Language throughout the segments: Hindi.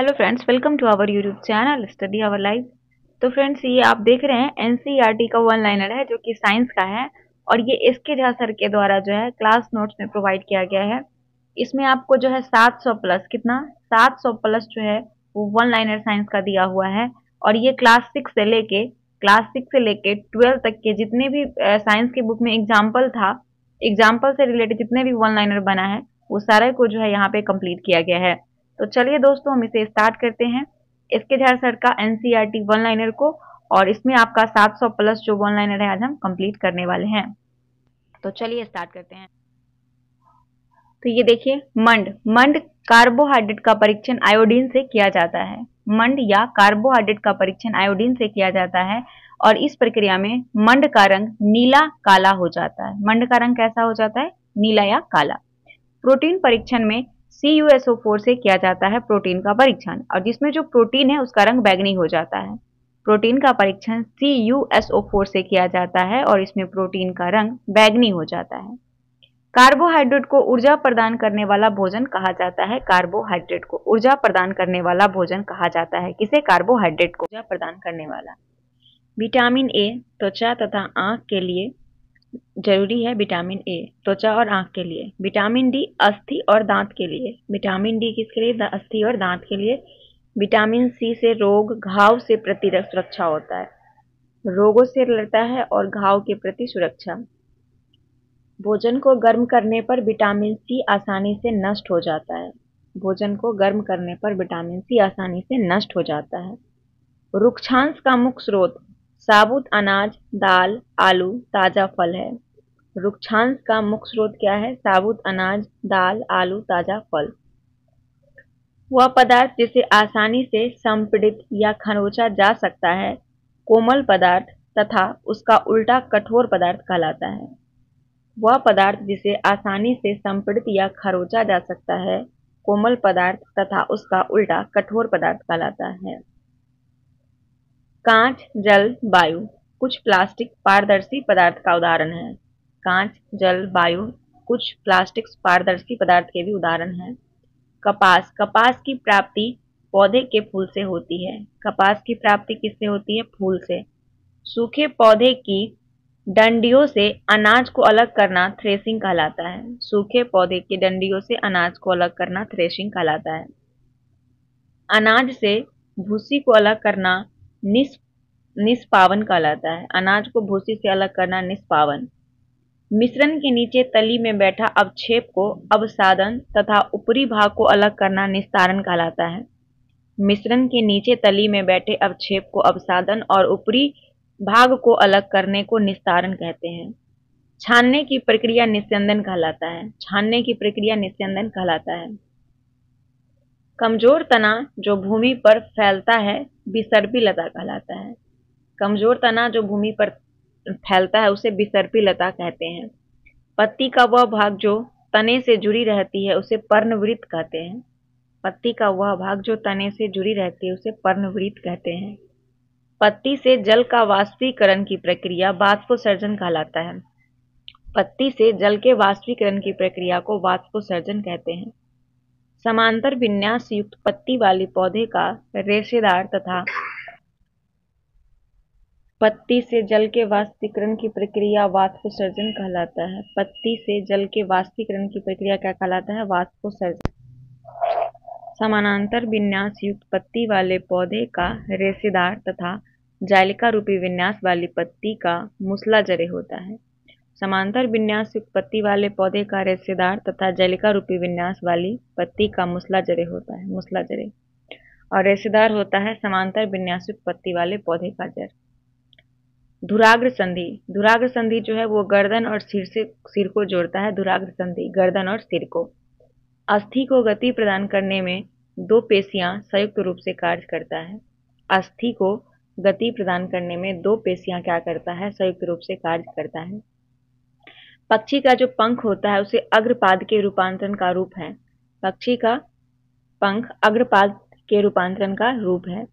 hello friends welcome to our YouTube channel study our life तो फ्रेंड्स ये आप देख रहे हैं एनसीईआरटी e का वन लाइनर है जो कि साइंस का है और ये एस के झा सर के द्वारा जो है क्लास नोट्स में प्रोवाइड किया गया है इसमें आपको जो है 700 प्लस कितना 700 प्लस जो है वो वन लाइनर साइंस का दिया हुआ है और ये क्लास सिक्स से लेके क्लास सिक्स से लेके ट्वेल्व तक के जितने भी साइंस के बुक में एग्जाम्पल था एग्जाम्पल से रिलेटेड जितने भी वन लाइनर बना है वो सारे को जो है यहाँ पे कंप्लीट किया गया है तो चलिए दोस्तों हम इसे स्टार्ट करते हैं इसके झार सर का एनसीईआरटी वन लाइनर को और इसमें आपका 700 प्लस जो वन लाइनर है आज हम कंप्लीट करने वाले हैं तो चलिए स्टार्ट करते हैं तो ये देखिए मंड मंड कार्बोहाइड्रेट का परीक्षण आयोडीन से किया जाता है मंड या कार्बोहाइड्रेट का परीक्षण आयोडीन से किया जाता है और इस प्रक्रिया में मंड का रंग नीला काला हो जाता है मंड का रंग कैसा हो जाता है नीला या काला प्रोटीन परीक्षण में सी से किया जाता है प्रोटीन का परीक्षण और जिसमें जो प्रोटीन है उसका रंग बैगनी हो जाता है प्रोटीन का परीक्षण सी से किया जाता है और इसमें प्रोटीन का रंग बैगनी हो जाता है कार्बोहाइड्रेट को ऊर्जा प्रदान करने वाला भोजन कहा जाता है कार्बोहाइड्रेट को ऊर्जा प्रदान करने वाला भोजन कहा जाता है किसे कार्बोहाइड्रेट को ऊर्जा प्रदान करने वाला विटामिन ए त्वचा तथा आंख के लिए जरूरी है विटामिन ए त्वचा और आंख के लिए विटामिन डी अस्थि और दांत के लिए विटामिन डी किसके लिए अस्थि और दांत के लिए विटामिन सी से रोग घाव से प्रति सुरक्षा होता है रोगों से लड़ता है और घाव के प्रति सुरक्षा भोजन को गर्म करने पर विटामिन सी आसानी से नष्ट हो जाता है भोजन को गर्म करने पर विटामिन सी आसानी से नष्ट हो जाता है रुक्षांश का मुख्य स्रोत साबुत अनाज दाल आलू ताज़ा फल है रुक्षांश का मुख्य स्रोत क्या है साबुत अनाज दाल आलू ताज़ा फल वह पदार्थ जिसे आसानी से संपीड़ित या खनोचा जा सकता है कोमल पदार्थ तथा उसका उल्टा कठोर पदार्थ कहलाता है वह पदार्थ जिसे आसानी से संपीड़ित या खरोचा जा सकता है कोमल पदार्थ तथा उसका उल्टा कठोर पदार्थ कहलाता है कांच जल वायु कुछ प्लास्टिक पारदर्शी पदार्थ का उदाहरण है कांच जल वायु कुछ प्लास्टिक पारदर्शी पदार्थ के भी उदाहरण है कपास कपास की प्राप्ति पौधे के फूल से होती है कपास की प्राप्ति किससे होती है फूल से सूखे पौधे की डंडियों से अनाज को अलग करना थ्रेसिंग कहलाता है सूखे पौधे की डंडियों से अनाज को अलग करना थ्रेसिंग कहलाता है अनाज से भूसी को अलग करना निष्पावन कहलाता है अनाज को भूसी से अलग करना निष्पावन मिश्रण के नीचे तली में बैठा अवक्षेप को अवसादन तथा ऊपरी भाग को अलग करना निस्तारण कहलाता है मिश्रण के नीचे तली में बैठे अवक्षेप को अवसादन और ऊपरी भाग को अलग करने को निस्तारण कहते हैं छानने की प्रक्रिया निस्यंदन कहलाता है छानने की प्रक्रिया निस्यंदन कहलाता है कमजोर तना जो भूमि पर फैलता है बिसर्पी लता कहलाता है कमजोर तना जो भूमि पर फैलता है उसे बिसर्पी लता कहते हैं पत्ती का वह भाग जो तने से जुड़ी रहती है उसे पर्णवृत्त कहते हैं पत्ती का वह भाग जो तने से जुड़ी रहती है उसे पर्णवृत्त कहते हैं पत्ती से जल का वाष्पीकरण की प्रक्रिया वाष्पोसर्जन कहलाता है पत्ती से जल के वाष्पीकरण की प्रक्रिया को वाष्पोसर्जन कहते हैं समांतर विन्यास युक्त पत्ती वाले पौधे का रेशेदार तथा पत्ती से जल के वाष्पीकरण की प्रक्रिया वाष्पोसर्जन कहलाता है पत्ती से जल के वाष्पीकरण की प्रक्रिया क्या कहलाता है वाष्पोसर्जन समानांतर विन्यास युक्त पत्ती वाले पौधे का रेशेदार तथा जालिका रूपी विन्यास वाली पत्ती का मुसला जरे होता है समांतर विन्यास युक्त वाले पौधे का रेसेदार तथा जलिका रूपी विन्यास वाली पत्ती का मुसला जरे होता है मुसला जरे और रेसेदार होता है समांतर विन्यास पत्ती वाले पौधे का जर धुराग्र संधि धुराग्र संधि जो है वो गर्दन और सिर से सिर को जोड़ता है धुराग्र संधि गर्दन और सिर को अस्थि को गति प्रदान करने में दो पेशियां संयुक्त रूप से कार्य करता है अस्थि को गति प्रदान करने में दो पेशियां क्या करता है संयुक्त रूप से कार्य करता है पक्षी का जो पंख होता है उसे अग्रपाद के रूपांतरण का रूप है पक्षी का पंख अग्रपाद के रूपांतरण का रूप है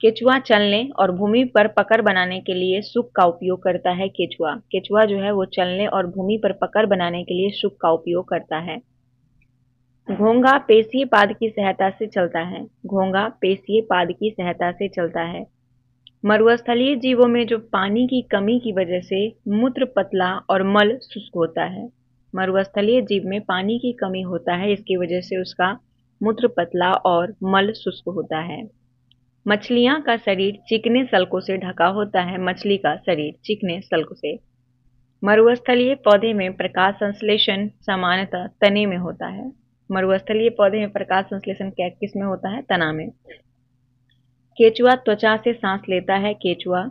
केचुआ चलने और भूमि पर पकड़ बनाने के लिए सुख का उपयोग करता है केचुआ केचुआ जो है वो चलने और भूमि पर पकड़ बनाने के लिए सुख का उपयोग करता है घोंगा पेशीय पाद की सहायता से चलता है घोंगा पेशीय पाद की सहायता से चलता है मरुस्थलीय जीवों में जो पानी की कमी की वजह से मूत्र पतला और मल शुष्क होता है मरुस्थलीय जीव में पानी की कमी होता है इसकी वजह से उसका मूत्र पतला और मल शुष्क होता है मछलियाँ का शरीर चिकने सलकों से ढका होता है मछली का शरीर चिकने सलकों से मरुस्थलीय पौधे में प्रकाश संश्लेषण सामान्यतः तने में होता है मरुस्थलीय पौधे में प्रकाश संश्लेषण क्या किस में होता है तना में केचुआ त्वचा से सांस लेता है केचुआ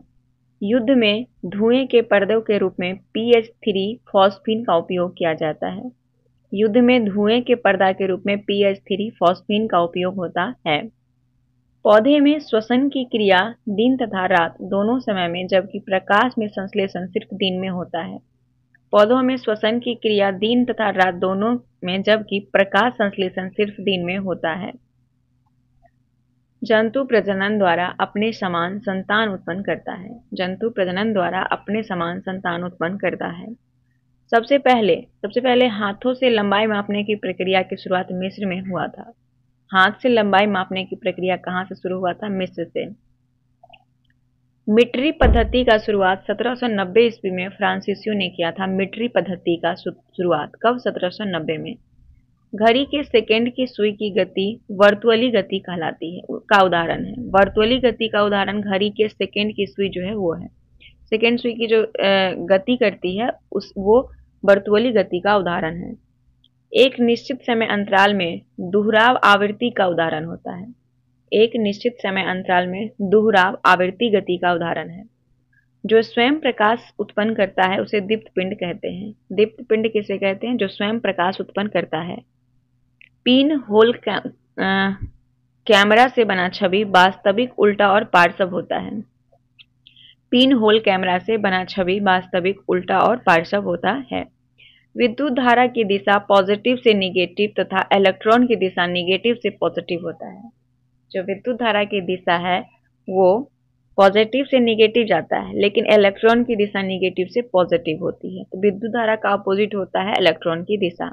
युद्ध में धुएं के पर्दों के रूप में पीएच थ्री फॉस्फिन का उपयोग किया जाता है युद्ध में धुएं के पर्दा के रूप में पीएच थ्री फॉस्फिन का उपयोग होता है पौधे में श्वसन की क्रिया दिन तथा रात दोनों समय में जबकि प्रकाश में संश्लेषण सिर्फ दिन में होता है पौधों में श्वसन की क्रिया दिन तथा रात दोनों में जबकि प्रकाश संश्लेषण सिर्फ दिन में होता है जंतु प्रजनन द्वारा अपने समान संतान उत्पन्न करता है जंतु प्रजनन द्वारा अपने समान संतान उत्पन्न करता है सबसे पहले सबसे पहले हाथों से लंबाई मापने की प्रक्रिया की शुरुआत मिस्र में हुआ था हाथ से लंबाई मापने की प्रक्रिया कहाँ से शुरू हुआ था मिस्र से मिट्री पद्धति का शुरुआत 1790 ईस्वी में फ्रांसिसियो ने किया था मिट्री पद्धति का शुरुआत कब 1790 में घड़ी के सेकेंड की सुई की गति वर्तुअली गति कहलाती है का उदाहरण है वर्तुअली गति का उदाहरण घड़ी के सेकेंड की सुई जो है वो है सेकेंड सुई की जो गति करती है उस वो वर्तुअली गति का उदाहरण है एक निश्चित समय अंतराल में दोहराव आवृत्ति का उदाहरण होता है एक निश्चित समय अंतराल में दोहराव आवृत्ति गति का उदाहरण है जो स्वयं प्रकाश उत्पन्न करता है उसे दीप्त पिंड कहते हैं दीप्त पिंड किसे कहते हैं जो स्वयं प्रकाश उत्पन्न करता है पिन होल कैमरा से बना छवि वास्तविक उल्टा और पार्श्व होता है पिन होल कैमरा से बना छवि वास्तविक उल्टा और पार्श्व होता है विद्युत धारा की दिशा पॉजिटिव से निगेटिव तथा इलेक्ट्रॉन की दिशा निगेटिव से पॉजिटिव होता है जो विद्युत धारा की दिशा है वो पॉजिटिव से निगेटिव जाता है लेकिन इलेक्ट्रॉन की दिशा निगेटिव से पॉजिटिव होती है तो विद्युत धारा का अपोजिट होता है इलेक्ट्रॉन की दिशा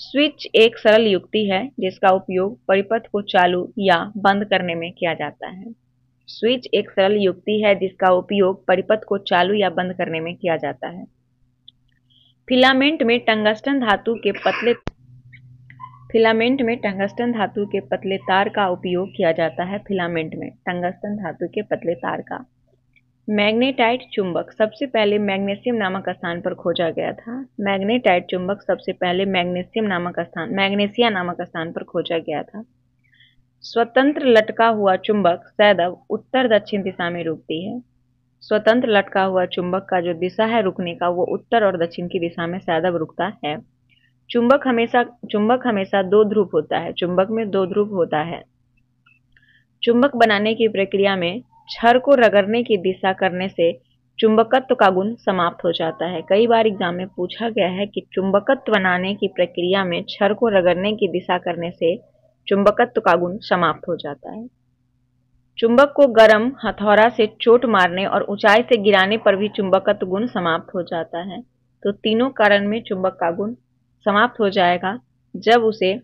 स्विच एक सरल युक्ति है जिसका उपयोग परिपथ को चालू या बंद करने में किया जाता है स्विच एक सरल युक्ति है जिसका उपयोग परिपथ को चालू या बंद करने में किया जाता है फिलामेंट में टंगस्टन धातु के पतले फिलामेंट में टंगस्टन धातु के पतले तार का उपयोग किया जाता है फिलामेंट में टंगस्टन धातु के पतले तार का मैग्नेटाइट चुंबक सबसे पहले मैग्नेसियम नामक स्थान पर खोजा गया था मैग्नेटाइट चुंबक सबसे पहले मैग्नेसियम नामक स्थान मैग्नेशिया नामक स्थान पर खोजा गया था स्वतंत्र लटका हुआ चुंबक सैदव उत्तर दक्षिण दिशा में रुकती है स्वतंत्र लटका हुआ चुंबक का जो दिशा है रुकने का वो उत्तर और दक्षिण की दिशा में सैदव रुकता है चुंबक हमेशा चुंबक हमेशा दो ध्रुव होता है चुंबक में दो ध्रुव होता है चुंबक बनाने की प्रक्रिया में छर को रगड़ने की दिशा करने से चुंबकत्व का गुण समाप्त हो जाता है कई बार एग्जाम में पूछा गया है कि चुंबकत्व बनाने की प्रक्रिया में छर को रगड़ने की दिशा करने से चुंबकत्व का गुण समाप्त हो जाता है चुंबक को गर्म हथौरा से चोट मारने और ऊंचाई से गिराने पर भी चुंबकत्व गुण समाप्त हो जाता है तो तीनों कारण में चुंबक का गुण समाप्त हो जाएगा जब उसे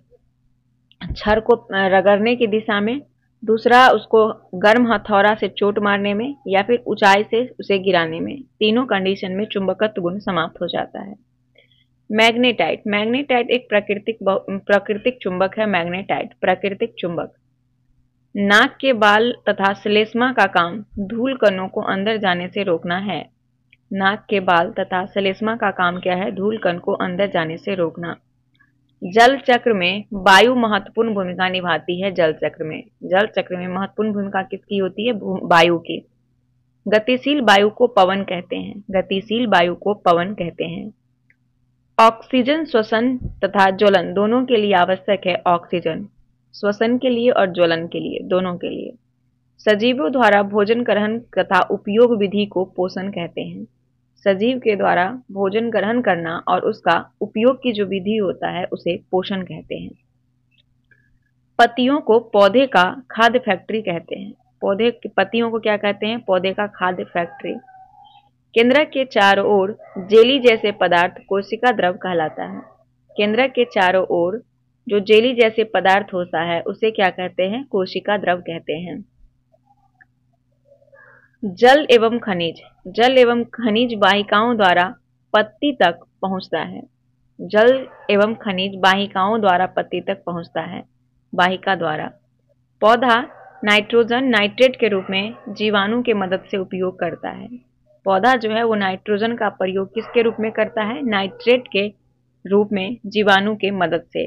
छर को रगड़ने की दिशा में दूसरा उसको गर्म हथौड़ा से चोट मारने में या फिर ऊंचाई से उसे गिराने में तीनों कंडीशन में चुंबकत्व गुण समाप्त हो जाता है मैग्नेटाइट मैग्नेटाइट एक प्राकृतिक प्राकृतिक चुंबक है मैग्नेटाइट प्राकृतिक चुंबक नाक के बाल तथा सलेस्मा का काम धूल कणों को अंदर जाने से रोकना है नाक के बाल तथा सलेस्मा का काम क्या है धूल कण को अंदर जाने से रोकना जल चक्र में वायु महत्वपूर्ण भूमिका निभाती है जल चक्र में जल चक्र में महत्वपूर्ण भूमिका किसकी होती है वायु की गतिशील वायु को पवन कहते हैं गतिशील वायु को पवन कहते हैं ऑक्सीजन श्वसन तथा ज्वलन दोनों के लिए आवश्यक है ऑक्सीजन श्वसन के लिए और ज्वलन के लिए दोनों के लिए सजीवों द्वारा भोजन ग्रहण तथा उपयोग विधि को पोषण कहते हैं सजीव के द्वारा भोजन ग्रहण करना और उसका उपयोग की जो विधि होता है उसे पोषण कहते हैं पतियों को पौधे का खाद्य फैक्ट्री कहते हैं पौधे की को क्या कहते हैं पौधे का खाद्य फैक्ट्री केंद्रक के चारों ओर जेली जैसे पदार्थ कोशिका द्रव कहलाता है केंद्रक के चारों ओर जो जेली जैसे पदार्थ होता है उसे क्या कहते हैं कोशिका द्रव कहते हैं जल एवं खनिज जल एवं खनिज वाहिकाओं द्वारा पत्ती तक पहुंचता है जल एवं खनिज वाहिकाओं द्वारा पत्ती तक पहुंचता है वाहिका द्वारा पौधा नाइट्रोजन नाइट्रेट के रूप में जीवाणु के मदद से उपयोग करता है पौधा जो है वो नाइट्रोजन का प्रयोग किसके रूप में करता है नाइट्रेट के रूप में जीवाणु के मदद से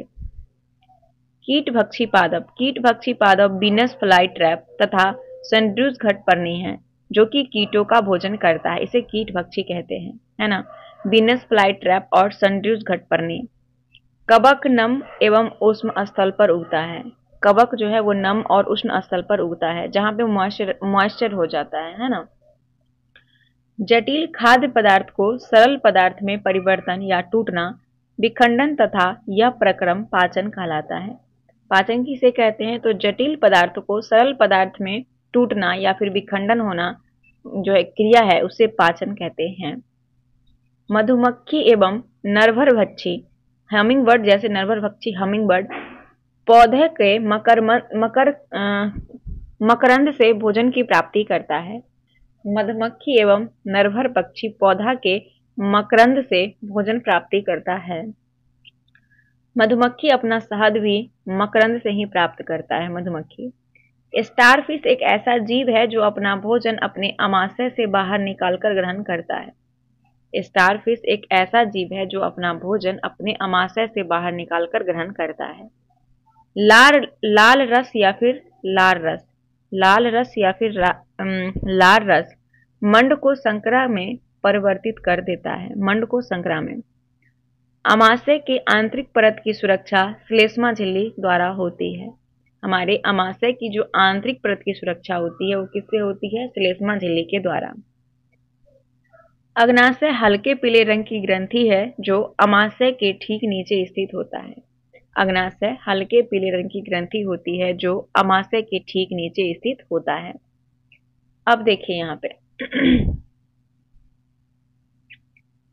कीट भक्षी पादप कीट भक्षी पादप बीनस फ्लाई ट्रैप तथा घट पर नहीं है जो कि कीटों का भोजन करता है इसे कीट भक्षी कहते हैं है ना बीनस फ्लाई ट्रैप और सनड्यूज घटपर्णी कबक नम एवं उष्म स्थल पर उगता है कबक जो है वो नम और उष्ण स्थल पर उगता है जहां पे मॉइस्चर मॉइस्चर हो जाता है है ना जटिल खाद्य पदार्थ को सरल पदार्थ में परिवर्तन या टूटना विखंडन तथा यह प्रक्रम पाचन कहलाता है पाचन किसे कहते हैं तो जटिल पदार्थ को सरल पदार्थ में टूटना या फिर विखंडन होना जो है क्रिया है उसे पाचन कहते हैं मधुमक्खी एवं नरभर भक्षी हमिंग बर्ड जैसे नरभर भक्षी हमिंग बर्ड पौधे के मकर मकर मकरंद से भोजन की प्राप्ति करता है मधुमक्खी एवं नरभर पक्षी पौधा के मकरंद से भोजन प्राप्ति करता है मधुमक्खी अपना शहद भी मकरंद से ही प्राप्त करता है मधुमक्खी स्टारफिश एक ऐसा जीव है जो अपना भोजन अपने अमाशय से बाहर निकालकर ग्रहण करता है स्टारफिश एक ऐसा जीव है जो अपना भोजन अपने अमाशय से बाहर निकालकर ग्रहण करता है लार लाल रस या फिर लार रस लाल रस या फिर लार रस मंड को संकरा में परिवर्तित कर देता है मंड को संकरा में अमाशय के आंतरिक परत की सुरक्षा श्लेष्मा झिल्ली द्वारा होती है हमारे अमाशय की जो आंतरिक प्रत की सुरक्षा होती है वो किससे होती है सिलेस्मा झिल्ली के द्वारा अग्नाशय हल्के पीले रंग की ग्रंथि है जो अमाशय के ठीक नीचे स्थित होता है अग्नाशय हल्के पीले रंग की ग्रंथि होती है जो अमाशय के ठीक नीचे स्थित होता है अब देखिए यहाँ पे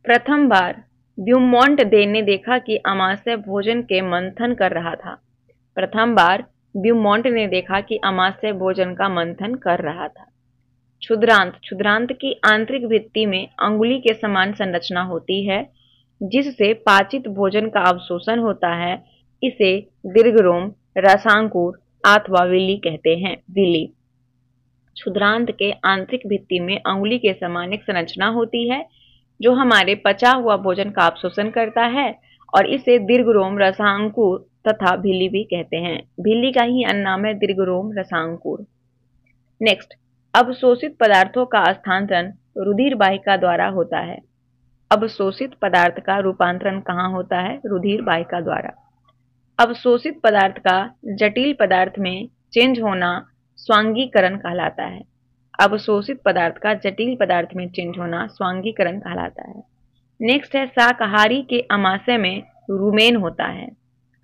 प्रथम बार ब्यूमोंट देन ने देखा कि अमाशय भोजन के मंथन कर रहा था प्रथम बार ब्यूमोंट ने देखा कि अमाश्य भोजन का मंथन कर रहा था क्षुद्रांत क्षुद्रांत की आंतरिक भित्ति में अंगुली के समान संरचना होती है जिससे पाचित भोजन का अवशोषण होता है इसे दीर्घरोम रसांकुर अथवा विली कहते हैं विली क्षुद्रांत के आंतरिक भित्ति में अंगुली के समान एक संरचना होती है जो हमारे पचा हुआ भोजन का अवशोषण करता है और इसे दीर्घरोम रसांकुर तथा भिली भी कहते हैं भिली का ही अन्य नाम है दीर्घरोम रसांकुर नेक्स्ट अवशोषित पदार्थों का स्थानांतरण रुधिर बाहिका द्वारा होता है अवशोषित पदार्थ का रूपांतरण कहाँ होता है रुधिर बाहिका द्वारा अवशोषित पदार्थ का जटिल पदार्थ में चेंज होना स्वांगीकरण कहलाता है अवशोषित पदार्थ का जटिल पदार्थ में चेंज होना स्वांगीकरण कहलाता है नेक्स्ट है शाकाहारी के अमाशय में रुमेन होता है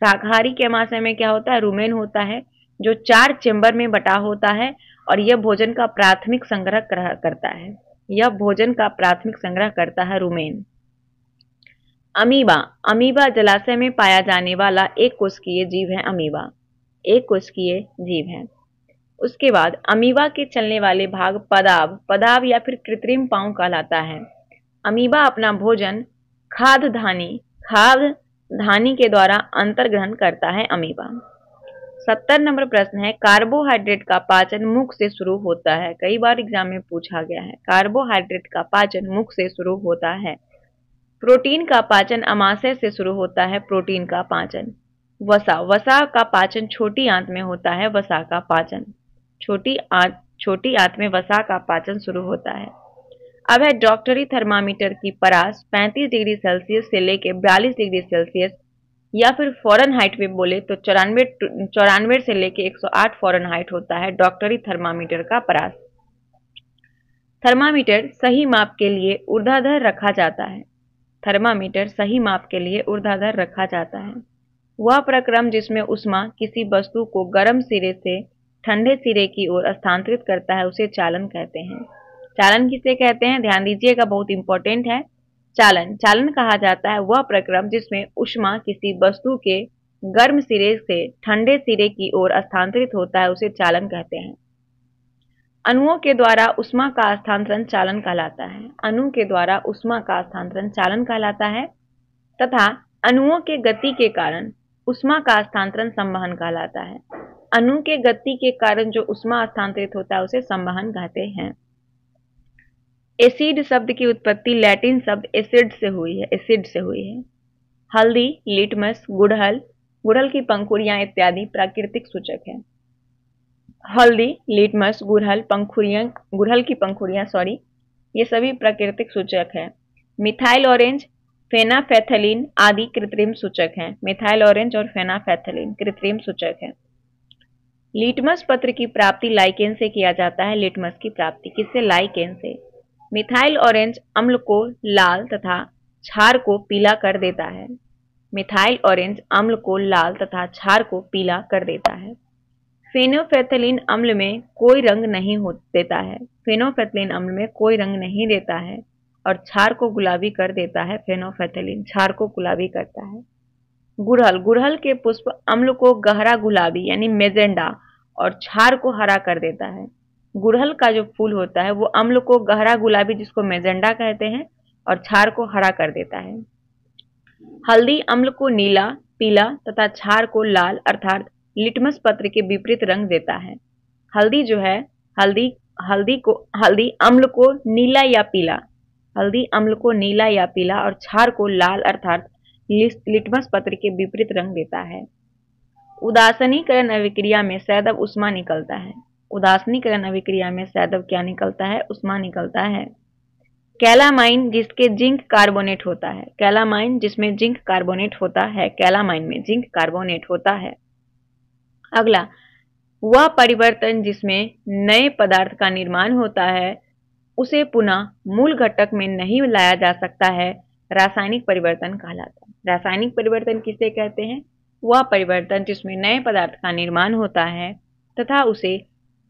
शाकाहारी कैमाशय में क्या होता है रुमेन होता है जो चार चेंबर में बटा होता है और यह भोजन का प्राथमिक संग्रह करता है यह भोजन का प्राथमिक संग्रह करता है रुमेन अमीबा अमीबा जलाशय में पाया जाने वाला एक कोशकीय जीव है अमीबा एक कोशकीय जीव है उसके बाद अमीबा के चलने वाले भाग पदाव पदाव या फिर कृत्रिम पांव कहलाता है अमीबा अपना भोजन खाद धानी खाद धानी के द्वारा अंतर्ग्रहण करता है अमीबा सत्तर नंबर प्रश्न है कार्बोहाइड्रेट का पाचन मुख से शुरू होता है कई बार एग्जाम में पूछा गया है कार्बोहाइड्रेट का पाचन मुख से शुरू होता है प्रोटीन का पाचन अमाशय से शुरू होता है प्रोटीन का पाचन वसा वसा का पाचन छोटी आंत में होता है वसा का पाचन छोटी आंत छोटी आंत में वसा का पाचन शुरू होता है अब है डॉक्टरी थर्मामीटर की परास 35 डिग्री सेल्सियस से लेकर बयालीस डिग्री सेल्सियस या फिर फॉरन हाइट में बोले तो चौरानवे चौरानवे से लेके 108 फॉरन हाइट होता है डॉक्टरी थर्मामीटर का परास थर्मामीटर सही माप के लिए ऊर्धाधर रखा जाता है थर्मामीटर सही माप के लिए ऊर्धाधर रखा जाता है वह प्रक्रम जिसमें उष्मा किसी वस्तु को गर्म सिरे से ठंडे सिरे की ओर स्थानांतरित करता है उसे चालन कहते हैं चालन किसे कहते हैं ध्यान दीजिएगा बहुत इंपॉर्टेंट है चालन चालन कहा जाता है वह प्रक्रम जिसमें उष्मा किसी वस्तु के गर्म सिरे से ठंडे सिरे की ओर स्थानांतरित होता है उसे चालन कहते हैं अणुओं के द्वारा उष्मा का स्थानांतरण चालन कहलाता है अणु के द्वारा उष्मा का स्थानांतरण चालन कहलाता है तथा अणुओं के गति के कारण उष्मा का स्थानांतरण संवहन कहलाता है अणु के गति के कारण जो उष्मा स्थानांतरित होता है उसे संवहन कहते हैं एसिड शब्द की उत्पत्ति लैटिन शब्द एसिड से हुई है एसिड से हुई है हल्दी लिटमस गुड़हल गुड़हल की पंखुड़ियां इत्यादि प्राकृतिक सूचक है हल्दी लिटमस गुड़हल पंखुड़ियाँ गुड़हल की पंखुड़ियां सॉरी ये सभी प्राकृतिक सूचक है मिथाइल ऑरेंज फेनाफैथलिन आदि कृत्रिम सूचक हैं मिथाइल ऑरेंज और फेनाफैथलिन कृत्रिम सूचक है लिटमस पत्र की प्राप्ति लाइकेन से किया जाता है लिटमस की प्राप्ति किससे लाइकेन से मिथाइल ऑरेंज अम्ल को लाल तथा छार को पीला कर देता है मिथाइल ऑरेंज अम्ल को लाल तथा छार को पीला कर देता है फेनोफेथलिन अम्ल में कोई रंग नहीं हो देता है फेनोफेथलिन अम्ल में कोई रंग नहीं देता है और छार को गुलाबी कर देता है फेनोफेथलिन छार को गुलाबी करता है गुड़हल गुड़हल के पुष्प अम्ल को गहरा गुलाबी यानी मेजेंडा और छार को हरा कर देता है गुड़हल का जो फूल होता है वो अम्ल को गहरा गुलाबी जिसको मेजेंडा कहते हैं और छार को हरा कर देता है हल्दी अम्ल को नीला पीला तथा छार को लाल अर्थात लिटमस पत्र के विपरीत रंग देता है हल्दी जो है हल्दी हल्दी को हल्दी अम्ल को नीला या पीला हल्दी अम्ल को नीला या पीला और छार को लाल अर्थात लिटमस पत्र के विपरीत रंग देता है उदासनीकरण अभिक्रिया में सैदब उष्मा निकलता है उदासनीकरण अभिक्रिया में सैदव क्या निकलता है उष्मा निकलता है कैलामाइन जिसके जिंक कार्बोनेट होता है कैलामाइन जिसमें जिंक कार्बोनेट होता है कैलामाइन में जिंक कार्बोनेट होता है अगला वह परिवर्तन जिसमें नए पदार्थ का निर्माण होता है उसे पुनः मूल घटक में नहीं लाया जा सकता है रासायनिक परिवर्तन कहलाता है रासायनिक परिवर्तन किसे कहते हैं वह परिवर्तन जिसमें नए पदार्थ का निर्माण होता है तथा उसे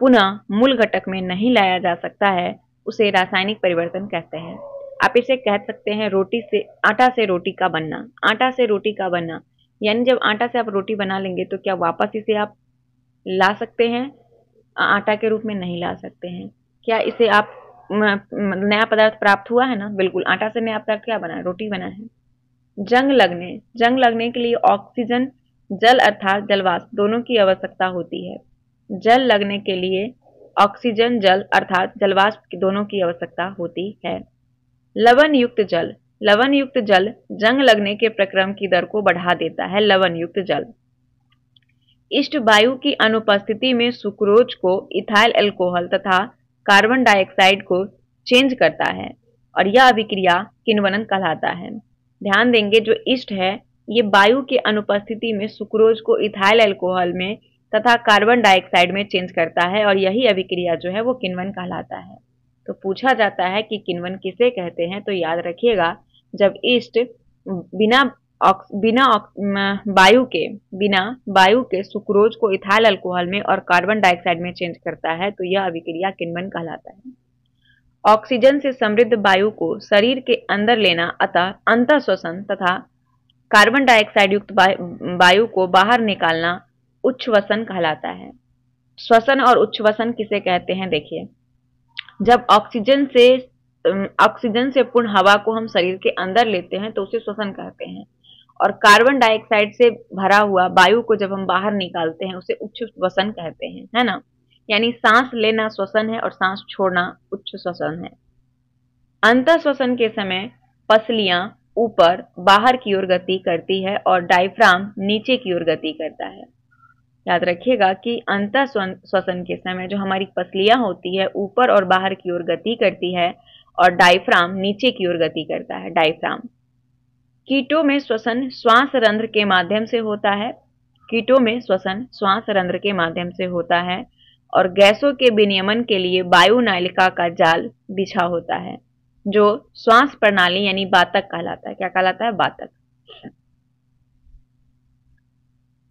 पुनः मूल घटक में नहीं लाया जा सकता है उसे रासायनिक परिवर्तन कहते हैं आप इसे कह सकते हैं रोटी से आटा से रोटी का बनना आटा से रोटी का बनना यानी जब आटा से आप रोटी बना लेंगे तो क्या वापस इसे आप ला सकते हैं आटा के रूप में नहीं ला सकते हैं क्या इसे आप नया पदार्थ प्राप्त हुआ है ना बिल्कुल आटा से नया पदार्थ क्या बना रोटी बना है जंग लगने जंग लगने के लिए ऑक्सीजन जल अर्थात जलवाष्प दोनों की आवश्यकता होती है जल लगने के लिए ऑक्सीजन जल अर्थात जलवाष्प दोनों की आवश्यकता होती है लवण युक्त जल लवण युक्त जल जंग लगने के प्रक्रम की दर को बढ़ा देता है लवण युक्त जल इष्ट वायु की अनुपस्थिति में सुक्रोज को इथाइल एल्कोहल तथा कार्बन डाइऑक्साइड को चेंज करता है और यह अभिक्रिया किन्वनन कहलाता है ध्यान देंगे जो इष्ट है ये वायु के अनुपस्थिति में सुक्रोज को इथाइल एल्कोहल में तथा कार्बन डाइऑक्साइड में चेंज करता है और यही अभिक्रिया जो है वो किन्वन कहलाता है तो पूछा जाता है कि किन्वन किसे कहते हैं तो याद रखिएगा जब ईस्ट बिना ऑक्स बिना वायु के बिना वायु के सुक्रोज को इथाइल अल्कोहल में और कार्बन डाइऑक्साइड में चेंज करता है तो यह अभिक्रिया किन्वन कहलाता है ऑक्सीजन से समृद्ध वायु को शरीर के अंदर लेना अतः अंत श्वसन तथा कार्बन डाइऑक्साइड युक्त वायु को बाहर निकालना उच्छ्वसन कहलाता है श्वसन और उच्छ्वसन किसे कहते हैं देखिए जब ऑक्सीजन से ऑक्सीजन से पूर्ण हवा को हम शरीर के अंदर लेते हैं तो उसे श्वसन कहते हैं और कार्बन डाइऑक्साइड से भरा हुआ वायु को जब हम बाहर निकालते हैं उसे उच्च श्वसन कहते हैं है ना यानी सांस लेना श्वसन है और सांस छोड़ना उच्च श्वसन है अंत श्वसन के समय पसलियां ऊपर बाहर की ओर गति करती है और डायफ्राम नीचे की ओर गति करता है याद रखिएगा कि अंत श्वसन के समय जो हमारी पसलियां होती है ऊपर और बाहर की ओर गति करती है और डायफ्राम नीचे की ओर गति करता है डायफ्राम कीटों में श्वसन श्वास रंध्र के माध्यम से होता है कीटों में श्वसन श्वास रंध्र के माध्यम से होता है और गैसों के विनियमन के लिए वायु नालिका का जाल बिछा होता है जो श्वास प्रणाली यानी बातक कहलाता है क्या कहलाता है बातक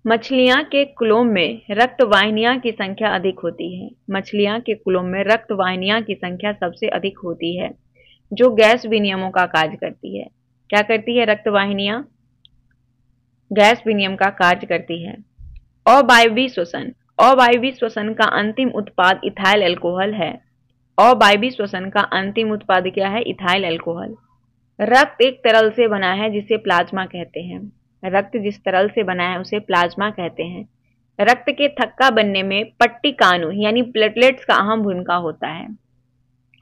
मछलियाँ के कुलों में रक्त वाहिनियाँ की संख्या अधिक होती है मछलियाँ के कुलों में रक्त वाहिनियाँ की संख्या सबसे अधिक होती है जो गैस विनियमों का कार्य करती है क्या करती है रक्त वाहिनियाँ गैस विनियम का कार्य करती है अवायवी श्वसन अवायवी श्वसन का अंतिम उत्पाद इथाइल एल्कोहल है अवायवी श्वसन का अंतिम उत्पाद क्या है इथाइल एल्कोहल रक्त एक तरल से बना है जिसे प्लाज्मा कहते हैं रक्त जिस तरल से बना है उसे प्लाज्मा कहते हैं रक्त के थक्का बनने में पट्टी कानू यानी प्लेटलेट्स का अहम भूमिका होता है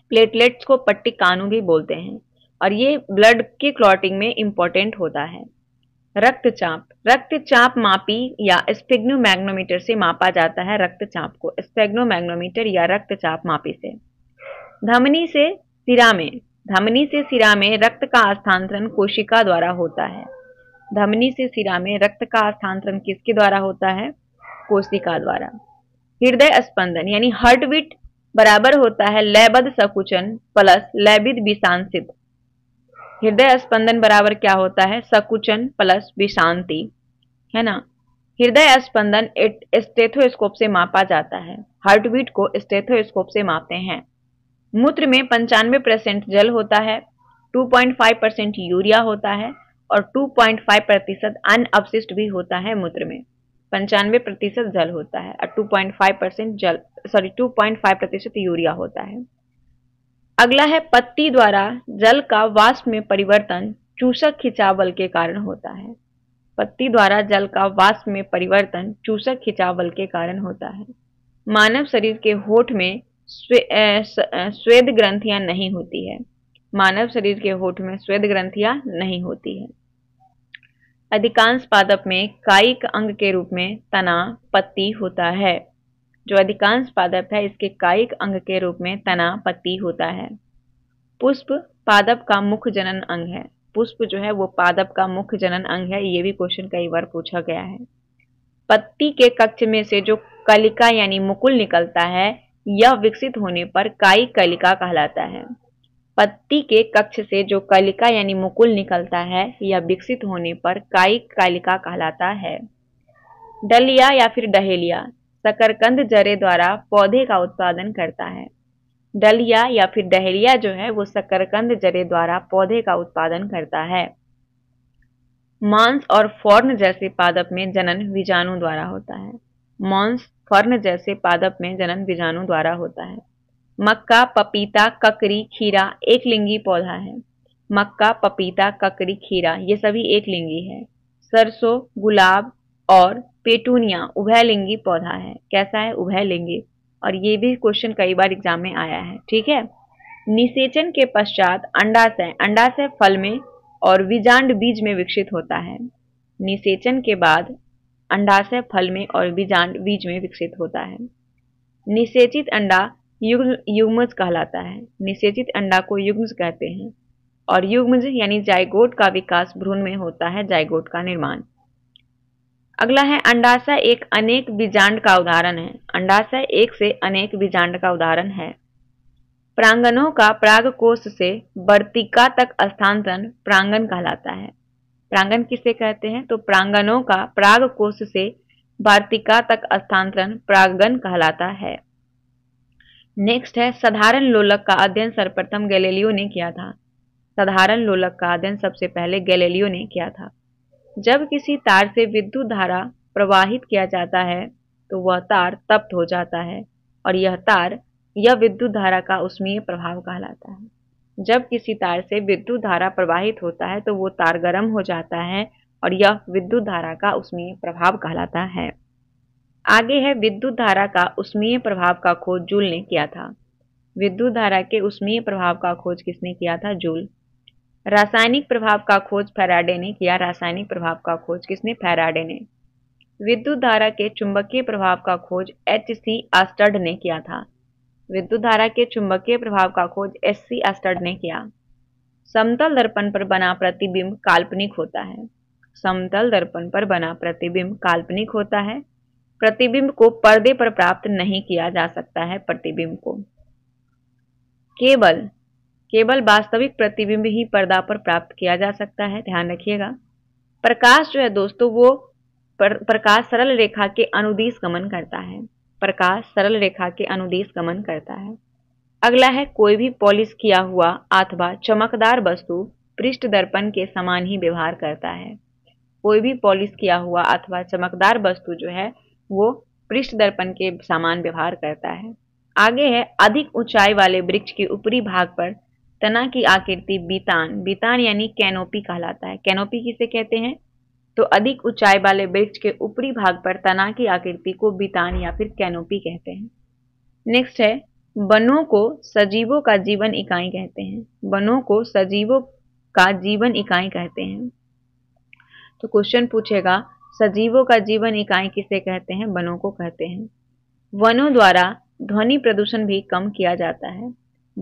प्लेटलेट्स को पट्टी कानू भी बोलते हैं और ये ब्लड के क्लॉटिंग में इंपॉर्टेंट होता है रक्तचाप रक्तचाप मापी या स्पेग्नोमैग्नोमीटर से मापा जाता है रक्तचाप को स्पेग्नोमैग्नोमीटर या रक्तचाप मापी से धमनी से सिरा में धमनी से सिरा में रक्त का स्थानांतरण कोशिका द्वारा होता है धमनी से सिरा में रक्त का स्थानांतरण किसके द्वारा होता है कोशिका द्वारा हृदय स्पंदन यानी हार्ट बीट बराबर होता है लयबद्ध सकुचन प्लस लयबिद विशांसित हृदय स्पंदन बराबर क्या होता है सकुचन प्लस विशांति है ना हृदय स्पंदन स्टेथोस्कोप से मापा जाता है हार्ट बीट को स्टेथोस्कोप से मापते हैं मूत्र में पंचानवे परसेंट जल होता है 2.5 परसेंट यूरिया होता है और 2.5 प्रतिशत अन अवशिष्ट भी होता है मूत्र में पंचानवे प्रतिशत जल होता है और 2.5 परसेंट जल सॉरी 2.5 प्रतिशत यूरिया होता है अगला है पत्ती द्वारा जल का वाष्प में परिवर्तन चूसक खिंचाव के कारण होता है पत्ती द्वारा जल का वाष्प में परिवर्तन चूसक खिंचाव के कारण होता है मानव शरीर के होठ में स्वे, स्वेद ग्रंथियां नहीं होती है मानव शरीर के होठ में स्वेद ग्रंथियां नहीं होती है अधिकांश पादप में कायिक अंग के रूप में तना पत्ती होता है जो अधिकांश पादप है इसके कायिक अंग के रूप में तना पत्ती होता है पुष्प पादप का मुख्य जनन अंग है पुष्प जो है वो पादप का मुख्य जनन अंग है ये भी क्वेश्चन कई बार पूछा गया है पत्ती के कक्ष में से जो कलिका यानी मुकुल निकलता है यह विकसित होने पर कायिक कलिका कहलाता है पत्ती के कक्ष से जो कालिका यानी मुकुल निकलता है यह विकसित होने पर कायिक कालिका कहलाता है डलिया या फिर डहेलिया शकरकंद जरे द्वारा पौधे का उत्पादन करता है डलिया या फिर डहेलिया जो है वो शकरकंद जरे द्वारा पौधे का उत्पादन करता है मांस और फर्न जैसे पादप में जनन बीजाणु द्वारा होता है मांस फर्न जैसे पादप में जनन बीजाणु द्वारा होता है मक्का पपीता ककड़ी खीरा एक लिंगी पौधा है मक्का पपीता ककड़ी खीरा ये सभी एक लिंगी है सरसों गुलाब और पेटूनिया उभयलिंगी पौधा है कैसा है उभयलिंगी और ये भी क्वेश्चन कई बार एग्जाम में आया है ठीक है निषेचन के पश्चात अंडाशय अंडाशय फल में और बीजांड बीज में विकसित होता है निषेचन के बाद अंडाशय फल में और बीजांड बीज में विकसित होता है निषेचित अंडा युग्म युग्मज कहलाता है निषेचित अंडा को युग्मज कहते हैं और युग्मज यानी जायगोट का विकास भ्रूण में होता है जायगोट का निर्माण अगला है अंडाशय एक अनेक बीजांड का उदाहरण है अंडाशय एक से अनेक बीजांड का उदाहरण है प्रांगणों का प्राग कोष से वर्तिका तक स्थानांतरण प्रांगण कहलाता है प्रांगण किसे कहते हैं तो प्रांगणों का प्राग कोष से बर्तिका तक स्थानांतरण प्रांगण कहलाता है नेक्स्ट है साधारण लोलक का अध्ययन सर्वप्रथम गैलेलियो ने किया था साधारण लोलक का अध्ययन सबसे पहले गैलेलियो ने किया था जब किसी तार से विद्युत धारा प्रवाहित किया जाता है तो वह तार तप्त हो जाता है और यह तार यह विद्युत धारा का उष्मीय प्रभाव कहलाता है जब किसी तार से विद्युत धारा प्रवाहित होता है तो वो तार गर्म हो जाता है और यह विद्युत धारा का उष्मीय प्रभाव कहलाता है आगे है विद्युत धारा का उष्मीय प्रभाव का खोज जूल ने किया था विद्युत धारा के उष्मीय प्रभाव का खोज किसने किया था जूल रासायनिक प्रभाव का खोज फैराडे ने किया रासायनिक प्रभाव का खोज किसने फैराडे ने विद्युत धारा के चुंबकीय प्रभाव का खोज एच सी आस्टर्ड ने किया था विद्युत धारा के चुंबकीय प्रभाव का खोज एस सी आस्टर्ड ने किया समतल दर्पण पर बना प्रतिबिंब काल्पनिक होता है समतल दर्पण पर बना प्रतिबिंब काल्पनिक होता है प्रतिबिंब को पर्दे पर प्राप्त नहीं किया जा सकता है प्रतिबिंब को केवल केवल वास्तविक प्रतिबिंब ही पर्दा पर प्राप्त किया जा सकता है ध्यान रखिएगा प्रकाश जो है दोस्तों वो पर, प्रकाश सरल रेखा के अनुदेश गमन करता है प्रकाश सरल रेखा के अनुदेश गमन करता है अगला है कोई भी पॉलिश किया हुआ अथवा चमकदार वस्तु पृष्ठ दर्पण के समान ही व्यवहार करता है कोई भी पॉलिश किया हुआ अथवा चमकदार वस्तु जो है वो पृष्ठ दर्पण के समान व्यवहार करता है आगे है अधिक ऊंचाई वाले वृक्ष के ऊपरी भाग पर तना की आकृति बीतान बीतान यानी कैनोपी कहलाता है कैनोपी किसे कहते हैं तो अधिक ऊंचाई वाले वृक्ष के ऊपरी भाग पर तना की आकृति को बीतान या फिर कैनोपी कहते हैं नेक्स्ट है वनों को सजीवों का जीवन इकाई कहते हैं वनों को सजीवों का जीवन इकाई कहते हैं तो क्वेश्चन पूछेगा सजीवों का जीवन इकाई किसे कहते हैं वनों को कहते हैं वनों द्वारा ध्वनि प्रदूषण भी कम किया जाता है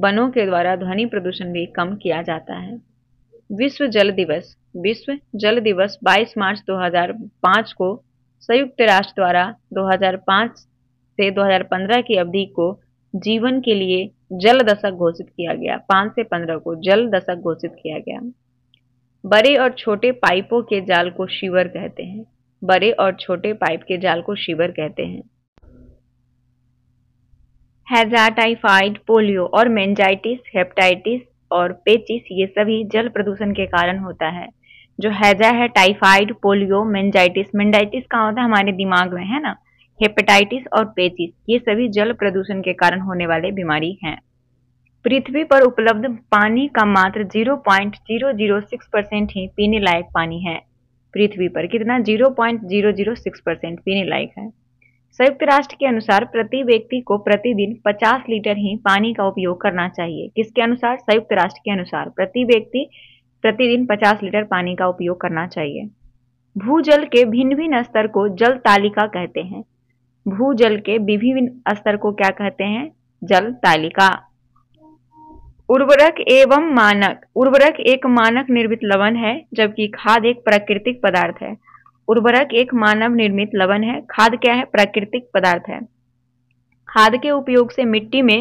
वनों के द्वारा ध्वनि प्रदूषण भी कम किया जाता है विश्व जल दिवस विश्व जल दिवस 22 मार्च 2005 को संयुक्त राष्ट्र द्वारा 2005 से 2015 की अवधि को जीवन के लिए जल दशक घोषित किया गया 5 से 15 को जल दशक घोषित किया गया बड़े और छोटे पाइपों के जाल को शिवर कहते हैं बड़े और छोटे पाइप के जाल को शिवर कहते हैं हैजा टाइफाइड पोलियो और मेनजाइटिस हेपेटाइटिस और पेचिस ये सभी जल प्रदूषण के कारण होता है जो हैजा है टाइफाइड पोलियो मेंजाइटिस मेनजाइटिस कहाँ होता है हमारे दिमाग में है ना हेपेटाइटिस और पेचिस ये सभी जल प्रदूषण के कारण होने वाले बीमारी हैं पृथ्वी पर उपलब्ध पानी का मात्र 0.006 परसेंट ही पीने लायक पानी है पृथ्वी पर कितना 0.006 परसेंट पीने लायक है संयुक्त राष्ट्र के अनुसार प्रति व्यक्ति को प्रतिदिन 50 लीटर ही पानी का उपयोग करना चाहिए किसके अनुसार संयुक्त राष्ट्र के अनुसार प्रति व्यक्ति प्रतिदिन 50 लीटर पानी का उपयोग करना चाहिए भूजल के भिन्न भिन्न स्तर को जल तालिका कहते हैं भूजल के विभिन्न स्तर को क्या कहते हैं जल तालिका उर्वरक एवं मानक उर्वरक एक मानक निर्मित लवण है जबकि खाद एक प्राकृतिक पदार्थ है उर्वरक एक मानव निर्मित लवण है खाद क्या है प्राकृतिक पदार्थ है खाद के उपयोग से मिट्टी में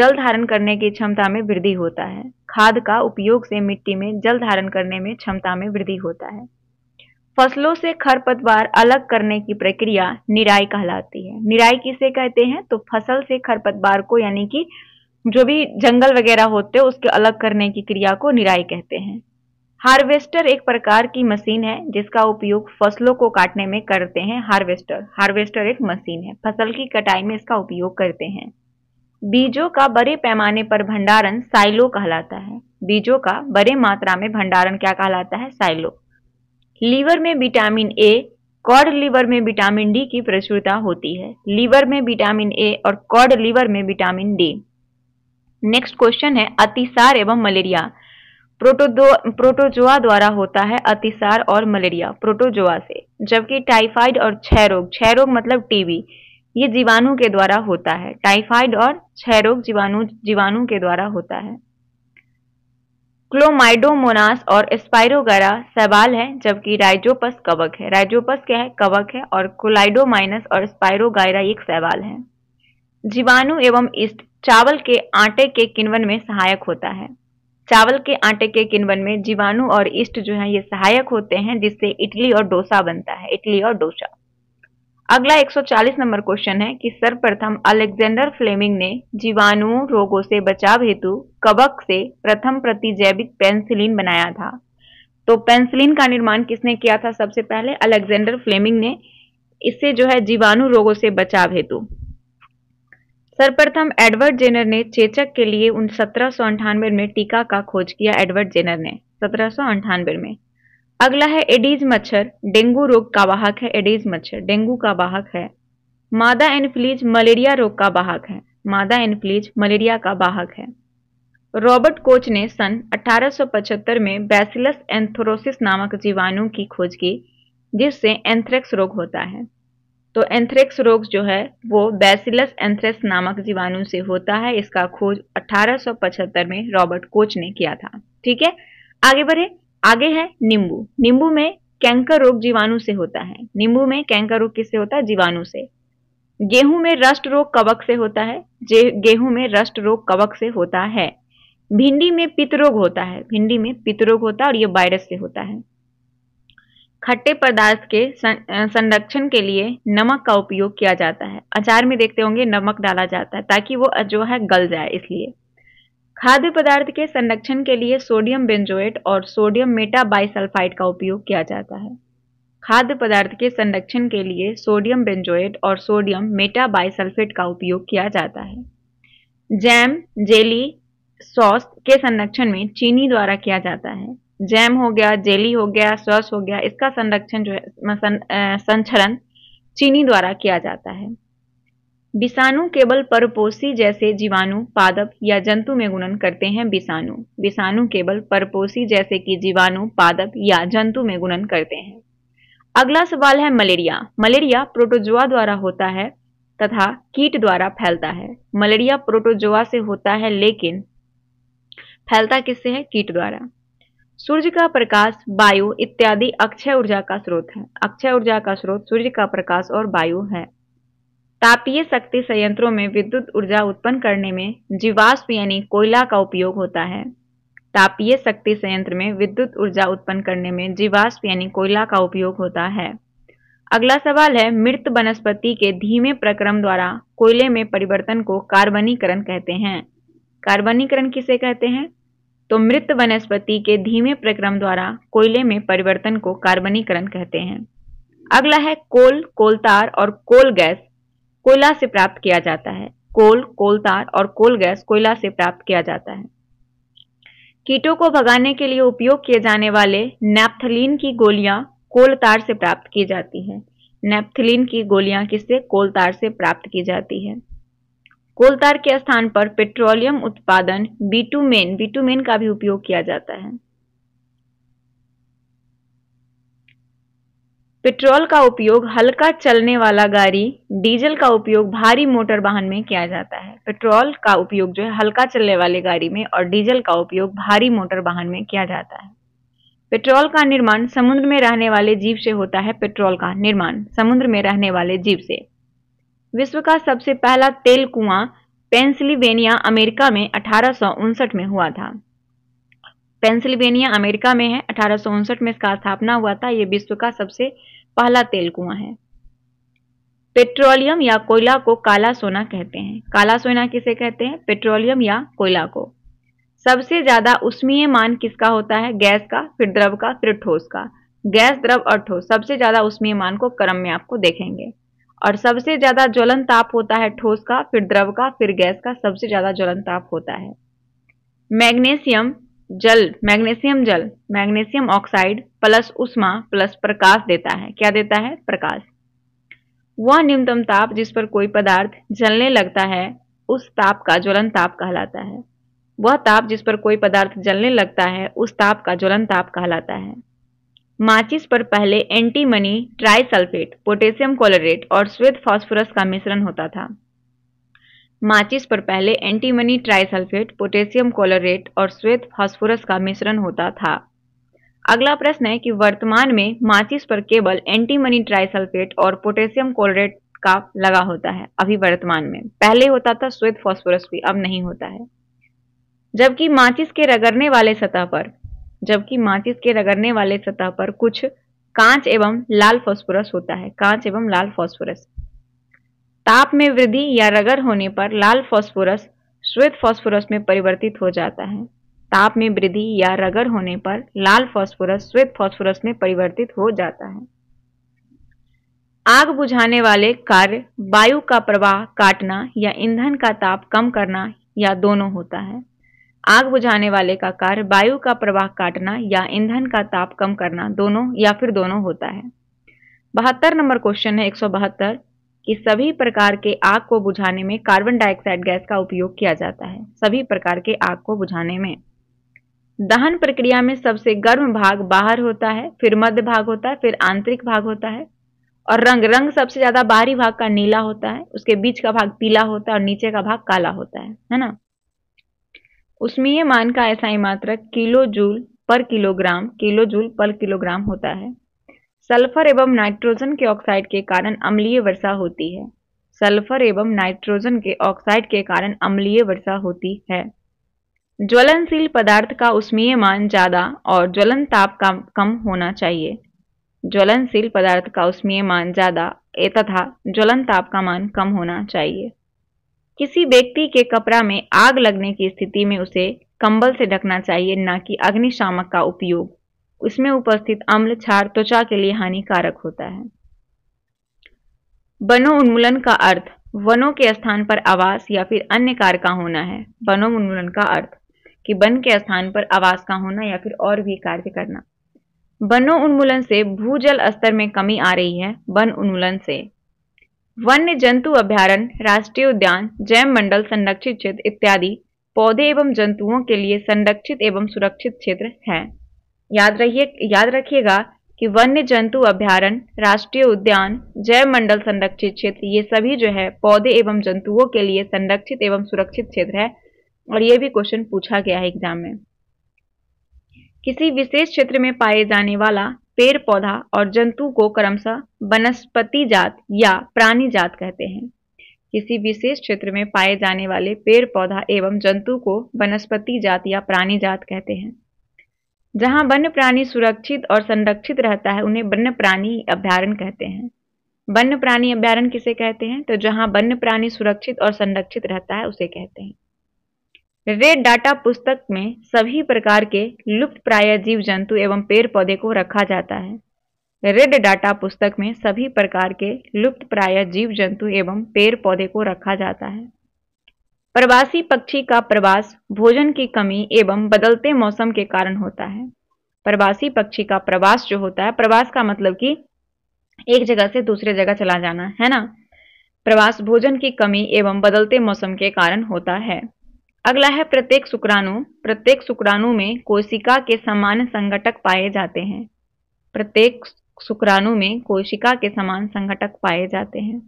जल धारण करने की क्षमता में वृद्धि होता है खाद का उपयोग से मिट्टी में जल धारण करने में क्षमता में वृद्धि होता है फसलों से खरपतवार अलग करने की प्रक्रिया निराई कहलाती है निराई किसे कहते हैं तो फसल से खरपतवार को यानी कि जो भी जंगल वगैरह होते हैं उसके अलग करने की क्रिया को निराई कहते हैं हार्वेस्टर एक प्रकार की मशीन है जिसका उपयोग फसलों को काटने में करते हैं हार्वेस्टर हार्वेस्टर एक मशीन है फसल की कटाई में इसका उपयोग करते हैं बीजों का बड़े पैमाने पर भंडारण साइलो कहलाता है बीजों का बड़े मात्रा में भंडारण क्या कहलाता है साइलो लीवर में विटामिन ए कॉड लीवर में विटामिन डी की प्रचुरता होती है लीवर में विटामिन ए और कॉड लीवर में विटामिन डी नेक्स्ट क्वेश्चन है अतिसार एवं मलेरिया प्रोटोदो प्रोटोजोआ द्वारा होता है अतिसार और मलेरिया प्रोटोजोआ से जबकि टाइफाइड और क्षय रोग क्षय रोग मतलब टीबी ये जीवाणु के द्वारा होता है टाइफाइड और क्षय रोग जीवाणु जीवाणु के द्वारा होता है क्लोमाइडोमोनास और स्पायरोगरा सवाल है जबकि राइजोपस कवक है राइजोपस क्या है कवक है और कोलाइडोमाइनस और स्पायरोगायरा एक सवाल है जीवाणु एवं ईस्ट चावल के आटे के किनवन में सहायक होता है चावल के आटे के किनवन में जीवाणु और ईस्ट जो है ये सहायक होते हैं जिससे इडली और डोसा बनता है इडली और डोसा अगला 140 नंबर क्वेश्चन है कि सर्वप्रथम अलेक्जेंडर फ्लेमिंग ने जीवाणुओं रोगों से बचाव हेतु कवक से प्रथम प्रतिजैविक पेंसिलिन बनाया था तो पेंसिलिन का निर्माण किसने किया था सबसे पहले अलेक्जेंडर फ्लेमिंग ने इससे जो है जीवाणु रोगों से बचाव हेतु सर्वप्रथम एडवर्ड जेनर ने चेचक के लिए उन सत्रह में टीका का खोज किया एडवर्ड जेनर ने सत्रह में अगला है एडीज मच्छर डेंगू रोग का वाहक है एडीज मच्छर डेंगू का वाहक है मादा एनफ्लीज मलेरिया रोग का वाहक है मादा एनफ्लीज मलेरिया का वाहक है रॉबर्ट कोच ने सन 1875 में बैसिलस एंथोरोसिस नामक जीवाणु की खोज की जिससे एंथ्रेक्स रोग होता है तो एंथ्रेक्स रोग जो है वो बैसिलस एंथ्रेक्स नामक जीवाणु से होता है इसका खोज 1875 में रॉबर्ट कोच ने किया था ठीक है आगे बढ़े आगे है नींबू नींबू में कैंकर रोग जीवाणु से होता है नींबू में कैंकर रोग किससे होता है जीवाणु से गेहूं में रस्ट रोग कवक से होता है गेहूं में रस्ट रोग कवक से होता है भिंडी में पित्त रोग होता है भिंडी में पित्त रोग होता है और ये वायरस से होता है खट्टे पदार्थ के संरक्षण के लिए नमक का उपयोग किया जाता है अचार में देखते होंगे नमक डाला जाता है ताकि वो जो है गल जाए इसलिए खाद्य पदार्थ के संरक्षण के लिए सोडियम बेंजोएट और सोडियम मेटा बाइसल्फाइड का उपयोग किया जाता है खाद्य पदार्थ के संरक्षण के लिए सोडियम बेंजोएट और सोडियम मेटा बाइसल्फेट का उपयोग किया जाता है जैम जेली सॉस के संरक्षण में चीनी द्वारा किया जाता है जैम हो गया जेली हो गया सॉस हो गया इसका संरक्षण जो है संचरण चीनी द्वारा किया जाता है विषाणु केवल परपोषी जैसे जीवाणु पादप या जंतु में गुणन करते हैं विषाणु विषाणु केवल परपोषी जैसे कि जीवाणु पादप या जंतु में गुणन करते हैं अगला सवाल है मलेरिया मलेरिया प्रोटोजोआ द्वारा होता है तथा कीट द्वारा फैलता है मलेरिया प्रोटोजोआ से होता है लेकिन फैलता किससे है कीट द्वारा सूर्य का प्रकाश वायु इत्यादि अक्षय ऊर्जा का स्रोत है अक्षय ऊर्जा का स्रोत सूर्य का प्रकाश और वायु है तापीय शक्ति संयंत्रों में विद्युत ऊर्जा उत्पन्न करने में जीवाश्म यानी कोयला का उपयोग होता है तापीय शक्ति संयंत्र में विद्युत ऊर्जा उत्पन्न करने में जीवाश्म यानी कोयला का उपयोग होता है अगला सवाल है मृत वनस्पति के धीमे प्रक्रम द्वारा कोयले में परिवर्तन को कार्बनीकरण कहते हैं कार्बनीकरण किसे कहते हैं तो मृत वनस्पति के धीमे प्रक्रम द्वारा कोयले में परिवर्तन को कार्बनीकरण कहते हैं अगला है कोल कोलतार और कोल गैस कोयला से प्राप्त किया जाता है कोल कोलतार और कोल गैस कोयला से प्राप्त किया जाता है कीटों को भगाने के लिए उपयोग किए जाने वाले नेपथलीन की गोलियां कोलतार से प्राप्त की जाती है नेपथलीन की गोलियां किससे कोलतार से प्राप्त की जाती है कोलतार के स्थान पर पेट्रोलियम उत्पादन बीटूमेन बीटूमेन का भी उपयोग किया जाता है पेट्रोल का उपयोग हल्का चलने वाला गाड़ी डीजल का उपयोग भारी मोटर वाहन में किया जाता है पेट्रोल का उपयोग जो है हल्का चलने वाले गाड़ी में और डीजल का उपयोग भारी मोटर वाहन में किया जाता है पेट्रोल का निर्माण समुद्र में रहने वाले जीव से होता है पेट्रोल का निर्माण समुद्र में रहने वाले जीव से विश्व का सबसे पहला तेल कुआं पेंसिल्वेनिया अमेरिका में अठारह में हुआ था पेंसिल्वेनिया अमेरिका में है अठारह में इसका स्थापना हुआ था यह विश्व का सबसे पहला तेल कुआं है पेट्रोलियम या कोयला को काला सोना कहते हैं काला सोना किसे कहते हैं पेट्रोलियम या कोयला को सबसे ज्यादा उष्मीय मान किसका होता है गैस का फिर द्रव का फिर ठोस का गैस द्रव और ठोस सबसे ज्यादा उष्मीय मान को क्रम में आपको देखेंगे और सबसे ज्यादा ज्वलन ताप होता है ठोस का फिर द्रव का फिर गैस का सबसे ज्यादा ज्वलन ताप होता है मैग्नेशियम जल मैग्नेशियम जल मैग्नेशियम ऑक्साइड प्लस उष्मा प्लस प्रकाश देता है क्या देता है प्रकाश वह न्यूनतम ताप जिस पर कोई पदार्थ जलने लगता है उस ताप का ज्वलन ताप कहलाता है वह ताप जिस पर कोई पदार्थ जलने लगता है उस ताप का ज्वलन ताप कहलाता है माचिस पर पहले एंटीमनी ट्राइसल्फेट पोटेशियम कोलोरेट और श्वेत फास्फोरस का मिश्रण होता था माचिस पर पहले एंटीमनी ट्राइसल्फेट पोटेशियम कोलोरेट और श्वेत फास्फोरस का मिश्रण होता था अगला प्रश्न है कि वर्तमान में माचिस पर केवल एंटीमनी ट्राइसल्फेट और पोटेशियम कोलोरेट का लगा होता है अभी वर्तमान में पहले होता था श्वेत फॉस्फोरस भी अब नहीं होता है जबकि माचिस के रगड़ने वाले सतह पर जबकि माचिस के रगड़ने वाले सतह पर कुछ कांच एवं लाल फॉस्फोरस होता है कांच एवं लाल फॉस्फोरस ताप में वृद्धि या रगड़ होने पर लाल फॉस्फोरस श्वेत फॉस्फोरस में परिवर्तित हो जाता है ताप में वृद्धि या रगड़ होने पर लाल फॉस्फोरस श्वेत फॉस्फोरस में परिवर्तित हो जाता है आग बुझाने वाले कार्य वायु का प्रवाह काटना या ईंधन का ताप कम करना या दोनों होता है आग बुझाने वाले का कार्य वायु का प्रवाह काटना या ईंधन का ताप कम करना दोनों या फिर दोनों होता है बहत्तर नंबर क्वेश्चन है एक कि सभी प्रकार के आग को बुझाने में कार्बन डाइऑक्साइड गैस का उपयोग किया जाता है सभी प्रकार के आग को बुझाने में दहन प्रक्रिया में सबसे गर्म भाग बाहर होता है फिर मध्य भाग होता है फिर आंतरिक भाग होता है और रंग रंग सबसे ज्यादा बाहरी भाग का नीला होता है उसके बीच का भाग पीला होता है और नीचे का भाग काला होता है है ना उष्मीय मान का एसआई मात्रक kilo joule per kilogram kilo joule per kilogram होता है सल्फर एवं नाइट्रोजन के ऑक्साइड के कारण अम्लीय वर्षा होती है सल्फर एवं नाइट्रोजन के ऑक्साइड के कारण अम्लीय वर्षा होती है ज्वलनशील पदार्थ का उष्मीय मान ज़्यादा और ज्वलन ताप का कम होना चाहिए ज्वलनशील पदार्थ का उष्मीय मान ज़्यादा तथा ज्वलन ताप का मान कम होना चाहिए किसी व्यक्ति के कपड़ा में आग लगने की स्थिति में उसे कंबल से ढकना चाहिए न कि अग्निशामक का उपयोग उसमें उपस्थित अम्ल क्षार त्वचा के लिए हानिकारक होता है उन्मूलन का अर्थ वनों के स्थान पर आवास या फिर अन्य कार्य का होना है वनो उन्मूलन का अर्थ कि वन के स्थान पर आवास का होना या फिर और भी कार्य करना वनो उन्मूलन से भूजल स्तर में कमी आ रही है वन उन्मूलन से वन्य जंतु अभ्यारण्य राष्ट्रीय उद्यान जैम मंडल संरक्षित क्षेत्र इत्यादि पौधे एवं जंतुओं के लिए संरक्षित एवं सुरक्षित क्षेत्र हैं याद रहिए याद रखिएगा कि वन्य जंतु अभ्यारण्य राष्ट्रीय उद्यान जैव मंडल संरक्षित क्षेत्र ये सभी जो है पौधे एवं जंतुओं के लिए संरक्षित एवं सुरक्षित क्षेत्र है और ये भी क्वेश्चन पूछा गया है एग्जाम में किसी विशेष क्षेत्र में पाए जाने वाला पेड़ पौधा और जंतु को क्रमशः वनस्पति जात या प्राणी जात कहते हैं किसी विशेष क्षेत्र में पाए जाने वाले पेड़ पौधा एवं जंतु को वनस्पति जात या प्राणी जात कहते हैं जहां वन्य प्राणी सुरक्षित और संरक्षित रहता है उन्हें वन्य प्राणी अभ्यारण कहते हैं वन्य प्राणी अभ्यारण किसे कहते हैं तो जहां वन्य प्राणी सुरक्षित और संरक्षित रहता है उसे कहते हैं रेड डाटा पुस्तक में सभी प्रकार के लुप्त प्राय जीव जंतु एवं पेड़ पौधे को रखा जाता है रेड डाटा पुस्तक में सभी प्रकार के लुप्त प्राय जीव जंतु एवं पेड़ पौधे को रखा जाता है प्रवासी पक्षी का प्रवास भोजन की कमी एवं बदलते मौसम के कारण होता है प्रवासी पक्षी का प्रवास जो होता है प्रवास का मतलब कि एक जगह से दूसरे जगह चला जाना है ना प्रवास भोजन की कमी एवं बदलते मौसम के कारण होता है अगला है प्रत्येक शुक्राणु प्रत्येक शुक्राणु में कोशिका के समान संगठक पाए जाते हैं प्रत्येक शुक्राणु में कोशिका के समान संगठक पाए जाते हैं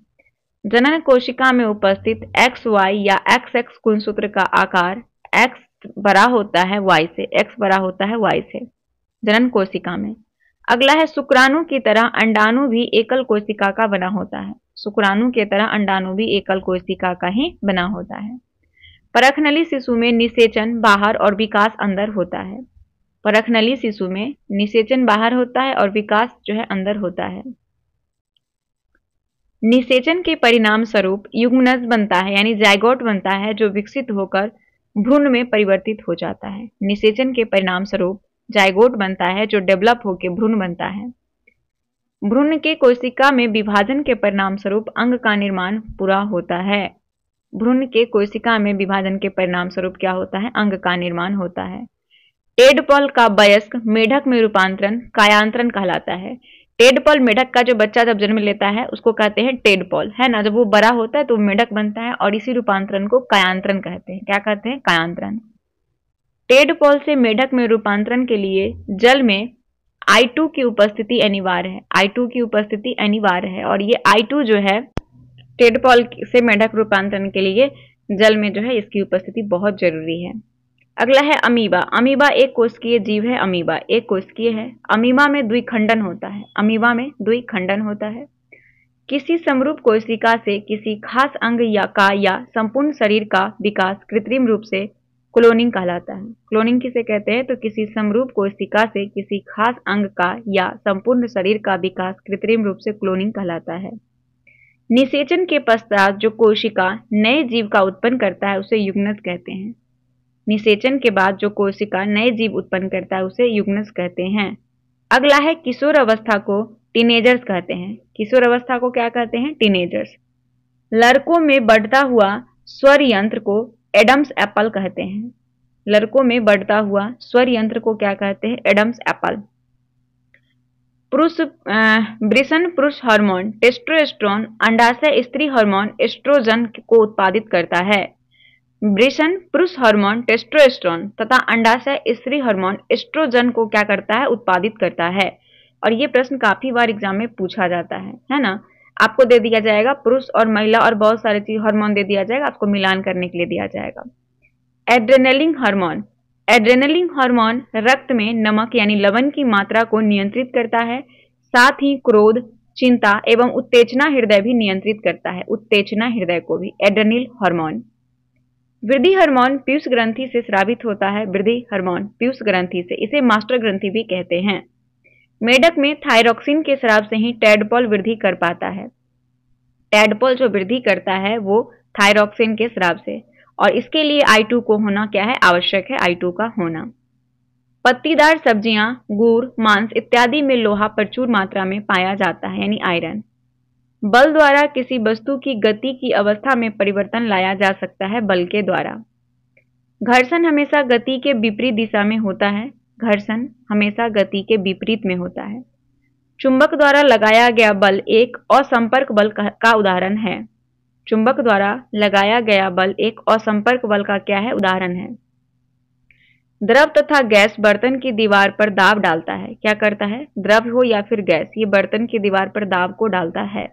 जनन कोशिका में उपस्थित एक्स वाई या एक्स एक्स गुणसूत्र का आकार एक्स बड़ा होता है वाई से एक्स बड़ा होता है वाई से जनन कोशिका में अगला है शुक्राणु की तरह अंडाणु भी एकल कोशिका का बना होता है शुक्राणु की तरह अंडाणु भी एकल कोशिका का ही बना होता है परखनली शिशु में निषेचन बाहर और विकास अंदर होता है परखनली शिशु में निषेचन बाहर होता है और विकास जो है अंदर होता है निषेचन के परिणाम स्वरूप युग्मनज बनता है यानी जायगोट बनता है जो विकसित होकर भ्रूण में परिवर्तित हो जाता है निषेचन के परिणाम स्वरूप जायगोट बनता है जो डेवलप होकर भ्रूण बनता है भ्रूण के कोशिका में विभाजन के परिणाम स्वरूप अंग का निर्माण पूरा होता है भ्रूण के कोशिका में विभाजन के परिणाम स्वरूप क्या होता है अंग का निर्माण होता है टेडपॉल का वयस्क मेढक में रूपांतरण कायांतरण कहलाता है टेडपॉल मेढक का जो बच्चा जब जन्म लेता है उसको कहते हैं टेडपॉल है ना जब वो बड़ा होता है तो मेढक बनता है और इसी रूपांतरण को कायांतरण कहते हैं क्या कहते हैं कायांतरण टेडपॉल से मेढक में रूपांतरण के लिए जल में आई टू की उपस्थिति अनिवार्य है आई टू की उपस्थिति अनिवार्य है और ये आई टू जो है टेडपॉल से मेढक रूपांतरण के लिए जल में जो है इसकी उपस्थिति बहुत जरूरी है अगला है अमीबा अमीबा एक कोशिकीय जीव है अमीबा एक कोशिकीय है अमीबा में द्विखंडन होता है अमीबा में द्विखंडन होता है किसी समरूप कोशिका से किसी खास अंग या का या संपूर्ण शरीर का विकास कृत्रिम रूप से क्लोनिंग कहलाता है क्लोनिंग किसे कहते हैं तो किसी समरूप कोशिका से किसी खास अंग का या संपूर्ण शरीर का विकास कृत्रिम रूप से क्लोनिंग कहलाता है निषेचन के पश्चात जो कोशिका नए जीव का उत्पन्न करता है उसे युग्नस कहते हैं निषेचन के बाद जो कोशिका नए जीव उत्पन्न करता है उसे युग्नस कहते हैं अगला है किशोर अवस्था को टीनेजर्स कहते हैं किशोर अवस्था को क्या कहते हैं टीनेजर्स लड़कों में बढ़ता हुआ स्वर यंत्र को एडम्स एप्पल कहते हैं लड़कों में बढ़ता हुआ स्वर यंत्र को क्या कहते हैं एडम्स एप्पल पुरुष ब्रिसन पुरुष हार्मोन टेस्टोस्टेरोन अंडाशय स्त्री हार्मोन एस्ट्रोजन को उत्पादित करता है ब्रिसन पुरुष हार्मोन टेस्टोस्टेरोन तथा अंडाशय स्त्री हार्मोन एस्ट्रोजन को क्या करता है उत्पादित करता है और ये प्रश्न काफी बार एग्जाम में पूछा जाता है है ना आपको दे दिया जाएगा पुरुष और महिला और बहुत सारे चीज हार्मोन दे दिया जाएगा आपको मिलान करने के लिए दिया जाएगा एड्रेनेलिंग हार्मोन एड्रेनलिन हार्मोन रक्त में नमक यानी लवण की मात्रा को नियंत्रित करता है साथ ही क्रोध चिंता एवं उत्तेजना हृदय भी नियंत्रित करता है उत्तेजना हृदय को भी एड्रेनिल हार्मोन वृद्धि हार्मोन पीयूष ग्रंथि से स्रावित होता है वृद्धि हार्मोन पीयूष ग्रंथि से इसे मास्टर ग्रंथि भी कहते हैं मेढक में थायरोक्सिन के स्राव से ही टेडपोल वृद्धि कर पाता है टेडपोल जो वृद्धि करता है वो थायरोक्सिन के स्राव से और इसके लिए आई टू को होना क्या है आवश्यक है आई टू का होना पत्तीदार सब्जियां गुड़ मांस इत्यादि में लोहा प्रचुर मात्रा में पाया जाता है यानी आयरन बल द्वारा किसी वस्तु की गति की अवस्था में परिवर्तन लाया जा सकता है बल के द्वारा घर्षण हमेशा गति के विपरीत दिशा में होता है घर्षण हमेशा गति के विपरीत में होता है चुंबक द्वारा लगाया गया बल एक असंपर्क बल का उदाहरण है चुंबक द्वारा लगाया गया बल एक असंपर्क बल का क्या है उदाहरण है द्रव तथा गैस बर्तन की दीवार पर दाब डालता है क्या करता है द्रव हो या फिर गैस ये बर्तन की दीवार पर दाब को डालता है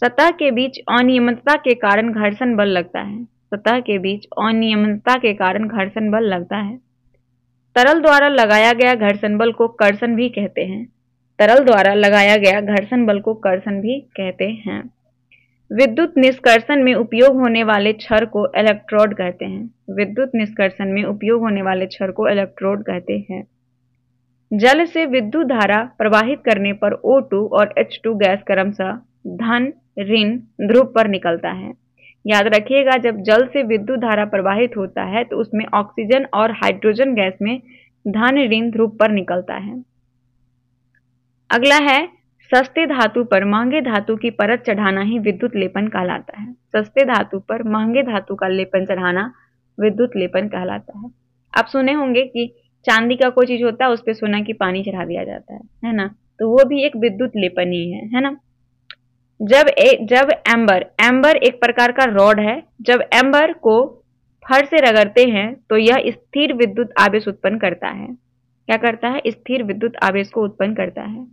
सतह के बीच अनियमितता के कारण घर्षण बल लगता है सतह के बीच अनियमितता के कारण घर्षण बल लगता है तरल द्वारा लगाया गया घर्षण बल को कर्षण भी कहते हैं तरल द्वारा लगाया गया घर्षण बल को कर्षण भी कहते हैं विद्युत निष्कर्षण में उपयोग होने वाले छर को इलेक्ट्रोड कहते हैं विद्युत निष्कर्षण में उपयोग होने वाले छर को इलेक्ट्रोड कहते हैं जल से विद्युत धारा प्रवाहित करने पर O2 और H2 गैस क्रमशः धन ऋण ध्रुव पर निकलता है याद रखिएगा जब जल से विद्युत धारा प्रवाहित होता है तो उसमें ऑक्सीजन और हाइड्रोजन गैस में धन ऋण ध्रुव पर निकलता है अगला है सस्ते धातु पर महंगे धातु की परत चढ़ाना ही विद्युत लेपन कहलाता है सस्ते धातु पर महंगे धातु का लेपन चढ़ाना विद्युत लेपन कहलाता है आप सुने होंगे कि चांदी का कोई चीज होता है उस पर सोना की पानी चढ़ा दिया जाता है है ना तो वो भी एक विद्युत लेपन ही है है ना जब ए, जब एम्बर एम्बर एक प्रकार का रॉड है जब एम्बर को फर से रगड़ते हैं तो यह स्थिर विद्युत आवेश उत्पन्न करता है क्या करता है स्थिर विद्युत आवेश को उत्पन्न करता है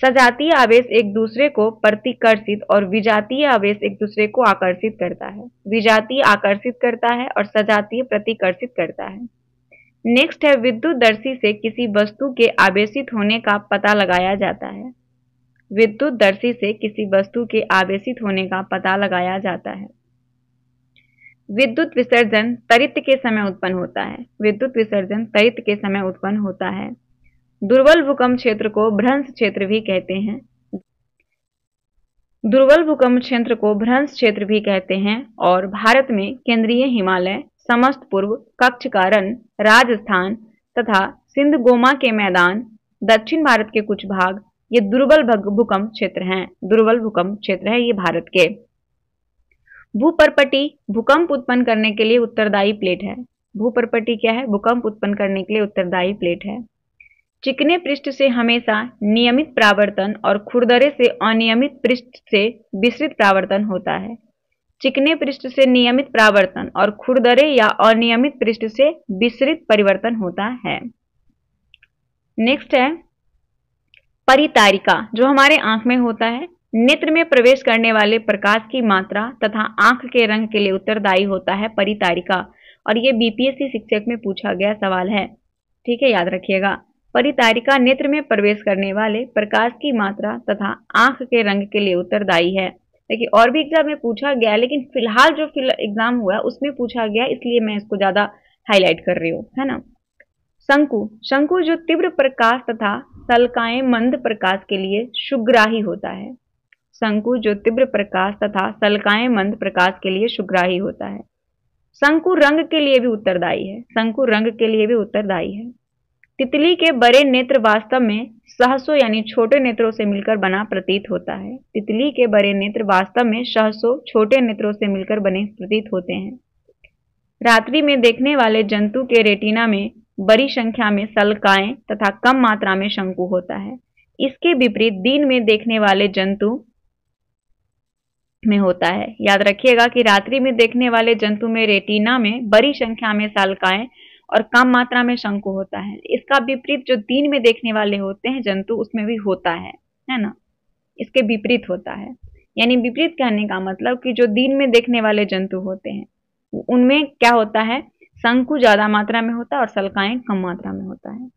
सजातीय आवेश एक दूसरे को प्रतिकर्षित और विजातीय आवेश एक दूसरे को आकर्षित करता है विजातीय आकर्षित करता है और सजातीय प्रतिकर्षित करता है नेक्स्ट है विद्युत दर्शी से किसी वस्तु के आवेशित होने का पता लगाया जाता है विद्युत दर्शी से किसी वस्तु के आवेशित होने का पता लगाया जाता है विद्युत विसर्जन तरित के समय उत्पन्न होता है विद्युत विसर्जन तरित के समय उत्पन्न होता है दुर्बल भूकंप क्षेत्र को भ्रंश क्षेत्र भी कहते हैं दुर्बल भूकंप क्षेत्र को भ्रंश क्षेत्र भी कहते हैं और भारत में केंद्रीय हिमालय समस्त पूर्व कक्ष कारण राजस्थान तथा सिंध गोमा के मैदान दक्षिण भारत के कुछ भाग ये दुर्बल भूकंप क्षेत्र हैं दुर्बल भूकंप क्षेत्र है ये भारत के भूपरपटी भूकंप उत्पन्न करने के लिए उत्तरदायी प्लेट है भूपरपटी क्या है भूकंप उत्पन्न करने के लिए उत्तरदायी प्लेट है चिकने पृष्ठ से हमेशा नियमित प्रावर्तन और खुरदरे से अनियमित पृष्ठ से विस्तृत प्रावर्तन होता है चिकने पृष्ठ से नियमित प्रावर्तन और खुरदरे या अनियमित पृष्ठ से विस्तृत परिवर्तन होता है नेक्स्ट है परितारिका जो हमारे आंख में होता है नेत्र में प्रवेश करने वाले प्रकाश की मात्रा तथा आंख के रंग के लिए उत्तरदायी होता है परितारिका और ये बीपीएससी शिक्षक में पूछा गया सवाल है ठीक है याद रखिएगा परितारिका नेत्र में प्रवेश करने वाले प्रकाश की मात्रा तथा आंख के रंग के लिए उत्तरदायी है देखिए और भी एग्जाम में पूछा गया लेकिन फिलहाल जो एग्जाम हुआ उसमें पूछा गया इसलिए मैं इसको ज्यादा हाईलाइट कर रही हूँ है ना शंकु शंकु जो तीव्र प्रकाश तथा सलकाए मंद प्रकाश के लिए शुग्राही होता है शंकु जो तीव्र प्रकाश तथा सलकाए मंद प्रकाश के लिए शुग्राही होता है शंकु रंग के लिए भी उत्तरदायी है शंकु रंग के लिए भी उत्तरदायी है तितली के बड़े नेत्र वास्तव में सहसो यानी छोटे नेत्रों से मिलकर बना प्रतीत होता है तितली के बड़े नेत्र वास्तव में सहसो छोटे नेत्रों से मिलकर बने प्रतीत होते हैं रात्रि में देखने वाले जंतु के रेटिना में बड़ी संख्या में सलकाएं तथा कम मात्रा में शंकु होता है इसके विपरीत दिन में देखने वाले जंतु में होता है याद रखिएगा कि रात्रि में देखने वाले जंतु में रेटिना में बड़ी संख्या में सालकाएं और कम मात्रा में शंकु होता है इसका विपरीत जो दिन में देखने वाले होते हैं जंतु उसमें भी होता है है ना इसके विपरीत होता है यानी विपरीत कहने का मतलब कि जो दिन में देखने वाले जंतु होते हैं उनमें क्या होता है शंकु ज्यादा मात्रा में होता है और सलकाएं कम मात्रा में होता है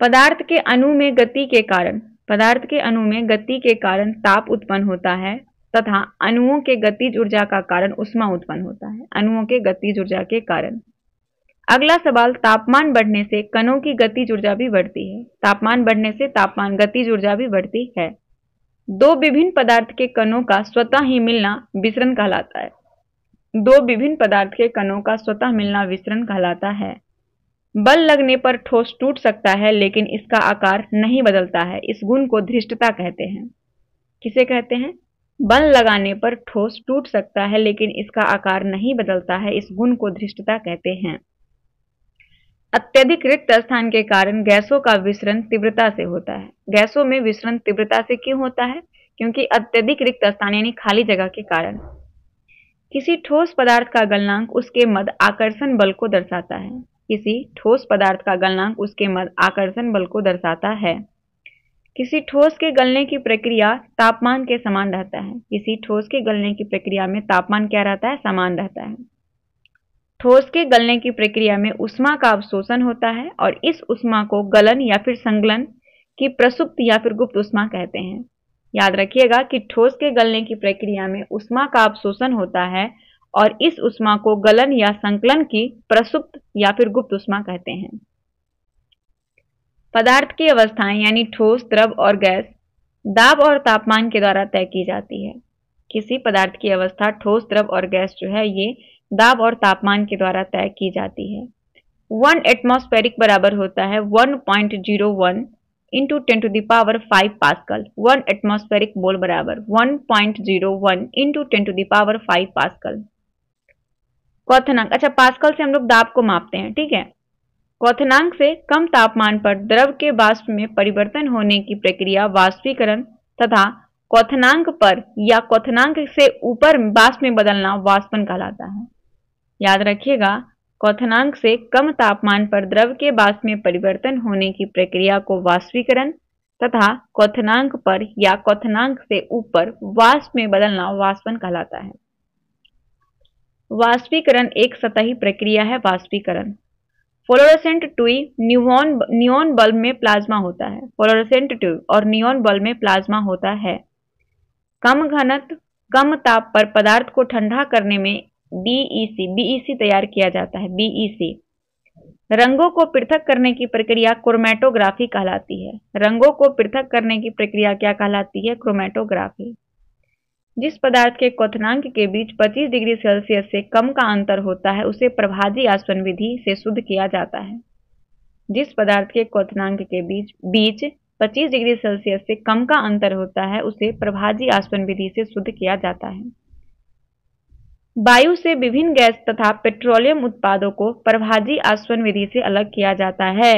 पदार्थ के अणु में गति के कारण पदार्थ के अणु में गति के कारण ताप उत्पन्न होता है तथा अणुओं के गतिज ऊर्जा का कारण उष्मा उत्पन्न होता है अणुओं के गतिज ऊर्जा के कारण अगला सवाल तापमान बढ़ने से कणों की गति ऊर्जा भी बढ़ती है तापमान बढ़ने से तापमान गति ऊर्जा भी बढ़ती है दो विभिन्न पदार्थ के कणों का स्वतः ही मिलना विसरण कहलाता है दो विभिन्न पदार्थ के कणों का स्वतः मिलना विसरण कहलाता है बल लगने पर ठोस टूट सकता है लेकिन इसका आकार नहीं बदलता है इस गुण को धृष्टता कहते हैं किसे कहते हैं बल लगाने पर ठोस टूट सकता है लेकिन इसका आकार नहीं बदलता है इस गुण को धृष्टता कहते हैं अत्यधिक रिक्त स्थान के कारण गैसों का विसरण तीव्रता से होता है गैसों में विसरण तीव्रता से क्यों होता है क्योंकि अत्यधिक रिक्त स्थान यानी खाली जगह के कारण किसी ठोस पदार्थ का गलनांक उसके मद आकर्षण बल को दर्शाता है किसी ठोस पदार्थ का गलनांक उसके मद आकर्षण बल को दर्शाता है किसी ठोस के गलने की प्रक्रिया तापमान के समान रहता है किसी ठोस के गलने की प्रक्रिया में तापमान क्या रहता है समान रहता है ठोस के गलने की प्रक्रिया में उष्मा का अवशोषण होता है और इस उष्मा को गलन या फिर संगलन की प्रसुप्त या फिर गुप्त उष्मा कहते हैं याद रखिएगा कि ठोस के गलने की प्रक्रिया में उष्मा का अवशोषण होता है और इस उष्मा को गलन या संकलन की प्रसुप्त या फिर गुप्त उष्मा कहते हैं पदार्थ की अवस्थाएं यानी ठोस द्रव और गैस दाब और तापमान के द्वारा तय की जाती है किसी पदार्थ की अवस्था ठोस द्रव और गैस जो है ये दाब और तापमान के द्वारा तय की जाती है वन एटमोस्फेरिक बराबर होता है one point zero one into ten to the power five pascal one atmospheric बोल बराबर one point zero one into ten to the power five pascal क्वनांक अच्छा पासकल से हम लोग दाब को मापते हैं ठीक है क्वनांक से कम तापमान पर द्रव के वाष्प में परिवर्तन होने की प्रक्रिया वाष्पीकरण तथा क्वनांक पर या क्वनांक से ऊपर वाष्प में बदलना वाष्पन कहलाता है याद रखिएगा क्वथनांक से कम तापमान पर द्रव के बास में परिवर्तन होने की प्रक्रिया को वाष्पीकरण तथा क्वथनांक पर या क्वथनांक से ऊपर वाष्प में बदलना वाष्पन कहलाता है वाष्पीकरण एक सतही प्रक्रिया है वाष्पीकरण फ्लोरोसेंट टुई न्यून न्यून बल्ब में प्लाज्मा होता है फ्लोरोसेंट टू और न्यून बल्ब में प्लाज्मा होता है कम घनत्व कम ताप पर पदार्थ को ठंडा करने में बीईसी बीईसी e e तैयार किया जाता है बीईसी e रंगों को पृथक करने की प्रक्रिया क्रोमेटोग्राफी कहलाती है रंगों को पृथक करने की प्रक्रिया क्या कहलाती है क्रोमेटोग्राफी जिस पदार्थ के क्वनांक के बीच 25 डिग्री सेल्सियस से कम का अंतर होता है उसे प्रभाजी आसवन विधि से शुद्ध किया जाता है जिस पदार्थ के क्वनांक के बीच बीच 25 डिग्री सेल्सियस से कम का अंतर होता है उसे प्रभाजी आसवन विधि से शुद्ध किया जाता है वायु से विभिन्न गैस तथा पेट्रोलियम उत्पादों को प्रभाजी आसवन विधि से अलग किया जाता है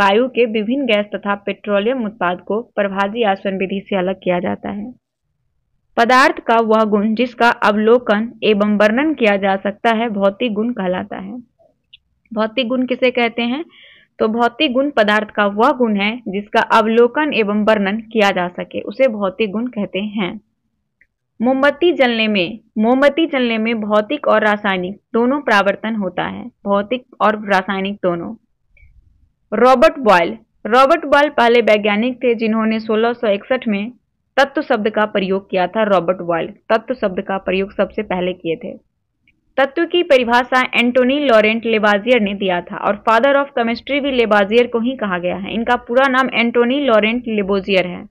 वायु के विभिन्न गैस तथा पेट्रोलियम उत्पाद को प्रभाजी आसवन विधि से अलग किया जाता है पदार्थ का वह गुण जिसका अवलोकन एवं वर्णन किया जा सकता है भौतिक गुण कहलाता है भौतिक गुण किसे कहते हैं तो भौतिक गुण पदार्थ का वह गुण है जिसका अवलोकन एवं वर्णन किया जा सके उसे भौतिक गुण कहते हैं मोमबत्ती जलने में मोमबत्ती जलने में भौतिक और रासायनिक दोनों परावर्तन होता है भौतिक और रासायनिक दोनों रॉबर्ट बॉयल रॉबर्ट बॉयल पहले वैज्ञानिक थे जिन्होंने 1661 में तत्व शब्द का प्रयोग किया था रॉबर्ट बॉयल तत्व शब्द का प्रयोग सबसे पहले किए थे तत्व की परिभाषा एंटोनी लॉरेंट लेबाजियर ने दिया था और फादर ऑफ केमिस्ट्री भी लेबाजियर को ही कहा गया है इनका पूरा नाम एंटोनी लॉरेंट लेबोजियर है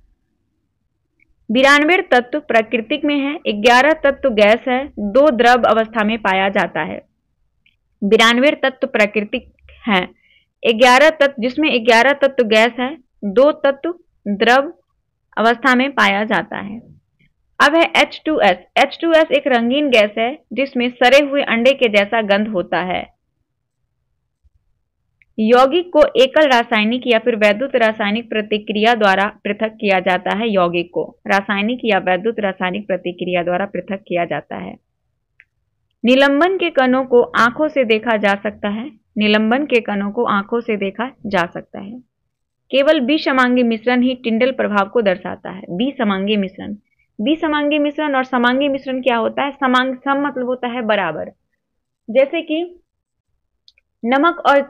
बिरानवे तत्व प्राकृतिक में है ग्यारह तत्व गैस है दो द्रव अवस्था में पाया जाता है बिरानवे तत्व प्राकृतिक है ग्यारह तत्व जिसमें ग्यारह तत्व गैस है दो तत्व द्रव अवस्था में पाया जाता है अब है H2S H2S एक रंगीन गैस है जिसमें सरे हुए अंडे के जैसा गंध होता है यौगिक को एकल रासायनिक या फिर वैद्युत रासायनिक प्रतिक्रिया द्वारा पृथक किया जाता है यौगिक को रासायनिक या वैद्युत रासायनिक प्रतिक्रिया द्वारा पृथक किया जाता है निलंबन के कणों को आंखों से देखा जा सकता है निलंबन के कणों को आंखों से देखा जा सकता है केवल समांगी मिश्रण ही टिंडल प्रभाव को दर्शाता है समांगी मिश्रण समांगी मिश्रण और समांगी मिश्रण क्या होता है समांग सम मतलब होता है बराबर जैसे कि नमक और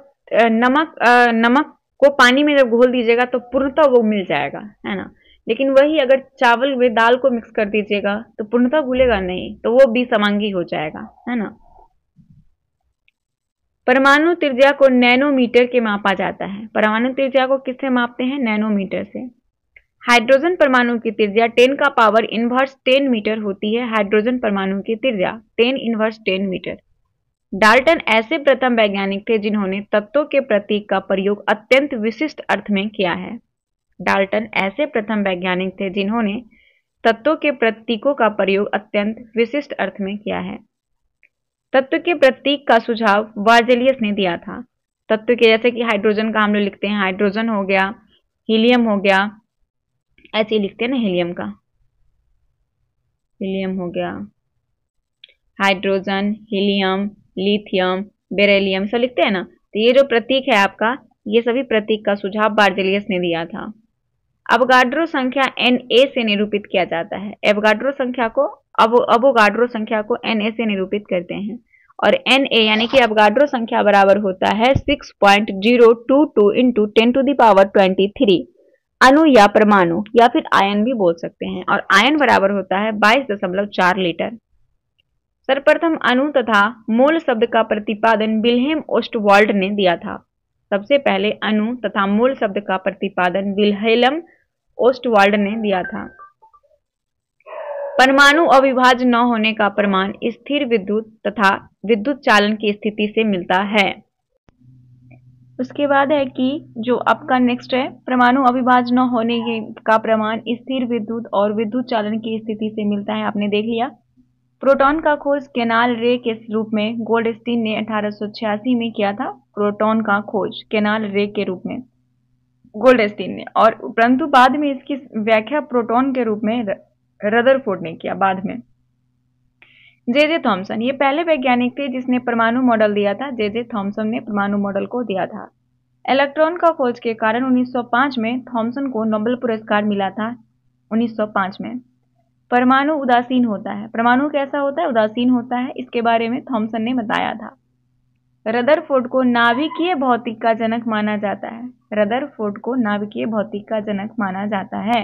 नमक नमक को पानी में जब घोल दीजिएगा तो पूर्णतः वो मिल जाएगा है ना लेकिन वही अगर चावल में दाल को मिक्स कर दीजिएगा तो पूर्णतः घुलेगा नहीं तो वो भी समांगी हो जाएगा है ना परमाणु त्रिज्या को नैनोमीटर के मापा जाता है परमाणु त्रिज्या को किससे मापते हैं नैनोमीटर से हाइड्रोजन परमाणु की त्रिज्या 10 का पावर इनवर्स 10 मीटर होती है हाइड्रोजन परमाणु की त्रिज्या 10 इनवर्स 10 मीटर डाल्टन ऐसे प्रथम वैज्ञानिक थे जिन्होंने तत्वों के प्रतीक का प्रयोग अत्यंत विशिष्ट अर्थ में किया है डाल्टन ऐसे प्रथम वैज्ञानिक थे जिन्होंने तत्वों के प्रतीकों का प्रयोग अत्यंत विशिष्ट अर्थ में किया है तत्व के प्रतीक का सुझाव वार्जेलियस ने दिया था तत्व के जैसे कि हाइड्रोजन का हम लोग लिखते हैं हाइड्रोजन हो गया हीलियम हो गया ऐसे लिखते हैं ना हीलियम का हीलियम हो गया हाइड्रोजन हीलियम लिथियम बेरेलियम सब लिखते हैं ना तो ये जो प्रतीक है आपका ये सभी प्रतीक का सुझाव बार्जिलियस ने दिया था अबगाड्रो संख्या एन ए से निरूपित किया जाता है एबगाड्रो संख्या को अब अबोगाड्रो संख्या को एन ए से निरूपित करते हैं और एन ए यानी कि अबगाड्रो संख्या बराबर होता है six point zero two two into ten to the power twenty three अनु या परमाणु या फिर आयन भी बोल सकते हैं और आयन बराबर होता है बाईस दशमलव चार लीटर सर्वप्रथम अणु तथा मूल शब्द का प्रतिपादन विल्हेम ओस्टवाल्ड ने दिया था सबसे पहले अणु तथा मूल शब्द का प्रतिपादन विल्हेलम ओस्टवाल्ड ने दिया था परमाणु अविभाज न होने का प्रमाण स्थिर विद्युत तथा विद्युत चालन की स्थिति से मिलता है उसके बाद है कि जो आपका नेक्स्ट है परमाणु अविभाज न होने का प्रमाण स्थिर विद्युत और विद्युत चालन की स्थिति से मिलता है आपने देख लिया प्रोटॉन का खोज केनाल रे के रूप में स्टीन ने अठारह में किया था प्रोटॉन का खोज केनाल रे के रूप में स्टीन ने और परंतु बाद में इसकी व्याख्या प्रोटॉन के रूप में रदरफोर्ड ने किया बाद में जे जे थॉम्सन ये पहले वैज्ञानिक थे जिसने परमाणु मॉडल दिया था जे जे थॉम्सन ने परमाणु मॉडल को दिया था इलेक्ट्रॉन का खोज के कारण 1905 में थॉम्सन को नोबेल पुरस्कार मिला था 1905 में परमाणु उदासीन होता है परमाणु कैसा होता है उदासीन होता है इसके बारे में थॉमसन ने बताया था रदरफोर्ड को नाभिकीय भौतिक का जनक माना जाता है रदरफोर्ड को नाभिकीय भौतिक का जनक माना जाता है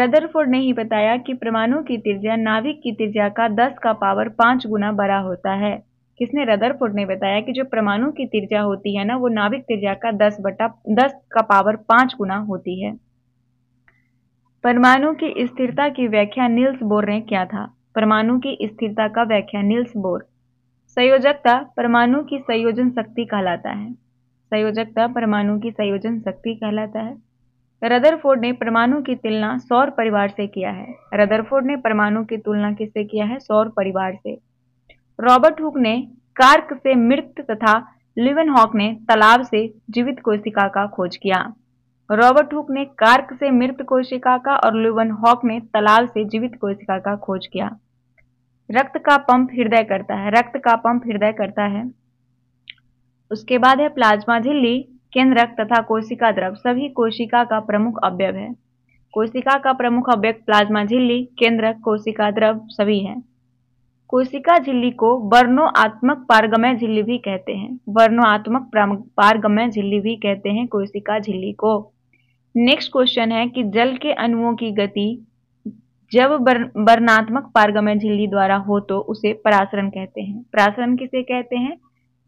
रदरफोर्ड ने ही बताया कि परमाणु की त्रिज्या नाभिक की त्रिज्या का 10 का पावर पांच गुना बड़ा होता है किसने रदरफोर्ड ने बताया कि जो परमाणु की त्रिज्या होती है ना वो नाभिक त्रिज्या का 10 बटा 10 का पावर पांच गुना होती है परमाणु की स्थिरता की व्याख्या नील्स बोर ने क्या था परमाणु की स्थिरता का व्याख्या नील्स बोर संयोजकता परमाणु की संयोजन शक्ति कहलाता है संयोजकता परमाणु की संयोजन शक्ति कहलाता है रदरफोर्ड ने परमाणु की तुलना सौर परिवार से किया है रदरफोर्ड ने परमाणु की तुलना किससे किया है सौर परिवार से रॉबर्ट हुक ने कार्क से मृत तथा लिवन हॉक ने तालाब से जीवित कोशिका का खोज किया रॉबर्ट हुक ने कार्क से मृत कोशिका का और लुवन हॉक ने तलाल से जीवित कोशिका का खोज किया रक्त का पंप हृदय करता है रक्त का पंप हृदय करता है उसके बाद है प्लाज्मा झिल्ली केंद्रक तथा कोशिका द्रव सभी कोशिका का प्रमुख अवयव है कोशिका का प्रमुख अवयव प्लाज्मा झिल्ली केंद्रक कोशिका द्रव सभी है कोशिका झिल्ली को वर्णोआत्मक पारगम्य झिल्ली भी कहते हैं वर्णोआत्मक पारगम्य झिल्ली भी कहते हैं कोशिका झिल्ली को नेक्स्ट क्वेश्चन है कि जल के अणुओं की गति जब बर, वर्णात्मक झिल्ली द्वारा हो तो उसे परासरण कहते हैं परासरण किसे कहते हैं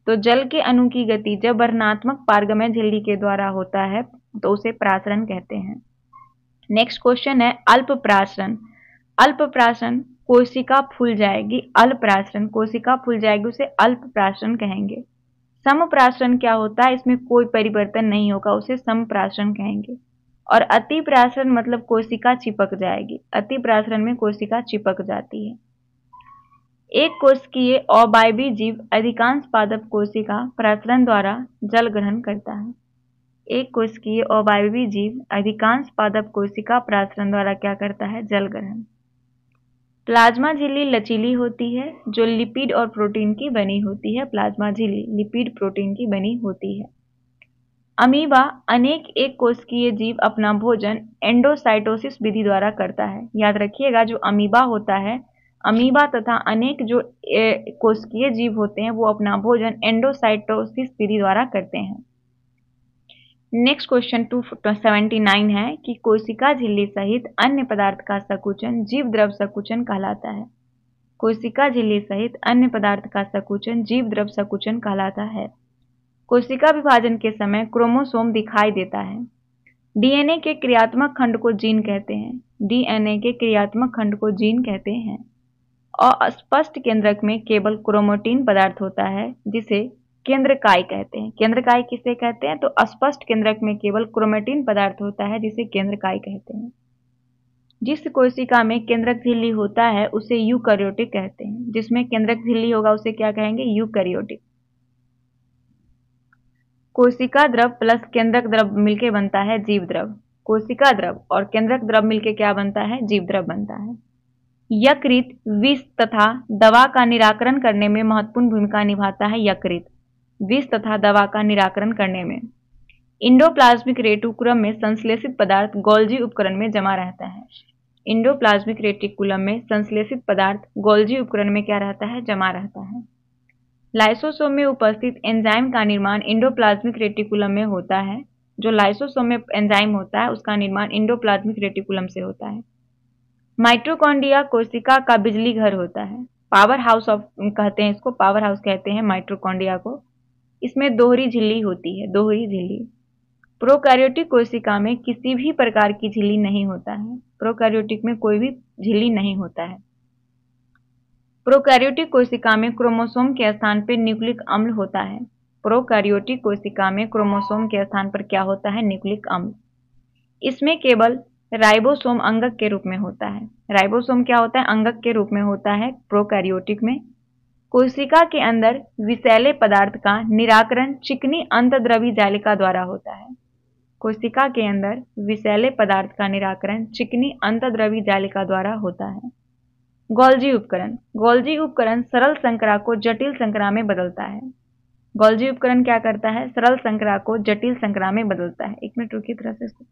तो जल के अणु की गति जब वर्णात्मक पारगमय झिल्ली के द्वारा होता है तो उसे परासरण कहते हैं नेक्स्ट क्वेश्चन है अल्प प्रासरण अल्प प्रासरण कोशिका फूल जाएगी अल्प प्रासरण कोशिका फूल जाएगी उसे अल्प प्रासरण कहेंगे सम प्रासरण क्या होता है इसमें कोई परिवर्तन नहीं होगा उसे सम प्रासरण कहेंगे और अति प्रासरण मतलब कोशिका चिपक जाएगी अति प्रासरण में कोशिका चिपक जाती है एक कोशिकीय अवायवी जीव अधिकांश पादप कोशिका प्रासरण द्वारा जल ग्रहण करता है एक कोशिकीय अवायवी जीव अधिकांश पादप कोशिका प्रासरण द्वारा क्या करता है जल ग्रहण प्लाज्मा झिल्ली लचीली होती है जो लिपिड और प्रोटीन की बनी होती है प्लाज्मा झिल्ली लिपिड प्रोटीन की बनी होती है अमीबा अनेक एक कोशिकीय जीव अपना भोजन एंडोसाइटोसिस विधि द्वारा करता है याद रखिएगा जो अमीबा होता है अमीबा तथा अनेक जो कोशिकीय जीव होते हैं वो अपना भोजन एंडोसाइटोसिस विधि द्वारा करते हैं next question two seventy nine है कि कोशिका झिल्ली सहित अन्य पदार्थ का संकुचन जीव द्रव संकुचन कहलाता है कोशिका झिल्ली सहित अन्य पदार्थ का संकुचन जीव द्रव संकुचन कहलाता है कोशिका विभाजन के समय क्रोमोसोम दिखाई देता है डीएनए के क्रियात्मक खंड को जीन कहते हैं डीएनए के क्रियात्मक खंड को जीन कहते हैं अस्पष्ट केंद्रक में केवल क्रोमोटीन पदार्थ होता है जिसे केंद्रकाय कहते हैं केंद्रकाय किसे कहते हैं तो अस्पष्ट केंद्रक में केवल क्रोमेटीन पदार्थ होता है जिसे केंद्रकाय कहते हैं जिस कोशिका में केंद्रक झिल्ली होता है उसे यूकैरियोटिक कहते हैं जिसमें केंद्रक झिल्ली होगा उसे क्या कहेंगे यूकैरियोटिक कोशिका द्रव प्लस केंद्रक द्रव मिलके बनता है जीव द्रव कोशिका द्रव और केंद्रक द्रव मिलके क्या बनता है जीव द्रव बनता है यकृत विष तथा दवा का निराकरण करने में महत्वपूर्ण भूमिका निभाता है यकृत विष तथा दवा का निराकरण करने में इंडोप्लाज्मिक रेटिकुलम में संश्लेषित पदार्थ गोल्जी उपकरण में जमा रहता है इंडोप्लाज्मिक रेटिकुलम में संश्लेषित पदार्थ गोल्जी उपकरण में क्या रहता है जमा रहता है लाइसोसोम में उपस्थित एंजाइम का निर्माण इंडोप्लाज्मिक रेटिकुलम में होता है जो लाइसोसोम में एंजाइम होता है उसका निर्माण इंडोप्लाज्मिक रेटिकुलम से होता है माइट्रोकॉन्डिया कोशिका का बिजली घर होता है पावर हाउस ऑफ कहते हैं इसको पावर हाउस कहते हैं माइट्रोकॉन्डिया को इसमें दोहरी झिल्ली होती है दोहरी झिल्ली प्रोकैरियोटिक कोशिका में किसी भी प्रकार की झिल्ली नहीं होता है प्रोकैरियोटिक में कोई भी झिल्ली नहीं होता है प्रोकैरियोटिक कोशिका में क्रोमोसोम के स्थान पर न्यूक्लिक अम्ल होता है प्रोकैरियोटिक कोशिका में क्रोमोसोम के स्थान पर क्या होता है न्यूक्लिक अम्ल इसमें केवल राइबोसोम अंगक के रूप में होता है राइबोसोम क्या होता है अंगक के रूप में होता है प्रोकैरियोटिक में कोशिका के अंदर विषैले पदार्थ का निराकरण चिकनी अंतद्रवी जालिका द्वारा होता है कोशिका के अंदर विषैले पदार्थ का निराकरण चिकनी अंतद्रवी जालिका द्वारा होता है गोल्जी उपकरण गोल्जी उपकरण सरल संकरा को जटिल संकरा में बदलता है गोल्जी उपकरण क्या करता है सरल संकरा को जटिल संकरा में बदलता है एक मिनट रुकी तरह से इसको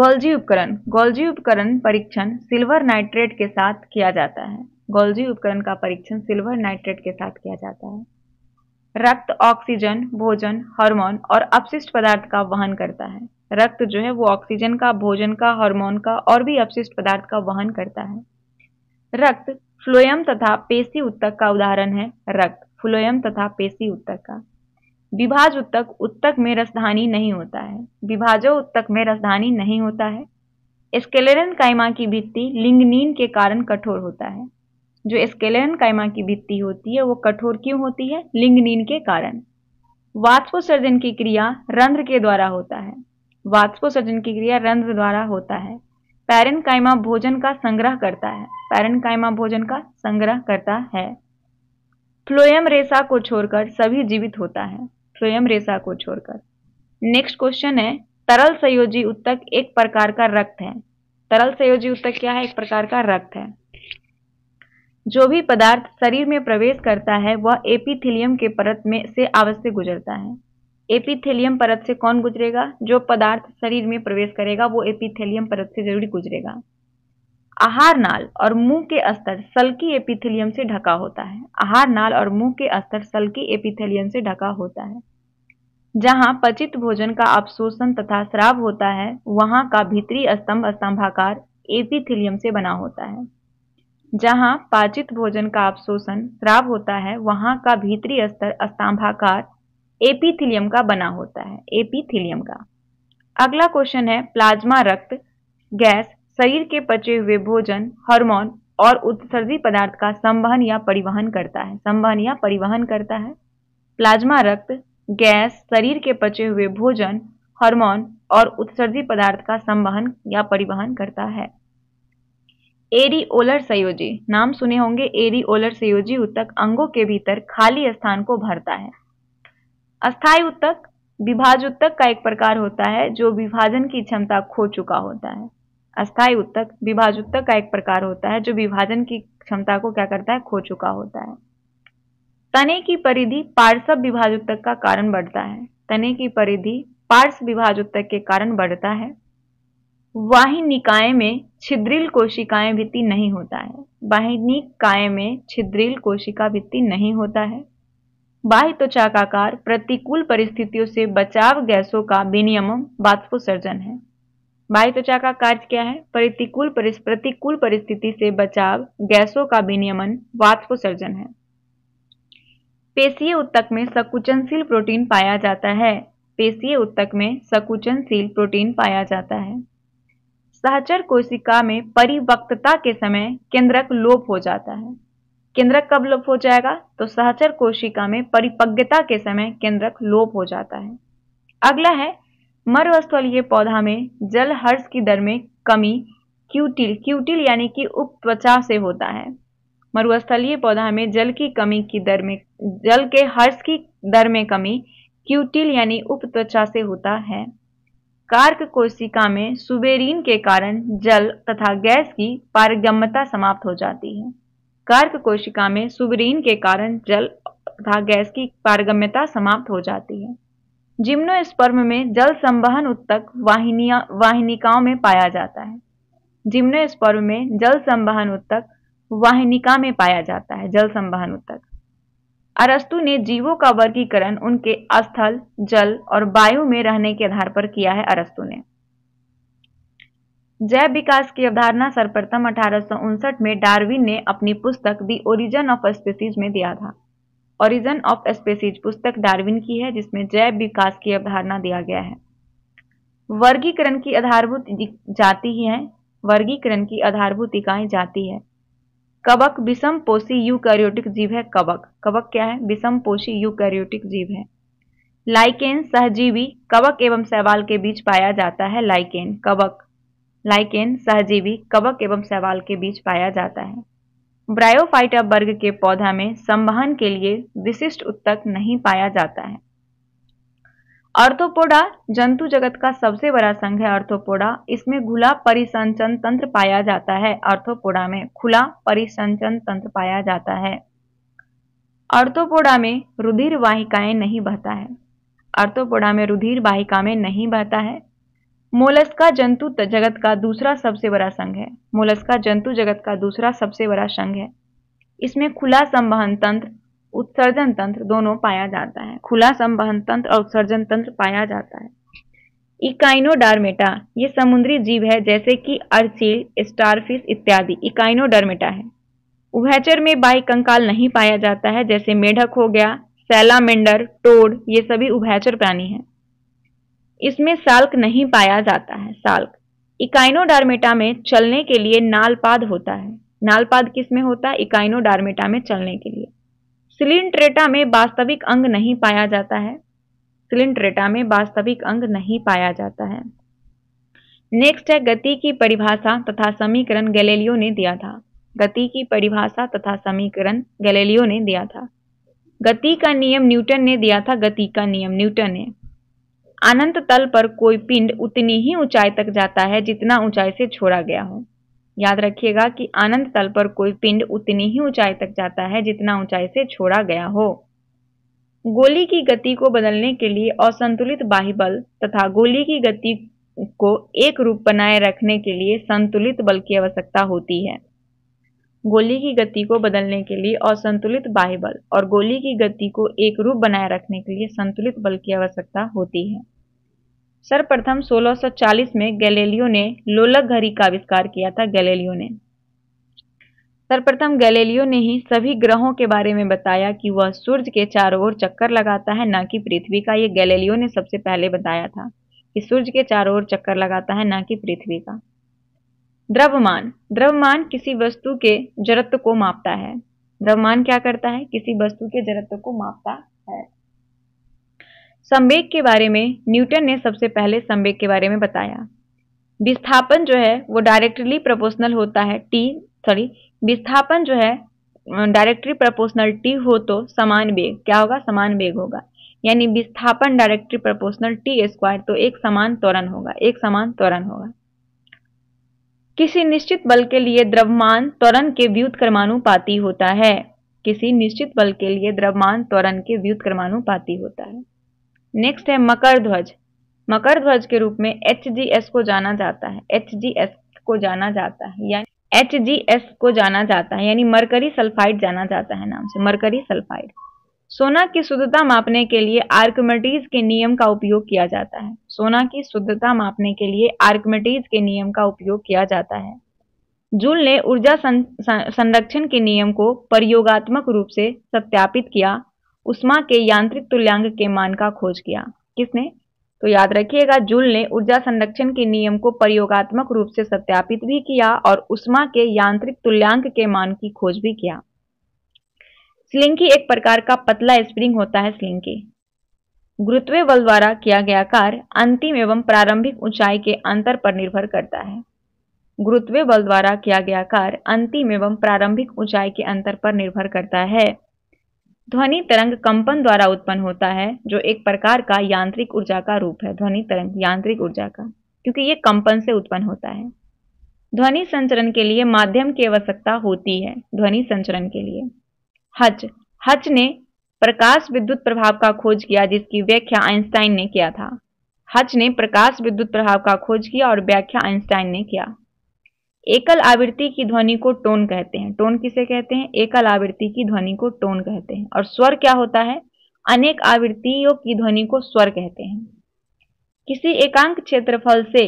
गोल्जी उपकरण गोल्जी उपकरण परीक्षण सिल्वर नाइट्रेट के साथ किया जाता है गोल्जी उपकरण का परीक्षण सिल्वर नाइट्रेट के साथ किया जाता है रक्त ऑक्सीजन भोजन हार्मोन और अपशिष्ट पदार्थ का वहन करता है रक्त जो है वो ऑक्सीजन का भोजन का हार्मोन का और भी अपशिष्ट पदार्थ का वहन करता है रक्त फ्लोयम तथा पेशी उत्तक का उदाहरण है रक्त फ्लोयम तथा पेशी उत्तक का विभाज उत्तक उत्तक में रसधानी नहीं होता है विभाजो उत्तक में रसधानी नहीं होता है स्केलेरन कायमा की भित्ति लिंगनीन के कारण कठोर होता है जो स्केलेरन कायमा की भित्ति होती है वो कठोर क्यों होती है लिंगनीन के कारण वाष्पोसर्जन की क्रिया रंध्र के द्वारा होता है वाष्पोसर्जन की क्रिया रंध्र द्वारा होता है पैरेनकाइमा भोजन का संग्रह करता है पैरेनकाइमा भोजन का संग्रह करता है फ्लोयम रेसा को छोड़कर सभी जीवित होता है फ्लोयम रेसा को छोड़कर नेक्स्ट क्वेश्चन है तरल संयोजी उत्तक एक प्रकार का रक्त है तरल संयोजी उत्तक क्या है एक प्रकार का रक्त है जो भी पदार्थ शरीर में प्रवेश करता है वह एपिथिलियम के परत में से अवश्य गुजरता है एपिथेलियम परत से कौन गुजरेगा जो पदार्थ शरीर में प्रवेश करेगा वो एपिथेलियम परत से जरूर गुजरेगा आहार नाल और मुंह के स्तर सल्की एपिथेलियम से ढका होता है आहार नाल और मुंह के स्तर सल्की एपिथेलियम से ढका होता है जहां पचित भोजन का अवशोषण तथा श्राव होता है वहां का भीतरी स्तंभ स्तंभाकार एपिथेलियम से बना होता है जहां पाचित भोजन का अवशोषण श्राव होता है वहां का भीतरी स्तर स्तंभाकार एपीथिलियम का बना होता है एपीथिलियम का अगला क्वेश्चन है प्लाज्मा रक्त गैस शरीर के पचे हुए भोजन हार्मोन और उत्सर्जी पदार्थ का संवहन या परिवहन करता है संवहन या परिवहन करता है प्लाज्मा रक्त गैस शरीर के पचे हुए भोजन हार्मोन और उत्सर्जी पदार्थ का संवहन या परिवहन करता है ओलर संयोजी नाम सुने होंगे ओलर संयोजी उत्तक अंगों के भीतर खाली स्थान को भरता है अस्थायी उत्तक विभाज उत्तक का एक प्रकार होता है जो विभाजन की क्षमता खो चुका होता है अस्थायी उत्तक विभाज उत्तक का एक प्रकार होता है जो विभाजन की क्षमता को क्या करता है खो चुका होता है तने की परिधि पार्श्व विभाज उत्तक का कारण बढ़ता है तने की परिधि पार्श्व विभाज उत्तक के कारण बढ़ता है निकाय में छिद्रिल कोशिकाएं भित्ति नहीं होता है काय में छिद्रिल कोशिका भित्ति नहीं होता है बाह्य त्वचाकाकार प्रतिकूल परिस्थितियों से बचाव गैसों का विनियमन बाष्पोसर्जन है बाह्य त्वचा का कार्य क्या है प्रतिकूल प्रतिकूल परिस्थिति से बचाव गैसों का विनियमन वाष्पोसर्जन है पेशीय उत्तक में सकुचनशील प्रोटीन पाया जाता है पेशीय उत्तक में सकुचनशील प्रोटीन पाया जाता है सहचर कोशिका में परिवक्तता के समय केंद्रक लोप हो जाता है केंद्रक कब लोप हो जाएगा तो सहचर कोशिका में परिपक्वता के समय केंद्रक लोप हो जाता है अगला है मर वस्तुलीय पौधा में जल हर्ष की दर में कमी क्यूटिल क्यूटिल यानी कि उप त्वचा से होता है मरुस्थलीय पौधा में जल की कमी की दर में जल के हर्ष की दर में कमी क्यूटिल यानी उप त्वचा से होता है कार्क कोशिका में सुबेरीन के कारण जल तथा गैस की पारगम्यता समाप्त हो जाती है कार्क कोशिका में सुबरीन के कारण जल तथा गैस की पारगम्यता समाप्त हो जाती है जिम्नोस्पर्म में जल संवहन उत्तक वाहिनिया वाहिनिकाओं में पाया जाता है जिम्नोस्पर्म में जल संवहन उत्तक वाहिनिका में पाया जाता है जल संवहन उत्तक अरस्तु ने जीवों का वर्गीकरण उनके अस्थल जल और वायु में रहने के आधार पर किया है अरस्तु ने जैव विकास की अवधारणा सर्वप्रथम अठारह में डार्विन ने अपनी पुस्तक दी ओरिजन ऑफ स्पेसीज में दिया था ओरिजन ऑफ स्पेसीज पुस्तक डार्विन की है जिसमें जैव विकास की अवधारणा दिया गया है वर्गीकरण की आधारभूत जाति ही है वर्गीकरण की आधारभूत इकाई जाति है कवक विषम पोषी यूकैरियोटिक जीव है कवक कवक क्या है विषम पोषी यूकैरियोटिक जीव है लाइकेन सहजीवी कवक एवं सहवाल के बीच पाया जाता है लाइकेन कवक लाइकेन सहजीवी कवक एवं सवाल के बीच पाया जाता है ब्रायोफाइटा वर्ग के पौधा में संवहन के लिए विशिष्ट उत्तक नहीं पाया जाता है अर्थोपोडा जंतु जगत का सबसे बड़ा संघ है अर्थोपोडा इसमें घुला परिसंचन तंत्र पाया जाता है अर्थोपोडा में खुला परिसंचन तंत्र पाया जाता है अर्थोपोडा में रुधिर वाहिकाएं नहीं बहता है अर्थोपोडा में रुधिर वाहिका में नहीं बहता है मोलस्का जंतु जगत का दूसरा सबसे बड़ा संघ है मोलस्का जंतु जगत का दूसरा सबसे बड़ा संघ है इसमें खुला संवहन तंत्र उत्सर्जन तंत्र दोनों पाया जाता है खुला संवहन तंत्र और उत्सर्जन तंत्र पाया जाता है इकाइनोडार्मेटा ये समुद्री जीव है जैसे कि अर्चिल स्टारफिश इत्यादि डार्मेटा है उभयचर में बाई कंकाल नहीं पाया जाता है जैसे मेढक हो गया सैलामेंडर टोड ये सभी उभयचर प्राणी हैं इसमें साल्क नहीं पाया जाता है साल्क इकाइनोडार्मेटा में चलने के लिए नालपाद होता है नालपाद किस में होता है इकाइनोडार्मेटा में चलने के लिए सिलिंट्रेटा में वास्तविक अंग नहीं पाया जाता है सिलिंट्रेटा में वास्तविक अंग नहीं पाया जाता है नेक्स्ट है गति की परिभाषा तथा समीकरण गैलेलियो ने दिया था गति की परिभाषा तथा समीकरण गैलेलियो ने दिया था गति का नियम न्यूटन ने दिया था गति का नियम न्यूटन ने अनंत तल पर कोई पिंड उतनी ही ऊंचाई तक जाता है जितना ऊंचाई से छोड़ा गया हो याद रखिएगा कि अनंत तल पर कोई पिंड उतनी ही ऊंचाई तक जाता है जितना ऊंचाई से छोड़ा गया हो गोली की गति को बदलने के लिए असंतुलित बाह्य बल तथा गोली की गति को एक रूप बनाए रखने के लिए संतुलित बल की आवश्यकता होती है गोली की गति को बदलने के लिए असंतुलित बाह्य बल और गोली की गति को एक रूप बनाए रखने के लिए संतुलित बल की आवश्यकता होती है सर्वप्रथम 1640 में गैलेलियो ने लोलक घड़ी का आविष्कार किया था गैलेलियो ने सर्वप्रथम गैलेलियो ने ही सभी ग्रहों के बारे में बताया कि वह सूर्य के चारों ओर चक्कर लगाता है ना कि पृथ्वी का ये गैलेलियो ने सबसे पहले बताया था कि सूर्य के चारों ओर चक्कर लगाता है ना कि पृथ्वी का द्रव्यमान द्रव्यमान किसी वस्तु के जड़त्व को मापता है द्रव्यमान क्या करता है किसी वस्तु के जड़त्व को मापता है संवेग के बारे में न्यूटन ने सबसे पहले संवेग के बारे में बताया विस्थापन जो है वो डायरेक्टली प्रोपोर्शनल होता है टी सॉरी विस्थापन जो है डायरेक्टली प्रोपोर्शनल टी हो तो समान वेग क्या होगा समान वेग होगा यानी विस्थापन डायरेक्टली प्रोपोर्शनल टी स्क्वायर तो एक समान त्वरण होगा एक समान त्वरण होगा किसी निश्चित बल के लिए द्रव्यमान त्वरण के व्युत क्रमानुपाती होता है किसी निश्चित बल के लिए द्रव्यमान त्वरण के व्युत क्रमानुपाती होता है नेक्स्ट है मकर ध्वज मकर ध्वज के रूप में एच को जाना जाता है एच को जाना जाता है यानी एच को जाना जाता है यानी मरकरी सल्फाइड जाना जाता है नाम से मरकरी सल्फाइड सोना की शुद्धता मापने के लिए आर्कमेटीज के नियम का उपयोग किया जाता है सोना की शुद्धता मापने के लिए आर्कमेटीज के नियम का उपयोग किया जाता है जूल ने ऊर्जा संरक्षण के नियम को प्रयोगात्मक रूप से सत्यापित किया उष्मा के यांत्रिक तुल्यांक के मान का खोज किया किसने तो याद रखिएगा जूल ने ऊर्जा संरक्षण के नियम को प्रयोगात्मक रूप से सत्यापित भी किया और उष्मा के यांत्रिक तुल्यांक के मान की खोज भी किया स्लिंकी एक प्रकार का पतला स्प्रिंग होता है स्लिंकी गुरुत्व बल द्वारा किया गया कार्य अंतिम एवं प्रारंभिक ऊंचाई के अंतर पर निर्भर करता है गुरुत्व बल द्वारा किया गया कार्य अंतिम एवं प्रारंभिक ऊंचाई के अंतर पर निर्भर करता है ध्वनि तरंग कंपन द्वारा उत्पन्न होता है जो एक प्रकार का यांत्रिक ऊर्जा का रूप है ध्वनि तरंग यांत्रिक ऊर्जा का क्योंकि ये कंपन से उत्पन्न होता है ध्वनि संचरण के लिए माध्यम की आवश्यकता होती है ध्वनि संचरण के लिए हच हच ने प्रकाश विद्युत प्रभाव का खोज किया जिसकी व्याख्या आइंस्टाइन ने किया था हच ने प्रकाश विद्युत प्रभाव का खोज किया और व्याख्या आइंस्टाइन ने किया एकल आवृत्ति की ध्वनि को टोन कहते हैं टोन किसे कहते हैं एकल आवृत्ति की ध्वनि को टोन कहते हैं और स्वर क्या होता है अनेक आवृत्तियों की ध्वनि को स्वर कहते हैं किसी एकांक क्षेत्रफल से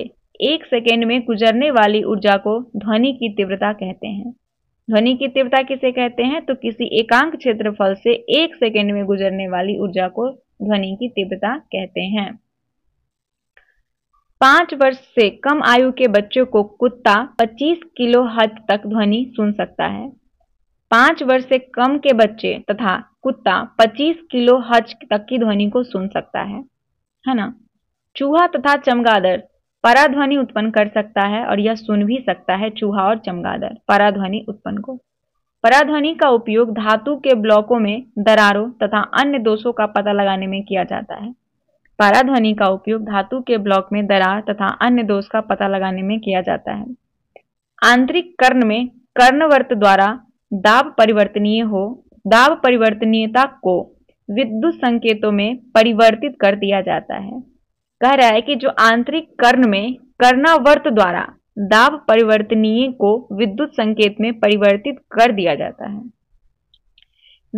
एक सेकेंड में गुजरने वाली ऊर्जा को ध्वनि की तीव्रता कहते हैं ध्वनि की तीव्रता किसे कहते हैं तो किसी एकांक क्षेत्रफल से एक सेकेंड में गुजरने वाली ऊर्जा को ध्वनि की तीव्रता कहते हैं पाँच वर्ष से कम आयु के बच्चों को कुत्ता 25 किलो हद तक ध्वनि सुन सकता है पाँच वर्ष से कम के बच्चे तथा कुत्ता 25 किलो हज तक की ध्वनि को सुन सकता है है ना चूहा तथा चमगादर पराध्वनि उत्पन्न कर सकता है और यह सुन भी सकता है चूहा और चमगादर पराध्वनि उत्पन्न को पराध्वनि का उपयोग धातु के ब्लॉकों में दरारों तथा अन्य दोषों का पता लगाने में किया जाता है पाराध्वनि का उपयोग धातु के ब्लॉक में दरार तथा अन्य दोष का पता लगाने में किया जाता है आंतरिक कर्ण में कर्णवर्त द्वारा दाब परिवर्तनीय हो दाब परिवर्तनीयता को विद्युत संकेतों में परिवर्तित कर दिया जाता है कह रहा है कि जो आंतरिक कर्ण में कर्णावर्त द्वारा दाब परिवर्तनीय को विद्युत संकेत में परिवर्तित कर दिया जाता है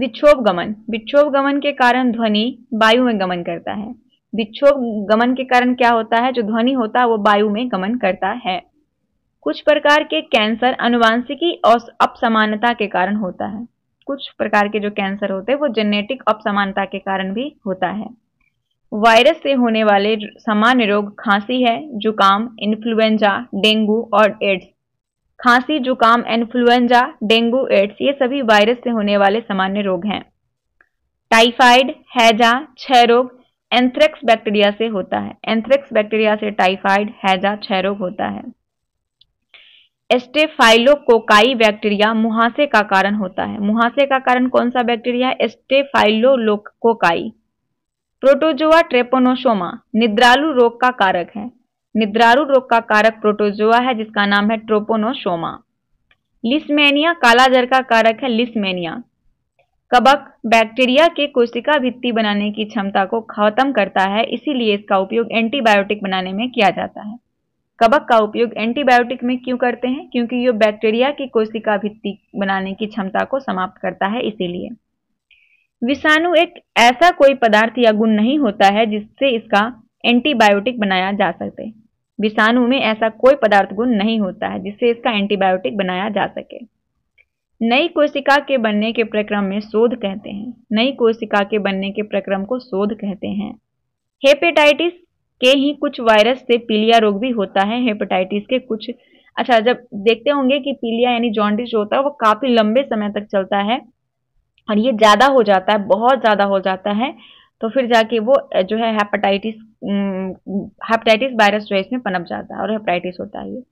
विक्षोभ गमन विक्षोभ गमन के कारण ध्वनि वायु में गमन करता है विक्षोभ गमन के कारण क्या होता है जो ध्वनि होता है वो वायु में गमन करता है कुछ प्रकार के कैंसर अनुवांशिकी और अपसमानता के कारण होता है कुछ प्रकार के जो कैंसर होते हैं वो जेनेटिक अपसमानता के कारण भी होता है वायरस से होने वाले सामान्य रोग खांसी है जुकाम इन्फ्लुएंजा डेंगू और एड्स खांसी जुकाम इन्फ्लुएंजा डेंगू एड्स ये सभी वायरस से होने वाले सामान्य रोग हैं टाइफाइड हैजा क्षय रोग एंथ्रेक्स बैक्टीरिया से होता है एंथ्रेक्स बैक्टीरिया से टाइफाइड हैजा क्षय रोग होता है एस्टेफाइलोकोकाई बैक्टीरिया मुहासे का कारण होता है मुहासे का कारण कौन सा बैक्टीरिया है एस्टेफाइलोकोकाई प्रोटोजोआ ट्रेपोनोसोमा निद्रालु रोग का कारक है निद्रालु रोग का कारक प्रोटोजोआ है जिसका नाम है ट्रोपोनोसोमा लिस्मेनिया कालाजर का कारक है लिस्मेनिया कबक बैक्टीरिया के कोशिका भित्ति बनाने की क्षमता को खत्म करता है इसीलिए इसका उपयोग एंटीबायोटिक बनाने में किया जाता है कबक का उपयोग एंटीबायोटिक में क्यों करते हैं क्योंकि ये बैक्टीरिया की कोशिका भित्ति बनाने की क्षमता को समाप्त करता है इसीलिए विषाणु एक ऐसा कोई पदार्थ या गुण नहीं होता है जिससे इसका एंटीबायोटिक बनाया जा सके विषाणु में ऐसा कोई पदार्थ गुण नहीं होता है जिससे इसका एंटीबायोटिक बनाया जा सके नई कोशिका के बनने के प्रक्रम में शोध कहते हैं नई कोशिका के बनने के प्रक्रम को शोध कहते हैं हेपेटाइटिस के ही कुछ वायरस से पीलिया रोग भी होता है हेपेटाइटिस के कुछ अच्छा जब देखते होंगे कि पीलिया यानी जॉन्डिस जो होता है वो काफ़ी लंबे समय तक चलता है और ये ज़्यादा हो जाता है बहुत ज़्यादा हो जाता है तो फिर जाके वो जो है हेपेटाइटिस हेपेटाइटिस वायरस जो है इसमें पनप जाता है और हेपेटाइटिस होता है ये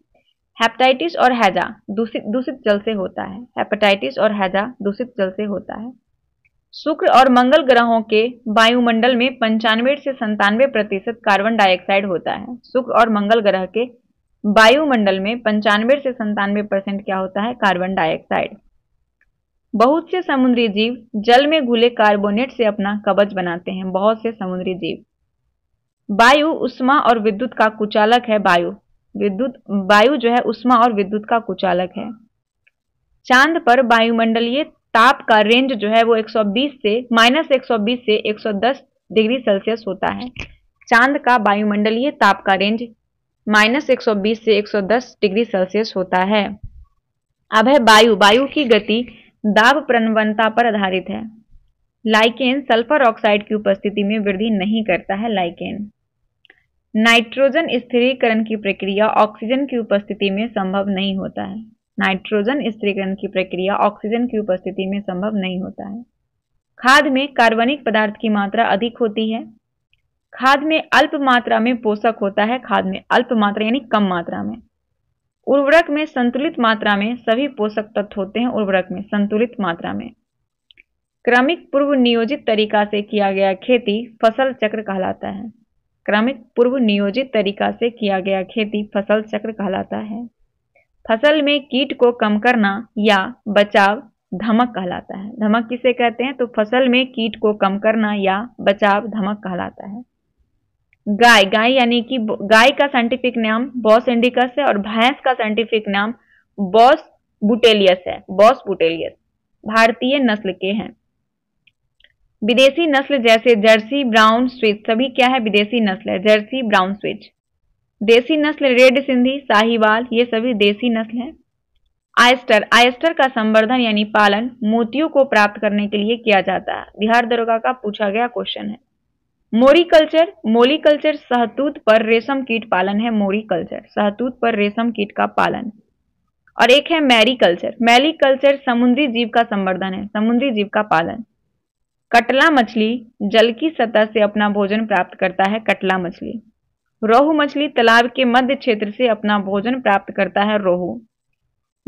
हेपेटाइटिस और हैजा दूषित दूषित जल से होता है हेपेटाइटिस और हैजा दूषित जल से होता है शुक्र और मंगल ग्रहों के वायुमंडल में पंचानवे से संतानवे प्रतिशत कार्बन डाइऑक्साइड होता है शुक्र और मंगल ग्रह के वायुमंडल में पंचानवे से संतानवे परसेंट क्या होता है कार्बन डाइऑक्साइड बहुत से समुद्री जीव जल में घुले कार्बोनेट से अपना कवच बनाते हैं बहुत से समुद्री जीव वायु उष्मा और विद्युत का कुचालक है वायु विद्युत वायु जो है उष्मा और विद्युत का कुचालक है चांद पर वायुमंडलीय ताप का रेंज जो है वो 120 से माइनस एक से 110 डिग्री सेल्सियस होता है चांद का वायुमंडलीय ताप का रेंज माइनस एक से 110 डिग्री सेल्सियस होता है अब है वायु वायु की गति दाब प्रणवनता पर आधारित है लाइकेन सल्फर ऑक्साइड की उपस्थिति में वृद्धि नहीं करता है लाइकेन नाइट्रोजन स्थिरीकरण की प्रक्रिया ऑक्सीजन की उपस्थिति में संभव नहीं होता है नाइट्रोजन स्थिरीकरण की प्रक्रिया ऑक्सीजन की उपस्थिति में संभव नहीं होता है खाद में कार्बनिक पदार्थ की मात्रा अधिक होती है खाद में अल्प मात्रा में पोषक होता है खाद में अल्प मात्रा यानी कम मात्रा में उर्वरक में संतुलित मात्रा में सभी पोषक तत्व होते हैं उर्वरक में संतुलित मात्रा में क्रमिक पूर्व नियोजित तरीका से किया गया खेती फसल चक्र कहलाता है क्रमिक पूर्व नियोजित तरीका से किया गया खेती फसल चक्र कहलाता है फसल में कीट को कम करना या बचाव धमक कहलाता है धमक किसे कहते हैं तो फसल में कीट को कम करना या बचाव धमक कहलाता है गाय गाय यानी कि गाय का साइंटिफिक नाम बॉस इंडिकस है और भैंस का साइंटिफिक नाम बॉस बुटेलियस है बॉस बुटेलियस भारतीय नस्ल के हैं विदेशी नस्ल जैसे जर्सी ब्राउन स्विच सभी क्या है विदेशी नस्ल है जर्सी ब्राउन स्विच देसी नस्ल रेड सिंधी साहिवाल ये सभी देसी नस्ल है आयस्टर आयस्टर का संवर्धन यानी पालन मोतियों को प्राप्त करने के लिए किया जाता है बिहार दरोगा का पूछा गया क्वेश्चन है मोरी कल्चर मोली कल्चर सहतूत पर रेशम कीट पालन है मोरी कल्चर सहतूत पर रेशम कीट का पालन और एक है मैरी कल्चर मैली कल्चर समुद्री जीव का संवर्धन है समुद्री जीव का पालन कटला मछली जल की सतह से अपना भोजन प्राप्त करता है कटला मछली रोहू मछली तालाब के मध्य क्षेत्र से अपना भोजन प्राप्त करता है रोहू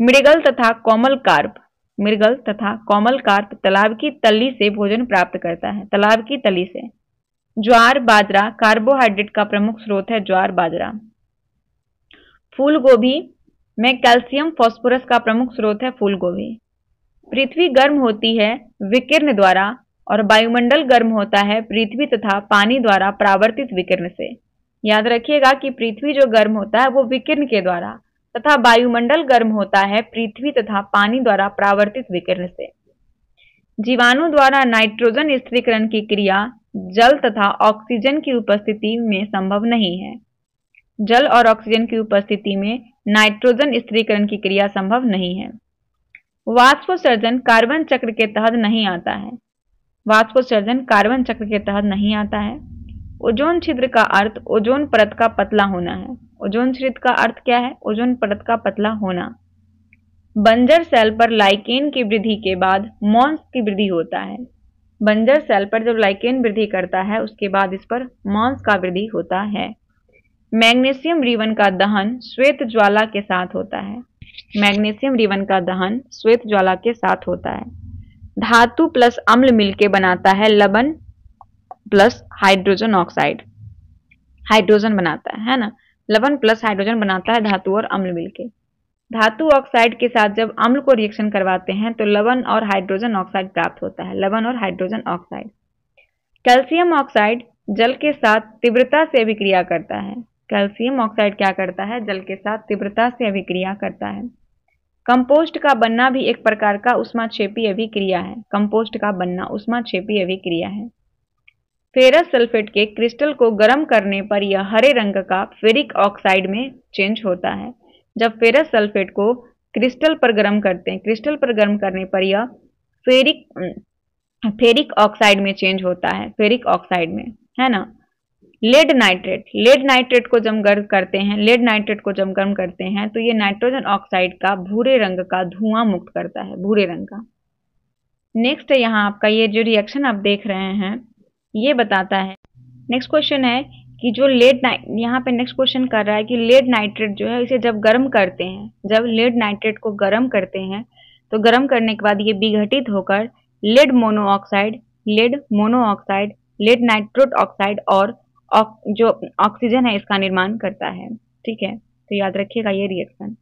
मृगल तथा कोमल कार्प मृगल तथा कोमल कार्प तालाब की तली से भोजन प्राप्त करता है तालाब की तली से ज्वार बाजरा कार्बोहाइड्रेट का प्रमुख स्रोत है ज्वार बाजरा फूल गोभी में कैल्शियम फॉस्फोरस का प्रमुख स्रोत है फूल गोभी पृथ्वी गर्म होती है विकिरण द्वारा और वायुमंडल गर्म होता है पृथ्वी तथा पानी द्वारा परावर्तित विकिरण से याद रखिएगा कि पृथ्वी जो गर्म होता है वो विकिरण के द्वारा तथा वायुमंडल गर्म होता है पृथ्वी तथा पानी द्वारा परावर्तित विकिरण से जीवाणु द्वारा नाइट्रोजन स्थिरीकरण की क्रिया जल तथा ऑक्सीजन की उपस्थिति में संभव नहीं है जल और ऑक्सीजन की उपस्थिति में नाइट्रोजन स्थिरीकरण की क्रिया संभव नहीं है वाष्पोसर्जन कार्बन चक्र के तहत नहीं आता है वाष्पोत्सर्जन कार्बन चक्र के तहत नहीं आता है ओजोन छिद्र का अर्थ ओजोन परत का पतला होना है ओजोन छिद्र का अर्थ क्या है ओजोन परत का पतला होना बंजर सेल पर लाइकेन की वृद्धि के बाद मॉन्स की वृद्धि होता है बंजर सेल पर जब लाइकेन वृद्धि करता है उसके बाद इस पर मॉन्स का वृद्धि होता है मैग्नीशियम रिवन का दहन श्वेत ज्वाला के साथ होता है मैग्नीशियम रिवन का दहन श्वेत ज्वाला के साथ होता है धातु प्लस अम्ल मिलके बनाता है लवन प्लस हाइड्रोजन ऑक्साइड हाइड्रोजन बनाता है है ना लवण प्लस हाइड्रोजन बनाता है धातु और अम्ल मिलके धातु ऑक्साइड के साथ जब अम्ल को रिएक्शन करवाते हैं तो लवण और हाइड्रोजन ऑक्साइड प्राप्त होता है लवण और हाइड्रोजन ऑक्साइड कैल्शियम ऑक्साइड जल के साथ तीव्रता से अभिक्रिया करता है कैल्शियम ऑक्साइड क्या करता है जल के साथ तीव्रता से अभिक्रिया करता है कंपोस्ट का बनना भी एक प्रकार का छेपी अभिक्रिया है कंपोस्ट का बनना छेपी अभिक्रिया है फेरस सल्फेट के क्रिस्टल को गर्म करने पर यह हरे रंग का फेरिक ऑक्साइड में चेंज होता है जब फेरस सल्फेट को क्रिस्टल पर गर्म करते हैं क्रिस्टल पर गर्म करने पर यह फेरिक फेरिक ऑक्साइड में चेंज होता है फेरिक ऑक्साइड में है ना लेड नाइट्रेट लेड नाइट्रेट को जब गर्म करते हैं लेड नाइट्रेट को जब गर्म करते हैं तो ये नाइट्रोजन ऑक्साइड का भूरे रंग का धुआं मुक्त करता है भूरे रंग का नेक्स्ट यहाँ आपका ये जो रिएक्शन आप देख रहे हैं ये बताता है नेक्स्ट क्वेश्चन है कि जो लेड नाइट यहाँ पे नेक्स्ट क्वेश्चन कर रहा है कि लेड नाइट्रेट जो है इसे जब गर्म करते हैं जब लेड नाइट्रेट को गर्म करते हैं तो गर्म करने के बाद ये विघटित होकर lead monoxide lead monoxide lead nitrate oxide और जो ऑक्सीजन है इसका निर्माण करता है ठीक है तो याद रखिएगा ये रिएक्शन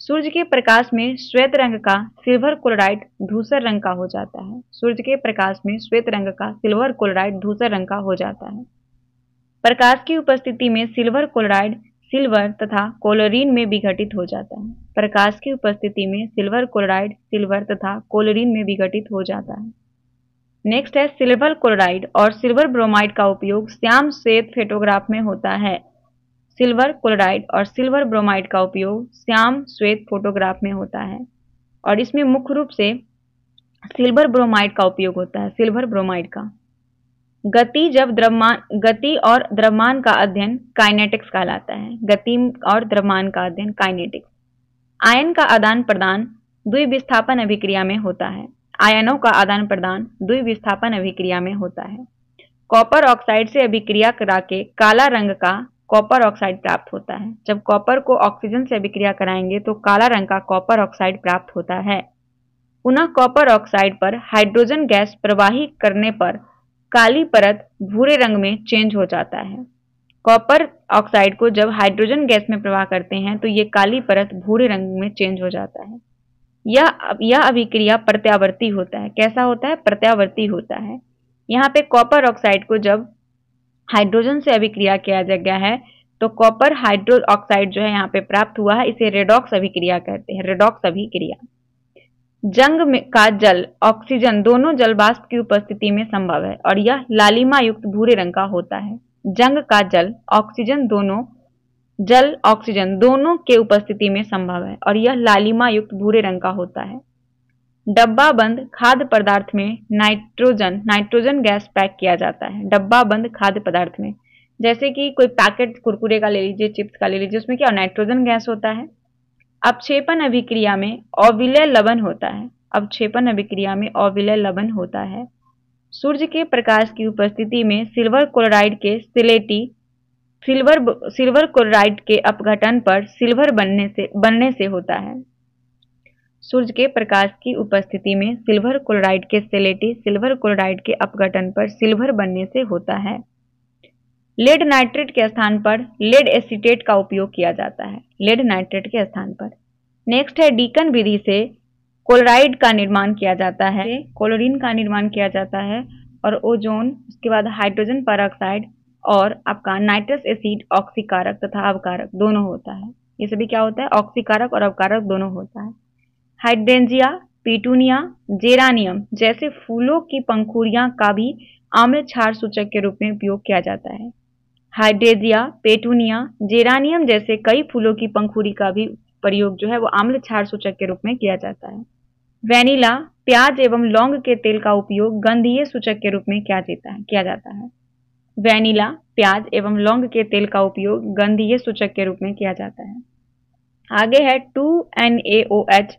सूर्य के प्रकाश में श्वेत रंग का सिल्वर क्लोराइड धूसर रंग का हो जाता है सूर्य के प्रकाश में श्वेत रंग का सिल्वर क्लोराइड धूसर रंग का हो जाता है प्रकाश की उपस्थिति में सिल्वर क्लोराइड सिल्वर तथा कोलोरीन में विघटित हो जाता है प्रकाश की उपस्थिति में सिल्वर क्लोराइड सिल्वर तथा कोलोरीन में विघटित हो जाता है नेक्स्ट है सिल्वर क्लोराइड और सिल्वर ब्रोमाइड का उपयोग श्याम श्वेत फोटोग्राफ में होता है सिल्वर क्लोराइड और सिल्वर ब्रोमाइड का उपयोग श्याम श्वेत फोटोग्राफ में होता है और इसमें मुख्य रूप से सिल्वर ब्रोमाइड का उपयोग होता है सिल्वर ब्रोमाइड का गति जब द्रव्यमान गति और द्रव्यमान का अध्ययन काइनेटिक्स कहलाता है गति और द्रव्यमान का अध्ययन काइनेटिक्स आयन का आदान प्रदान द्विविस्थापन अभिक्रिया में होता है आयनों का आदान प्रदान द्विविस्थापन अभिक्रिया में होता है कॉपर ऑक्साइड से अभिक्रिया करा के काला रंग का कॉपर ऑक्साइड प्राप्त होता है जब कॉपर को ऑक्सीजन से अभिक्रिया कराएंगे तो काला रंग का कॉपर ऑक्साइड प्राप्त होता है पुनः कॉपर ऑक्साइड पर हाइड्रोजन गैस प्रवाही करने पर काली परत भूरे रंग में चेंज हो जाता है कॉपर ऑक्साइड को जब हाइड्रोजन गैस में प्रवाह करते हैं तो ये काली परत भूरे रंग में चेंज हो जाता है यह यह अभिक्रिया प्रत्यावर्ती होता है कैसा होता है प्रत्यावर्ती होता है यहाँ पे कॉपर ऑक्साइड को जब हाइड्रोजन से अभिक्रिया किया गया है तो कॉपर हाइड्रो ऑक्साइड जो है यहाँ पे प्राप्त हुआ है इसे रेडॉक्स अभिक्रिया कहते हैं रेडॉक्स अभिक्रिया जंग में का जल ऑक्सीजन दोनों जलवाष्प की उपस्थिति में संभव है और यह लालिमा युक्त भूरे रंग का होता है जंग का जल ऑक्सीजन दोनों जल ऑक्सीजन दोनों के उपस्थिति में संभव है और यह लालिमा युक्त भूरे रंग का होता है डब्बा बंद खाद्य पदार्थ में नाइट्रोजन नाइट्रोजन गैस पैक किया जाता है डब्बा बंद खाद्य पदार्थ में जैसे कि कोई पैकेट कुरकुरे का ले लीजिए चिप्स का ले लीजिए उसमें क्या नाइट्रोजन गैस होता है अपक्षेपण अभिक्रिया में अविलय लवन होता है अपक्षेपण अभिक्रिया में अविलय लवन होता है सूर्य के प्रकाश की उपस्थिति में सिल्वर क्लोराइड के सिलेटी सिल्वर सिल्वर क्लोराइड के अपघटन पर सिल्वर बनने से बनने से होता है सूर्य के प्रकाश की उपस्थिति में सिल्वर क्लोराइड के सेलेटी सिल्वर क्लोराइड के अपघटन पर सिल्वर बनने से होता है लेड नाइट्रेट के स्थान पर लेड एसीटेट का उपयोग किया जाता है लेड नाइट्रेट के स्थान पर नेक्स्ट है डीकन विधि से क्लोराइड का निर्माण किया जाता है क्लोरीन का निर्माण किया जाता है और ओजोन उसके बाद हाइड्रोजन पर ऑक्साइड और आपका नाइट्रस एसिड ऑक्सीकारक तथा अवकारक दोनों होता है ये सभी क्या होता है ऑक्सीकारक और अवकारक दोनों होता है हाइड्रेंजिया पीटूनिया जेरानियम जैसे फूलों की पंखुड़ियाँ का भी आम्ल क्षार सूचक के रूप में उपयोग किया जाता है हाइड्रेजिया पेटूनिया जेरानियम जैसे कई फूलों की पंखुड़ी का भी प्रयोग जो है वो आम्ल क्षार सूचक के रूप में किया जाता है वेनिला प्याज एवं लौंग के तेल का उपयोग गंधीय सूचक के रूप में क्या जाता है किया जाता है वैनिला प्याज एवं लौंग के तेल का उपयोग गंधीय सूचक के रूप में किया जाता है आगे है two N A O H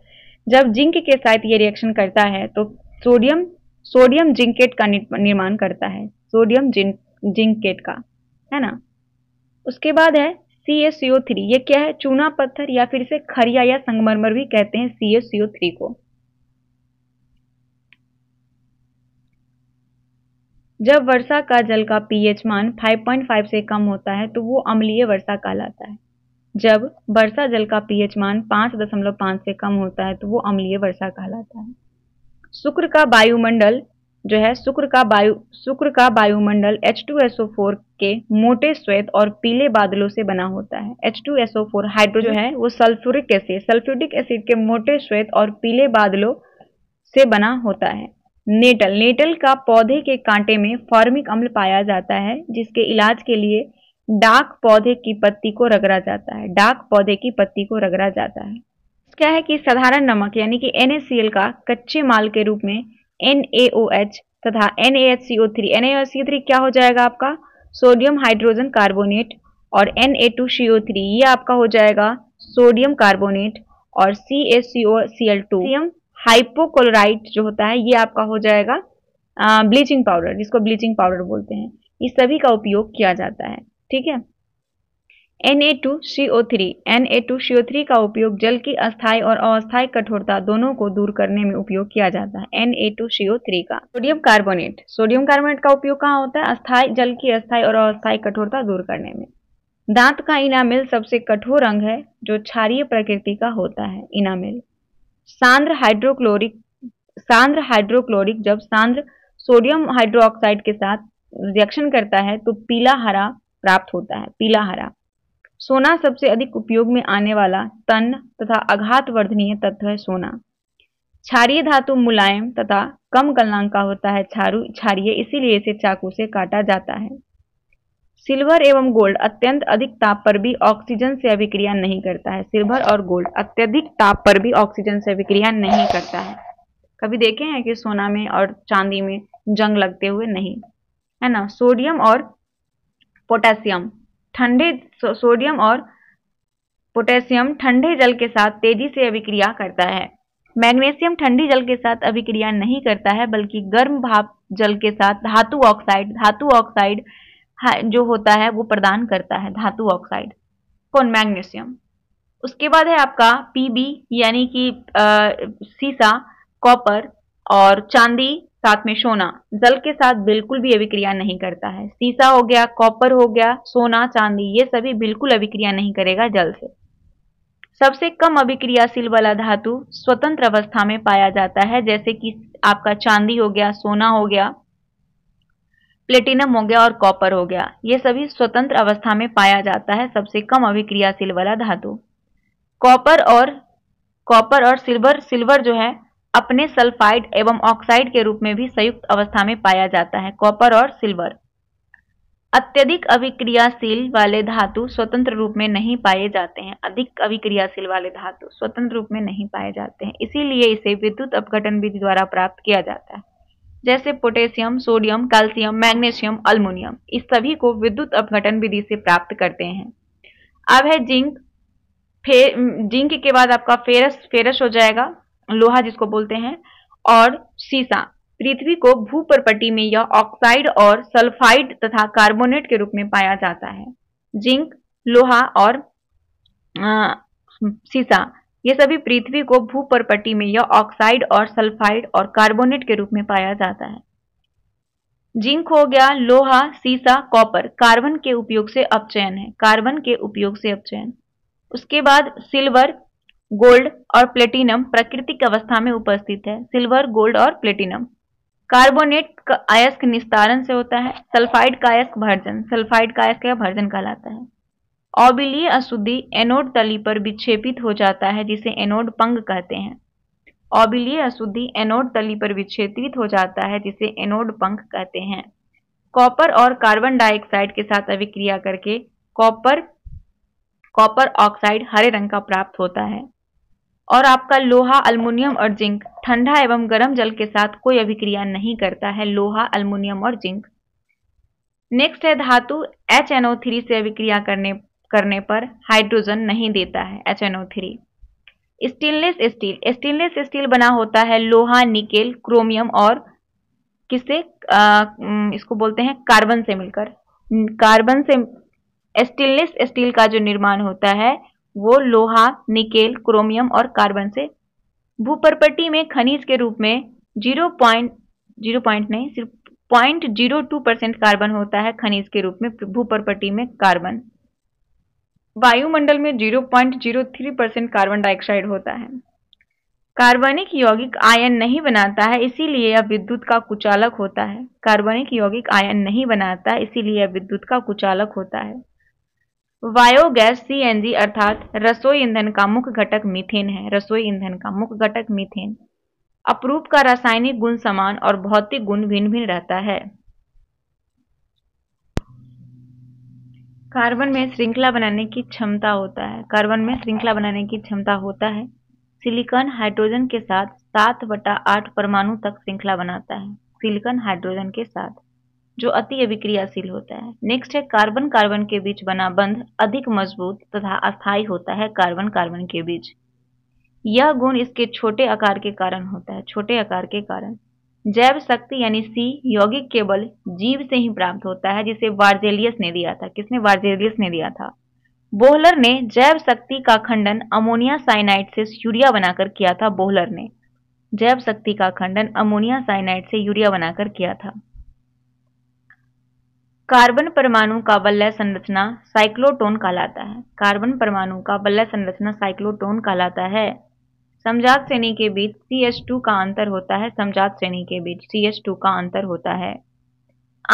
जब जिंक के साथ ये रिएक्शन करता है तो सोडियम सोडियम जिंकेट का निर्माण करता है सोडियम जिंक जिंकेट का है ना उसके बाद है C S C O three ये क्या है चूना पत्थर या फिर से खरिया या संगमरमर भी कहते हैं C S C O three को जब वर्षा का जल का पीएच मान 5.5 से कम होता है तो वो अम्लीय वर्षा कहलाता है जब वर्षा जल का पीएच मान 5.5 से कम होता है तो वो अम्लीय वर्षा कहलाता है शुक्र का वायुमंडल जो है शुक्र का वायु शुक्र का वायुमंडल H2SO4 के मोटे श्वेत और पीले बादलों से बना होता है H2SO4 हाइड्रोजन है वो सल्फ्यूरिक एसिड सल्फ्यूरिक एसिड के मोटे श्वेत और पीले बादलों से बना होता है नेटल नेटल का पौधे के कांटे में फॉर्मिक अम्ल पाया जाता है जिसके इलाज के लिए डाक पौधे की पत्ती को रगड़ा जाता है डाक पौधे की पत्ती को रगड़ा जाता है क्या है कि साधारण नमक यानी कि एन का कच्चे माल के रूप में एन तथा एन ए क्या हो जाएगा आपका सोडियम हाइड्रोजन कार्बोनेट और ए ये आपका हो जाएगा सोडियम कार्बोनेट और C C S L Cl2 hypochlorite जो होता है ये आपका हो जाएगा आ, ब्लीचिंग पाउडर जिसको ब्लीचिंग पाउडर बोलते हैं ये सभी का उपयोग किया जाता है ठीक है N A two C O three N A two C O three का उपयोग जल की अस्थायी और अस्थायी कठोरता दोनों को दूर करने में उपयोग किया जाता है N A two C O three का सोडियम कार्बोनेट सोडियम कार्बोनेट का उपयोग कहाँ होता है अस्थायी जल की अस्थायी और अस्थायी कठोरता दूर करने में दांत का इनामिल सबसे कठोर रंग है जो क्षारीय प्रकृति का होता है इनामिल सांद्र हाइड्रोक्लोरिक सांद्र हाइड्रोक्लोरिक जब सांद्र सोडियम हाइड्रोक्साइड के साथ रिएक्शन करता है तो पीला हरा प्राप्त होता है पीला हरा सोना सबसे अधिक उपयोग में आने वाला तन तथा आघात वर्धनीय तत्व है सोना क्षारिय धातु मुलायम तथा कम गलनांक का होता है छारू क्षारिय इसीलिए इसे चाकू से काटा जाता है सिल्वर एवं गोल्ड अत्यंत अधिक ताप पर भी ऑक्सीजन से अभिक्रिया नहीं करता है सिल्वर और गोल्ड अत्यधिक ताप पर भी ऑक्सीजन से अभिक्रिया नहीं करता है कभी देखे हैं कि सोना में और चांदी में जंग लगते हुए नहीं है ना सोडियम और पोटेशियम ठंडे सो, सोडियम और पोटेशियम ठंडे जल के साथ तेजी से अभिक्रिया करता है मैग्नेशियम ठंडी जल के साथ अभिक्रिया नहीं करता है बल्कि गर्म भाप जल के साथ धातु ऑक्साइड धातु ऑक्साइड जो होता है वो प्रदान करता है धातु ऑक्साइड कौन मैग्नीशियम उसके बाद है आपका पीबी यानी कि सीसा कॉपर और चांदी साथ में सोना जल के साथ बिल्कुल भी अभिक्रिया नहीं करता है सीसा हो गया कॉपर हो गया सोना चांदी ये सभी बिल्कुल अभिक्रिया नहीं करेगा जल से सबसे कम अभिक्रियाशील वाला धातु स्वतंत्र अवस्था में पाया जाता है जैसे कि आपका चांदी हो गया सोना हो गया प्लेटिनम हो गया और कॉपर हो गया ये सभी स्वतंत्र अवस्था में पाया जाता है सबसे कम अभिक्रियाशील वाला धातु कॉपर और कॉपर और सिल्वर सिल्वर जो है अपने सल्फाइड एवं ऑक्साइड के रूप में भी संयुक्त अवस्था में पाया जाता है कॉपर और सिल्वर अत्यधिक अभिक्रियाशील वाले धातु स्वतंत्र रूप में नहीं पाए जाते हैं अधिक अभिक्रियाशील वाले धातु स्वतंत्र रूप में नहीं पाए जाते हैं इसीलिए इसे विद्युत अपघटन विधि द्वारा प्राप्त किया जाता है जैसे potassium sodium calcium magnesium aluminium इस सभी को विद्युत अपघटन विधि से प्राप्त करते हैं अब है जिंक फे जिंक के बाद आपका फेरस फेरस हो जाएगा लोहा जिसको बोलते हैं और सीसा पृथ्वी को भूपरपट्टी में यह ऑक्साइड और सल्फाइड तथा कार्बोनेट के रूप में पाया जाता है जिंक लोहा और आ, सीसा ये सभी पृथ्वी को भूपरपट्टी में या ऑक्साइड और सल्फाइड और कार्बोनेट के रूप में पाया जाता है जिंक हो गया लोहा सीसा कॉपर कार्बन के उपयोग से अपचयन है कार्बन के उपयोग से अपचयन उसके बाद सिल्वर गोल्ड और प्लेटिनम प्राकृतिक अवस्था में उपस्थित है सिल्वर गोल्ड और प्लेटिनम कार्बोनेट का अयस्क निस्तारण से होता है सल्फाइड का अयस्क भर्जन सल्फाइड का अयस्क या भर्जन कहलाता है ओबिलीय अशुद्धि एनोड तली पर विक्षेपित हो जाता है जिसे एनोड पंग कहते हैं ओबिलीय अशुद्धि एनोड तली पर विक्षेपित हो जाता है जिसे एनोड पंग कहते हैं कॉपर और कार्बन डाइऑक्साइड के साथ अभिक्रिया करके कॉपर कॉपर ऑक्साइड हरे रंग का प्राप्त होता है और आपका लोहा अल्मोनियम और जिंक ठंडा एवं गर्म जल के साथ कोई अभिक्रिया नहीं करता है लोहा अल्मोनियम और जिंक नेक्स्ट है धातु एच थ्री से अभिक्रिया करने करने पर हाइड्रोजन नहीं देता है H N O three stainless steel stainless steel बना होता है लोहा निकेल क्रोमियम और किससे इसको बोलते हैं कार्बन से मिलकर कार्बन से स्टेनलेस स्टील का जो निर्माण होता है वो लोहा निकेल क्रोमियम और कार्बन से भूपरपट्टी में खनिज के रूप में जीरो पॉइंट जीरो पॉइंट नहीं सिर्फ point zero two percent carbon होता है खनिज के रूप में भूपरपट्टी में कार्बन वायुमंडल में 0.03 परसेंट कार्बन डाइऑक्साइड होता है कार्बनिक यौगिक आयन नहीं बनाता है इसीलिए यह विद्युत का कुचालक होता है कार्बनिक यौगिक आयन नहीं बनाता इसीलिए यह विद्युत का कुचालक होता है बायोगैस सीएनजी अर्थात रसोई ईंधन का मुख्य घटक मीथेन है रसोई ईंधन का मुख्य घटक मीथेन अपरूप का रासायनिक गुण समान और भौतिक गुण भिन्न भिन्न रहता है कार्बन में श्रृंखला बनाने की क्षमता होता है कार्बन में श्रृंखला बनाने की क्षमता होता है सिलिकॉन हाइड्रोजन के साथ सात बटा आठ परमाणु तक श्रृंखला बनाता है सिलिकॉन हाइड्रोजन के साथ जो अति अभिक्रियाशील होता है नेक्स्ट है कार्बन कार्बन के बीच बना बंध अधिक मजबूत तथा अस्थायी होता है कार्बन कार्बन के बीच यह गुण इसके छोटे आकार के कारण होता है छोटे आकार के कारण जैव शक्ति यानी सी यौगिक केवल जीव से ही प्राप्त होता है जिसे वार्जेलियस ने दिया था किसने वार्जेलियस ने दिया था बोहलर ने जैव शक्ति का खंडन अमोनिया साइनाइड से यूरिया बनाकर किया था बोहलर ने जैव शक्ति का खंडन अमोनिया साइनाइड से यूरिया बनाकर किया था कार्बन परमाणु का वलय संरचना साइक्लोटोन कहलाता है कार्बन परमाणु का वलय संरचना साइक्लोटोन कहलाता है समझात श्रेणी के बीच सी एच टू का अंतर होता है समझात श्रेणी के बीच सी एच टू का अंतर होता है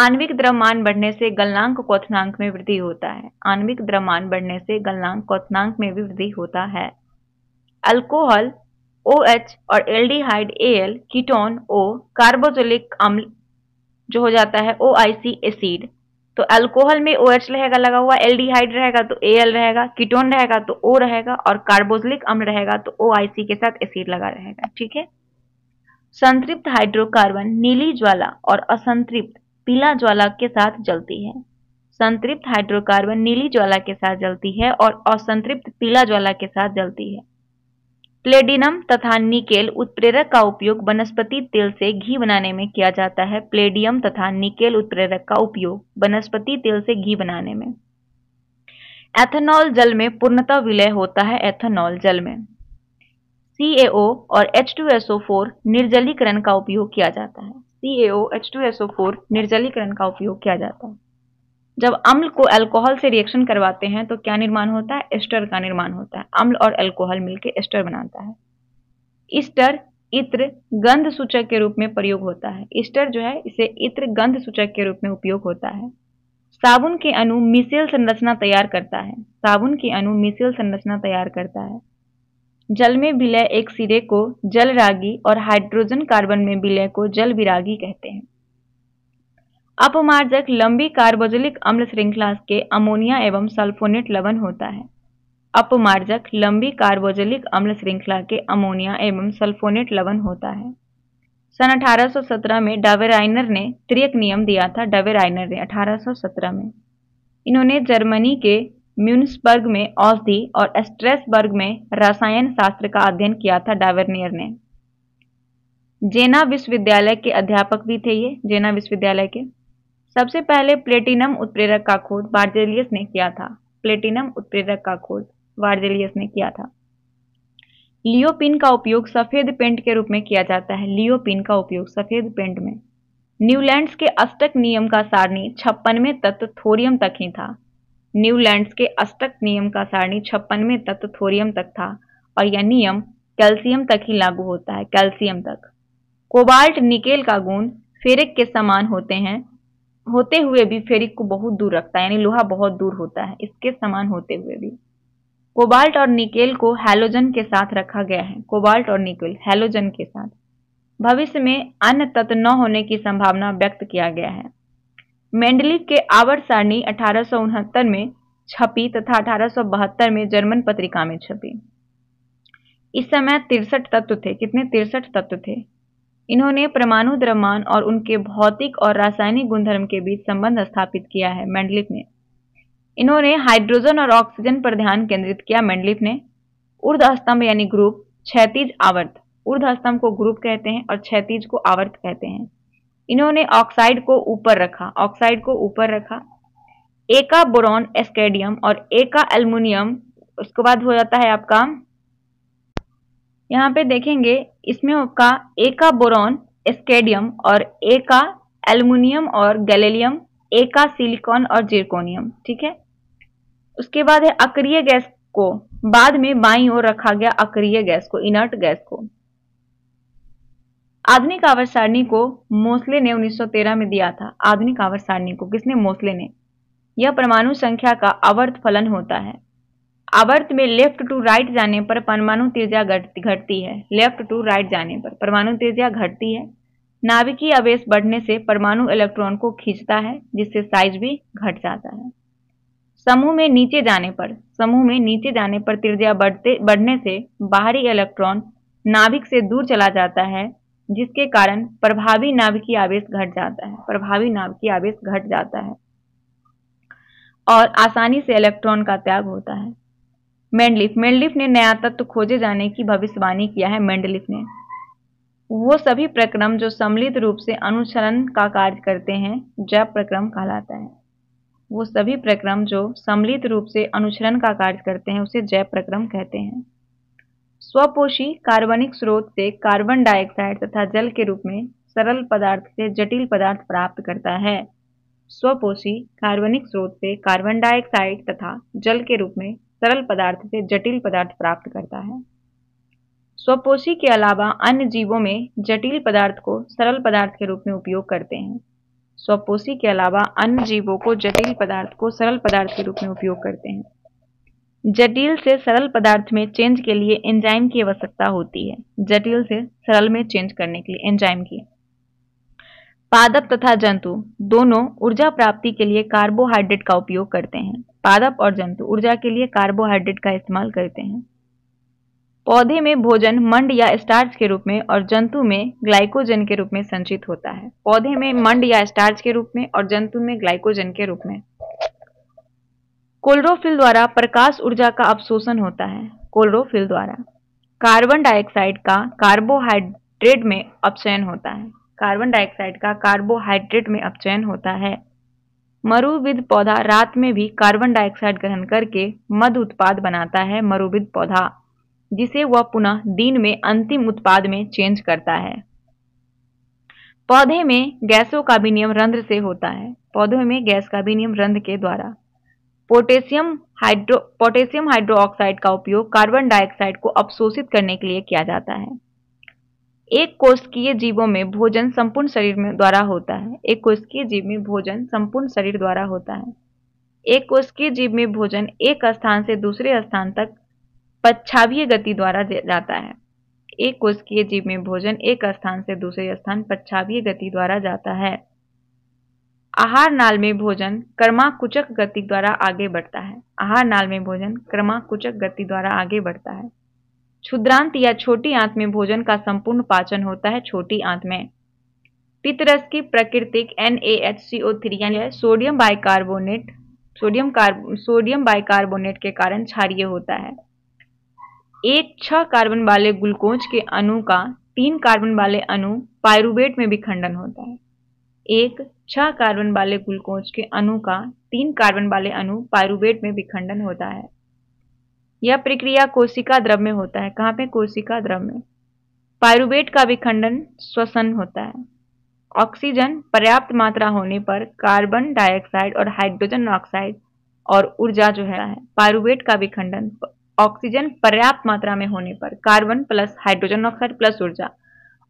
आणविक द्रव्यमान बढ़ने से गलनांक क्वथनांक में वृद्धि होता है आणविक द्रव्यमान बढ़ने से गलनांक क्वथनांक में भी वृद्धि होता है अल्कोहल ओ एच और aldehyde L ketone O carboxylic अम्ल जो हो जाता है ओ आई सी एसिड तो अल्कोहल में ओ OH रहेगा लगा हुआ एल रहेगा तो ए रहेगा कीटोन रहेगा तो ओ रहेगा और कार्बोजलिक अम्ल रहेगा तो ओ के साथ एसिड लगा रहेगा ठीक है संतृप्त हाइड्रोकार्बन नीली ज्वाला और असंतृप्त पीला ज्वाला के साथ जलती है संतृप्त हाइड्रोकार्बन नीली ज्वाला के साथ जलती है और असंतृप्त पीला ज्वाला के साथ जलती है प्लेडिनम तथा निकेल उत्प्रेरक का उपयोग वनस्पति तेल से घी बनाने में किया जाता है प्लेडियम तथा निकेल उत्प्रेरक का उपयोग वनस्पति तेल से घी बनाने में एथेनॉल जल में पूर्णतः विलय होता है एथेनॉल जल में CaO और H2SO4 निर्जलीकरण का उपयोग किया जाता है CaO H2SO4 निर्जलीकरण का उपयोग किया जाता है जब अम्ल को अल्कोहल से रिएक्शन करवाते हैं तो क्या निर्माण होता है एस्टर का निर्माण होता है अम्ल और अल्कोहल मिलकर एस्टर बनाता है ईस्टर इत्र गंध सूचक के रूप में प्रयोग होता है ईस्टर जो है इसे इत्र गंध सूचक के रूप में उपयोग होता है साबुन के अणु मिसेल संरचना तैयार करता है साबुन के अणु मिसेल संरचना तैयार करता है जल में विलय एक सिरे को जल रागी और हाइड्रोजन कार्बन में विलय को जल विरागी कहते हैं अपमार्जक लंबी कार्बोजलिक अम्ल श्रृंखला के अमोनिया एवं सल्फोनेट लवण होता है अपमार्जक लंबी कार्बोजलिक अम्ल श्रृंखला के अमोनिया एवं सल्फोनेट लवण होता है सन 1817 में डावेराइनर ने त्रियक नियम दिया था डावेराइनर ने 1817 में इन्होंने जर्मनी के म्यूनसबर्ग में औषधि और एस्ट्रेसबर्ग में रसायन शास्त्र का अध्ययन किया था डावेरनियर ने जेना विश्वविद्यालय के अध्यापक भी थे ये जेना विश्वविद्यालय के सबसे पहले प्लेटिनम उत्प्रेरक का खोज वार्जेलियस ने किया था प्लेटिनम उत्प्रेरक का खोज वार्जेलियस ने किया था लियोपिन का उपयोग सफेद पेंट के रूप में किया जाता है लियोपिन का उपयोग सफेद पेंट में न्यूलैंड्स के अष्टक नियम का सारणी छप्पनवे तत्व थोरियम तक ही था न्यूलैंड्स के अष्टक नियम का सारणी छप्पनवे तत्व थोरियम तक था और यह नियम कैल्सियम तक ही लागू होता है कैल्सियम तक कोबाल्ट निकेल का गुण फेरिक के समान होते हैं होते हुए भी फेरिक को बहुत दूर रखता है यानी लोहा बहुत दूर होता है इसके समान होते हुए भी कोबाल्ट और निकेल को हैलोजन के साथ रखा गया है कोबाल्ट और निकेल हैलोजन के साथ भविष्य में अन्य तत्व न होने की संभावना व्यक्त किया गया है मेंडलिक के आवर सारणी अठारह में छपी तथा अठारह में जर्मन पत्रिका में छपी इस समय तिरसठ तत्व थे कितने तिरसठ तत्व थे इन्होंने परमाणु द्रव्यमान और उनके भौतिक और रासायनिक गुणधर्म के बीच संबंध स्थापित किया है मैंडलिप ने इन्होंने हाइड्रोजन और ऑक्सीजन पर ध्यान केंद्रित किया मैंडलिप ने उर्ध स्तंभ यानी ग्रुप क्षैतिज आवर्त उर्ध स्तंभ को ग्रुप कहते हैं और क्षैतिज को आवर्त कहते हैं इन्होंने ऑक्साइड को ऊपर रखा ऑक्साइड को ऊपर रखा एका बोरॉन एस्केडियम और एका एल्युमिनियम उसके बाद हो जाता है आपका यहाँ पे देखेंगे इसमें का ए का बोरॉन स्केडियम और ए का एल्युमिनियम और गैलेलियम ए का सिलिकॉन और जिरकोनियम ठीक है उसके बाद है अक्रिय गैस को बाद में बाई ओर रखा गया अक्रिय गैस को इनर्ट गैस को आधुनिक आवर सारणी को मोसले ने 1913 में दिया था आधुनिक आवर सारणी को किसने मोसले ने यह परमाणु संख्या का अवर्त फलन होता है आवर्त में लेफ्ट टू राइट जाने पर परमाणु तेजा घटती है लेफ्ट टू राइट जाने पर परमाणु तेजा घटती है नाभिकीय आवेश बढ़ने से परमाणु इलेक्ट्रॉन को खींचता है जिससे साइज भी घट जाता है समूह में नीचे जाने पर समूह में नीचे जाने पर त्रिज्या बढ़ते बढ़ने से बाहरी इलेक्ट्रॉन नाभिक से दूर चला जाता है जिसके कारण प्रभावी नाभिकीय आवेश घट जाता है प्रभावी नाभिकीय आवेश घट जाता है और आसानी से इलेक्ट्रॉन का त्याग होता है मेंडलिफ मेंडलिफ ने नया तत्व खोजे जाने की भविष्यवाणी किया है मेंडलिफ ने वो सभी प्रक्रम जो सम्मिलित रूप से अनुसरण का कार्य करते हैं जब प्रक्रम कहलाता है वो सभी प्रक्रम जो सम्मिलित रूप से अनुसरण का कार्य करते हैं उसे जैव प्रक्रम कहते हैं स्वपोषी कार्बनिक स्रोत से कार्बन डाइऑक्साइड तथा जल के रूप में सरल पदार्थ से जटिल पदार्थ प्राप्त करता है स्वपोषी कार्बनिक स्रोत से कार्बन डाइऑक्साइड तथा जल के रूप में सरल पदार्थ से जटिल पदार्थ प्राप्त करता है स्वपोषी के अलावा अन्य जीवों में जटिल पदार्थ को सरल पदार्थ के रूप में उपयोग करते हैं स्वपोषी के अलावा अन्य जीवों को जटिल पदार्थ को सरल पदार्थ के रूप में उपयोग करते हैं जटिल से सरल पदार्थ में चेंज के लिए एंजाइम की आवश्यकता होती है जटिल से सरल में चेंज करने के लिए एंजाइम की पादप तथा जंतु दोनों ऊर्जा प्राप्ति के लिए कार्बोहाइड्रेट का उपयोग करते हैं पादप और जंतु ऊर्जा के लिए कार्बोहाइड्रेट का इस्तेमाल करते हैं पौधे में भोजन मंड या स्टार्च के रूप में और जंतु में ग्लाइकोजन के रूप में संचित होता है पौधे में मंड या स्टार्च के रूप में और जंतु में ग्लाइकोजन के रूप में कोलरोफिल द्वारा प्रकाश ऊर्जा का अवशोषण होता है कोलरोफिल द्वारा कार्बन डाइऑक्साइड का कार्बोहाइड्रेट में अपचयन होता है कार्बन डाइऑक्साइड का कार्बोहाइड्रेट में अपचयन होता है मरुविद पौधा रात में भी कार्बन डाइऑक्साइड ग्रहण करके मध उत्पाद बनाता है मरुविद पौधा जिसे वह पुनः दिन में अंतिम उत्पाद में चेंज करता है पौधे में गैसों का भी नियम रंध्र से होता है पौधों में गैस का भी नियम रंध्र के द्वारा पोटेशियम हाइड्रो पोटेशियम हाइड्रोक्साइड का उपयोग कार्बन डाइऑक्साइड को अवशोषित करने के लिए किया जाता है एक कोशिकीय जीवों में भोजन संपूर्ण शरीर में द्वारा होता है एक कोशिकीय जीव में भोजन संपूर्ण शरीर द्वारा होता है एक कोशिकीय जीव में भोजन एक स्थान से दूसरे स्थान तक पच्छावीय गति द्वारा जाता है एक कोशिकीय जीव में भोजन एक स्थान से दूसरे स्थान पच्छावीय गति द्वारा जाता है आहार नाल में भोजन कर्माकुचक गति द्वारा आगे बढ़ता है आहार नाल में भोजन कर्माकुचक गति द्वारा आगे बढ़ता है क्षुद्रांत या छोटी आंत में भोजन का संपूर्ण पाचन होता है छोटी आंत में पितरस की प्राकृतिक थ्री यानी sodium bicarbonate sodium carb sodium bicarbonate के कारण क्षारीय होता है एक छह कार्बन वाले ग्लूकोज के अणु का तीन कार्बन वाले अणु पायरुबेट में विखंडन होता है एक छह कार्बन वाले ग्लूकोज के अणु का तीन कार्बन वाले अणु पायरुबेट में विखंडन होता है यह प्रक्रिया कोशिका द्रव में होता है कहाँ पे कोशिका द्रव में पायरुवेट का विखंडन श्वसन होता है ऑक्सीजन पर्याप्त मात्रा होने पर कार्बन डाइऑक्साइड और हाइड्रोजन ऑक्साइड और ऊर्जा जो है पायरुवेट का विखंडन ऑक्सीजन पर्याप्त मात्रा में होने पर carbon plus hydrogen oxide plus ऊर्जा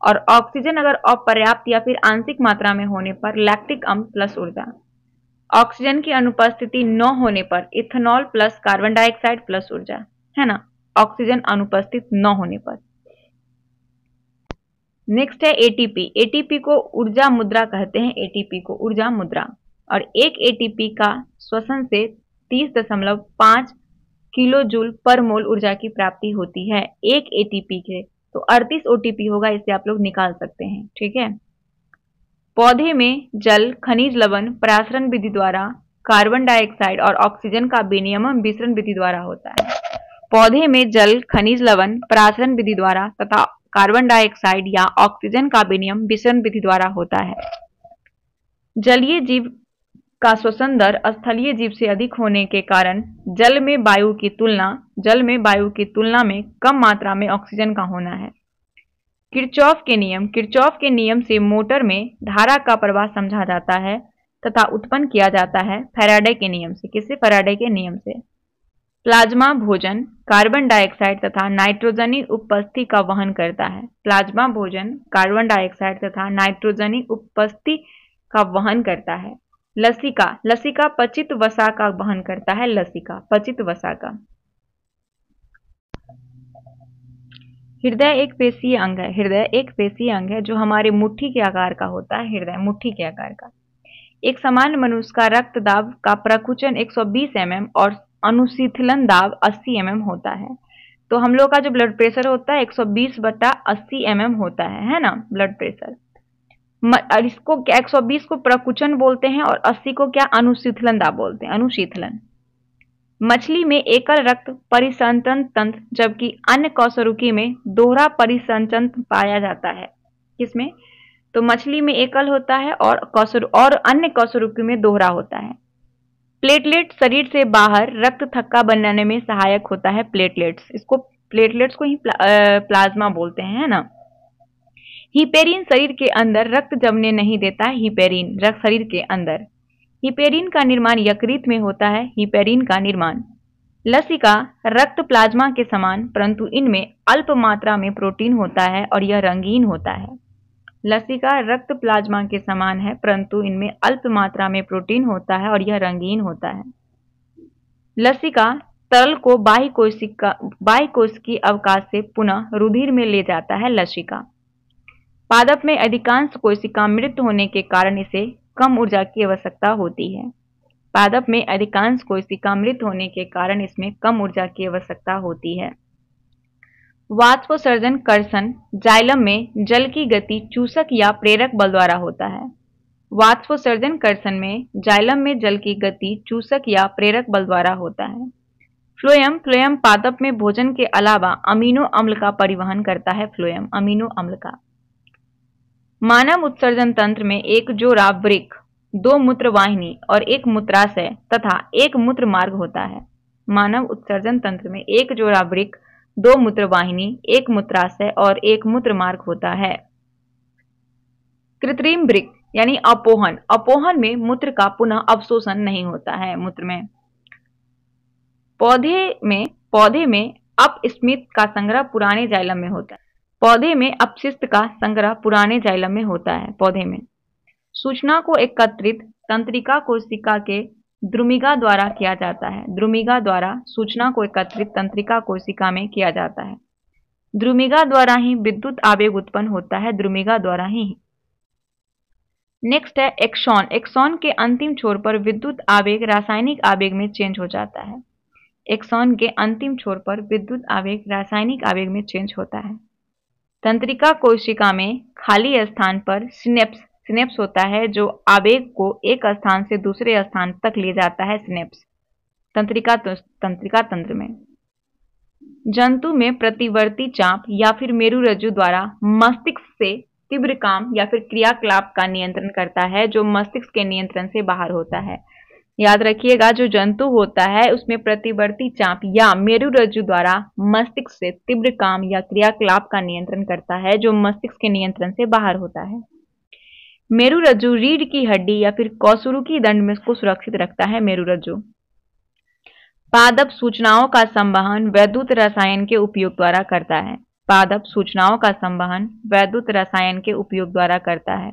और ऑक्सीजन अगर अपर्याप्त या फिर आंशिक मात्रा में होने पर लैक्टिक अम्ल प्लस ऊर्जा ऑक्सीजन की अनुपस्थिति न होने पर ethanol plus carbon dioxide plus ऊर्जा है ना ऑक्सीजन अनुपस्थित न होने पर नेक्स्ट है एटीपी एटीपी को ऊर्जा मुद्रा कहते हैं एटीपी को ऊर्जा मुद्रा और एक एटीपी का श्वसन से 30.5 किलो जूल पर मोल ऊर्जा की प्राप्ति होती है एक एटीपी के तो 38 ओटीपी होगा इसे आप लोग निकाल सकते हैं ठीक है पौधे में जल खनिज लवण परासरण विधि द्वारा कार्बन डाइऑक्साइड और ऑक्सीजन का विनियमन विसरण विधि द्वारा होता है पौधे में जल खनिज लवण परासरण विधि द्वारा तथा कार्बन डाइऑक्साइड या ऑक्सीजन का विनियम विसरण विधि द्वारा होता है जलीय जीव का श्वसन दर स्थलीय जीव से अधिक होने के कारण जल में वायु की तुलना जल में वायु की तुलना में कम मात्रा में ऑक्सीजन का होना है किरचौफ के नियम किरचौफ के नियम से मोटर में धारा का प्रवाह समझा जाता है तथा उत्पन्न किया जाता है फेराडे के नियम से किससे फेराडे के नियम से प्लाज्मा भोजन कार्बन डाइऑक्साइड तथा नाइट्रोजनी उपस्थिति का वहन करता है प्लाज्मा भोजन कार्बन डाइऑक्साइड तथा नाइट्रोजनी उपस्थिति का वहन करता है लसिका लसिका पचित वसा का वहन करता है लसिका पचित वसा का हृदय एक पेशीय अंग है हृदय एक पेशीय अंग है जो हमारे मुट्ठी के आकार का होता है हृदय मुट्ठी के आकार का एक सामान्य मनुष्य का रक्त दाब का प्रकुचन 120 सौ mm और अनुशीथलन दाब 80 एम mm होता है तो हम लोग का जो ब्लड प्रेशर होता है 120 बटा अस्सी एम mm होता है है ना ब्लड प्रेशर और इसको 120 को प्रकुचन बोलते हैं और 80 को क्या अनुशीथलन दाब बोलते हैं अनुशीथलन मछली में एकल रक्त परिसंचरण तंत्र जबकि अन्य कौशरुकी में दोहरा परिसंचन पाया जाता है किसमें तो मछली में एकल होता है और कौशर और अन्य कौशरुकी में दोहरा होता है प्लेटलेट शरीर से बाहर रक्त थक्का बनाने में सहायक होता है प्लेटलेट्स इसको प्लेटलेट्स को ही प्ला, प्लाज्मा बोलते हैं ना हिपेरिन शरीर के अंदर रक्त जमने नहीं देता हिपेरिन रक्त शरीर के अंदर हिपेरिन का निर्माण यकृत में होता है हिपेरिन का निर्माण लसिका रक्त प्लाज्मा के समान परंतु इनमें अल्प मात्रा में प्रोटीन होता है और यह रंगीन होता है लसिका रक्त प्लाज्मा के समान है परंतु इनमें अल्प मात्रा में प्रोटीन होता है और यह रंगीन होता है लसिका तरल को बाह्य कोशिका बाह्य कोश की अवकाश से पुनः रुधिर में ले जाता है लसिका पादप में अधिकांश कोशिका मृत होने के कारण इसे कम ऊर्जा की आवश्यकता होती है पादप में अधिकांश को सिकामृत होने के कारण इसमें कम ऊर्जा की आवश्यकता होती है वाष्पोसर्जन कर्षण जाइलम में जल की गति चूसक या प्रेरक बल द्वारा होता है वाष्पोसर्जन कर्षण में जाइलम में जल की गति चूसक या प्रेरक बल द्वारा होता है फ्लोयम फ्लोयम पादप में भोजन के अलावा अमीनो अम्ल का परिवहन करता है फ्लोयम अमीनो अम्ल का मानव उत्सर्जन तंत्र में एक जोरा वृक दो मूत्र वाहिनी और एक मूत्राशय तथा एक मूत्र मार्ग होता है मानव उत्सर्जन तंत्र में एक जोड़ा वृक दो मूत्र वाहिनी एक मूत्राशय और एक मूत्र मार्ग होता है कृत्रिम वृक यानी अपोहन अपोहन में मूत्र का पुनः अवशोषण नहीं होता है मूत्र में पौधे में पौधे में अपस्मित का संग्रह पुराने जाइलम में होता है पौधे में अपशिष्ट का संग्रह पुराने जाइलम में होता है पौधे में सूचना को एकत्रित तंत्रिका कोशिका के द्रुमिगा द्वारा किया जाता है द्रुमिगा द्वारा सूचना को एकत्रित तंत्रिका कोशिका में किया जाता है द्रुमिगा द्वारा ही विद्युत आवेग उत्पन्न होता है द्रुमिगा द्वारा ही नेक्स्ट है एक्सॉन एक्सॉन के अंतिम छोर पर विद्युत आवेग रासायनिक आवेग में चेंज हो जाता है एक्सॉन के अंतिम छोर पर विद्युत आवेग रासायनिक आवेग में चेंज होता है तंत्रिका कोशिका में खाली स्थान पर स्नेप्स स्नेप्स होता है जो आवेग को एक स्थान से दूसरे स्थान तक ले जाता है स्नेप्स तंत्रिका तो, तंत्रिका तंत्र में जंतु में प्रतिवर्ती चाप या फिर मेरु रज्जु द्वारा मस्तिष्क से तीव्र काम या फिर क्रियाकलाप का नियंत्रण करता है जो मस्तिष्क के नियंत्रण से बाहर होता है याद रखिएगा जो जंतु होता है उसमें प्रतिवर्ती चाप या मेरु रज्जु द्वारा मस्तिष्क से तीव्र काम या क्रियाकलाप का नियंत्रण करता है जो मस्तिष्क के नियंत्रण से बाहर होता है मेरु रज्जु रीढ़ की हड्डी या फिर कौसुरु की दंड में उसको सुरक्षित रखता है मेरु रज्जु पादप सूचनाओं का संवहन वैद्युत रसायन के उपयोग द्वारा करता है पादप सूचनाओं का संवहन वैद्युत रसायन के उपयोग द्वारा करता है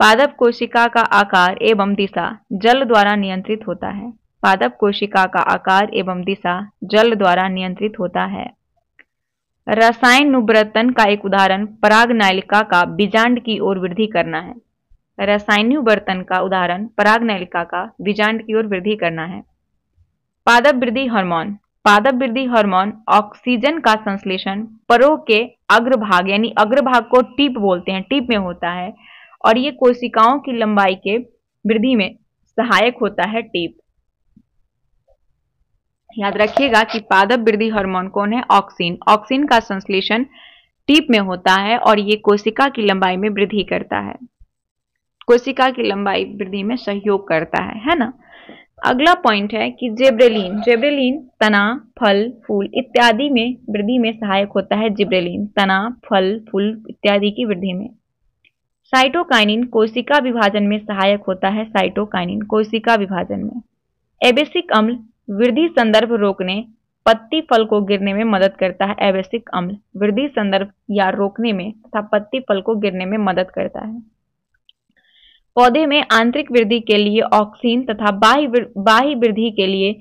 पादप कोशिका का आकार एवं दिशा जल द्वारा नियंत्रित होता है पादप कोशिका का आकार एवं दिशा जल द्वारा नियंत्रित होता है रसायनुव्रतन का एक उदाहरण पराग नालिका का बीजांड की ओर वृद्धि करना है रसायनुवर्तन का उदाहरण पराग नालिका का बीजांड की ओर वृद्धि करना है पादप वृद्धि हार्मोन पादप वृद्धि हार्मोन ऑक्सीजन का संश्लेषण परो के अग्रभाग यानी अग्रभाग को टिप बोलते हैं टीप में होता है और ये कोशिकाओं की लंबाई के वृद्धि में सहायक होता है टेप याद रखिएगा कि पादप वृद्धि हार्मोन कौन है ऑक्सीन ऑक्सीन का संश्लेषण टीप में होता है और ये कोशिका की लंबाई में वृद्धि करता है कोशिका की लंबाई वृद्धि में सहयोग करता है है ना अगला पॉइंट है कि जेब्रेलिन जेब्रेलिन तना फल फूल इत्यादि में वृद्धि में सहायक होता है जिब्रेलिन तना फल फूल इत्यादि की वृद्धि में साइटोकाइनिन कोशिका विभाजन में सहायक होता है साइटोकाइनिन कोशिका विभाजन में एबेसिक अम्ल वृद्धि संदर्भ रोकने पत्ती फल को गिरने में मदद करता है एबेसिक अम्ल वृद्धि संदर्भ या रोकने में तथा पत्ती फल को गिरने में मदद करता है पौधे में आंतरिक वृद्धि के लिए ऑक्सीन तथा बाह्य बाह्य वृद्धि के लिए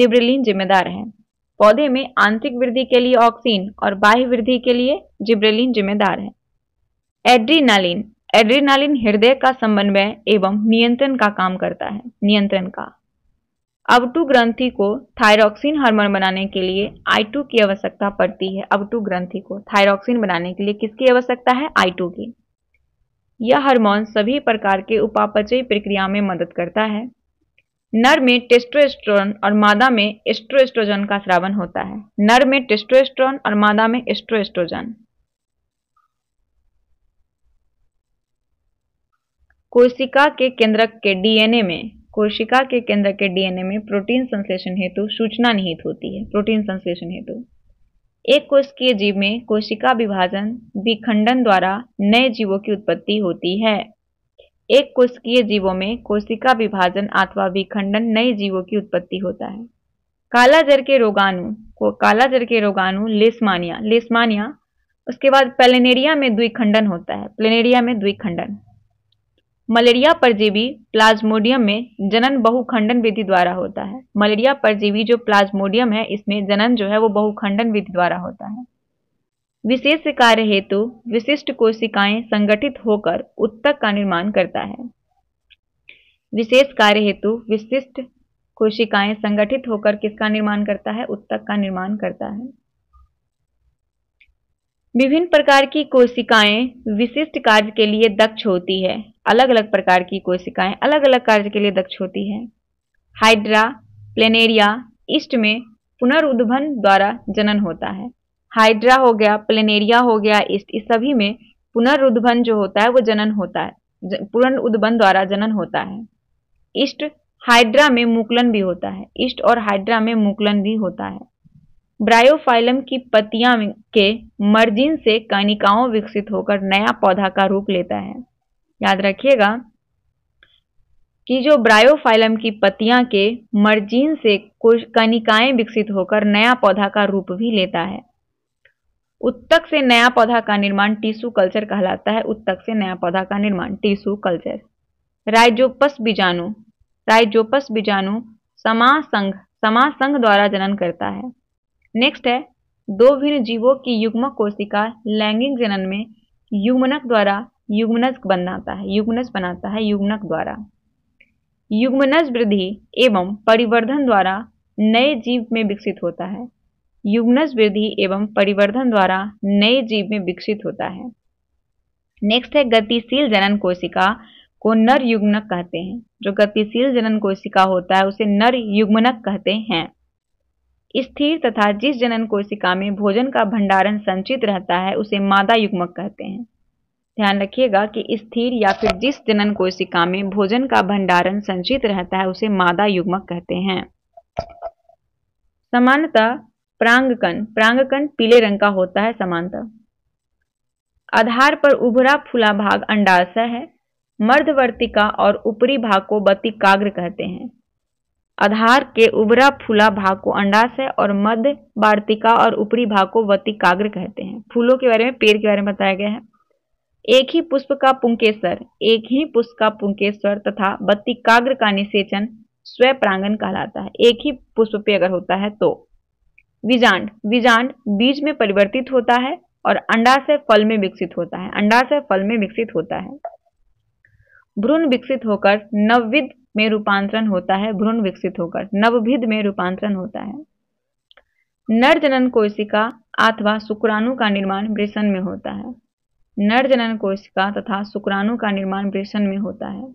जिब्रेलिन जिम्मेदार है पौधे में आंतरिक वृद्धि के लिए ऑक्सीन और बाह्य वृद्धि के लिए जिब्रेलिन जिम्मेदार है एड्रीनालिन एड्रीनालिन हृदय का समन्वय एवं नियंत्रण का काम करता है नियंत्रण का अवटू ग्रंथि को थायरोक्सिन हार्मोन बनाने के लिए आई टू की आवश्यकता पड़ती है अवटू ग्रंथि को थायरोक्सिन बनाने के लिए किसकी आवश्यकता है आई टू की यह हार्मोन सभी प्रकार के उपापचयी प्रक्रिया में मदद करता है नर में टेस्टोस्टेरोन और मादा में एस्ट्रोएस्ट्रोजन का श्रावण होता है नर में टेस्टोस्टेरोन और मादा में एस्ट्रोएस्ट्रोजन कोशिका के केंद्रक के डीएनए में कोशिका के केंद्रक के डीएनए में प्रोटीन संश्लेषण हेतु सूचना निहित होती है प्रोटीन संश्लेषण हेतु एक कोशिकीय जीव में कोशिका विभाजन विखंडन द्वारा नए जीवों की उत्पत्ति होती है एक कोशिकीय जीवों में कोशिका विभाजन अथवा विखंडन नए जीवों की उत्पत्ति होता है कालाजर के रोगाणु को कालाजर के रोगाणु लेस्मानिया लेस्मानिया उसके बाद प्लेनेरिया में द्विखंडन होता है प्लेनेरिया में द्विखंडन मलेरिया परजीवी प्लाज्मोडियम में जनन बहुखंडन विधि द्वारा होता है मलेरिया परजीवी जो प्लाज्मोडियम है इसमें जनन जो है वो बहुखंडन विधि द्वारा होता है विशेष कार्य हेतु विशिष्ट कोशिकाएं संगठित होकर उत्तक का निर्माण करता है विशेष कार्य हेतु विशिष्ट कोशिकाएं संगठित होकर किसका निर्माण करता है उत्तक का निर्माण करता है विभिन्न प्रकार की कोशिकाएं विशिष्ट कार्य के लिए दक्ष होती है अलग अलग प्रकार की कोशिकाएं अलग अलग कार्य के लिए दक्ष होती है हाइड्रा प्लेनेरिया ईस्ट में पुनरुद्भवन द्वारा जनन होता है हाइड्रा हो गया प्लेनेरिया हो गया ईस्ट इस सभी में पुनरुद्भवन जो होता है वो जनन होता है पुनरुद्भवन द्वारा जनन होता है ईस्ट हाइड्रा में मुकलन भी होता है ईस्ट और हाइड्रा में मुकलन भी होता है ब्रायोफाइलम की पत्तियां के मर्जिन से कणिकाओं विकसित होकर नया पौधा का रूप लेता है याद रखिएगा कि जो ब्रायोफाइलम की पत्तियां के मर्जीन से कुछ कणिकाएं विकसित होकर नया पौधा का रूप भी लेता है उत्तक से नया पौधा का निर्माण टिश्यू कल्चर कहलाता है उत्तक से नया पौधा का निर्माण टिश्यू कल्चर राइजोपस बीजाणु राइजोपस बीजाणु समासंघ समासंघ द्वारा जनन करता है नेक्स्ट है दो भिन्न जीवों की युग्मक कोशिका लैंगिक जनन में युग्मनक द्वारा युग्मनज बनाता है युग्मनज बनाता है युग्मनक द्वारा युग्मनज वृद्धि एवं परिवर्धन द्वारा नए जीव में विकसित होता है युग्मनज वृद्धि एवं परिवर्धन द्वारा नए जीव में विकसित होता है नेक्स्ट है गतिशील जनन कोशिका को नर युग्मनक कहते हैं जो गतिशील जनन कोशिका होता है उसे नर युग्मनक कहते हैं स्थिर तथा जिस जनन कोशिका में भोजन का भंडारण संचित रहता है उसे मादा युग्मक कहते हैं ध्यान रखिएगा कि स्थिर या फिर जिस जनन कोशिका में भोजन का भंडारण संचित रहता है उसे मादा युग्मक कहते हैं समानता प्रांगकन प्रांगकन पीले रंग का होता है समानता आधार पर उभरा फुला भाग अंडाशय है मर्धवर्तिका और ऊपरी भाग को बतिकाग्र कहते हैं आधार के उभरा फूला भाग को अंडाशय और मध्य वार्तिका और ऊपरी भाग को वतिकाग्र कहते हैं फूलों के बारे में पेड़ के बारे में बताया गया है एक ही पुष्प का पुंकेश्वर एक ही पुष्प का पुंकेश्वर तथा वतिकाग्र का निषेचन स्व प्रांगण कहलाता है एक ही पुष्प पे अगर होता है तो बीजांड बीजांड बीज में परिवर्तित होता है और अंडाशय फल में विकसित होता है अंडाशय फल में विकसित होता है भ्रूण विकसित होकर नवविध में रूपांतरण होता है भ्रूण विकसित होकर नवभिद में रूपांतरण होता है नर जनन कोशिका अथवा शुक्राणु का निर्माण वृषण में होता है नर जनन कोशिका तथा शुक्राणु का निर्माण वृषण में होता है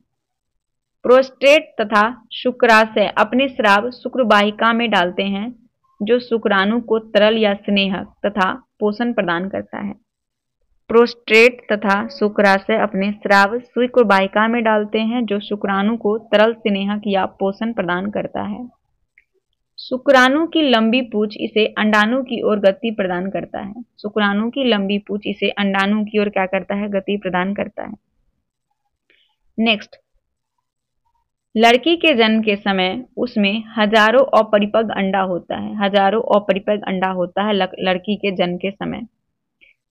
प्रोस्टेट तथा शुक्राशय अपने श्राव शुक्रवाहिका में डालते हैं जो शुक्राणु को तरल या स्नेहक तथा पोषण प्रदान करता है प्रोस्ट्रेट तथा शुक्राशय अपने श्राव शुक्रवाहिका में डालते हैं जो शुक्राणु को तरल स्नेहक या पोषण प्रदान करता है शुक्राणु की लंबी पूछ इसे अंडाणु की ओर गति प्रदान करता है शुक्राणु की लंबी पूछ इसे अंडाणु की ओर क्या करता है गति प्रदान करता है नेक्स्ट लड़की के जन्म के समय उसमें हजारों अपरिपग अंडा होता है हजारों अपरिपग अंडा होता है लड़की के जन्म के समय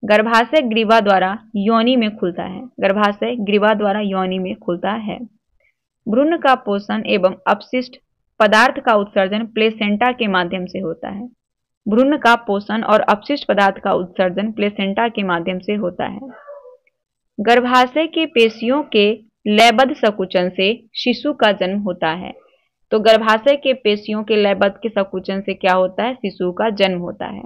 गर्भाशय ग्रीवा द्वारा योनि में खुलता है गर्भाशय ग्रीवा द्वारा योनि में खुलता है भ्रूण का पोषण एवं अपशिष्ट पदार्थ का उत्सर्जन प्लेसेंटा के माध्यम से होता है भ्रूण का पोषण और अपशिष्ट पदार्थ का उत्सर्जन प्लेसेंटा के माध्यम से होता है गर्भाशय के पेशियों के लयबद्ध संकुचन से शिशु का जन्म होता है तो गर्भाशय के पेशियों के लयबद्ध के संकुचन से क्या होता है शिशु का जन्म होता है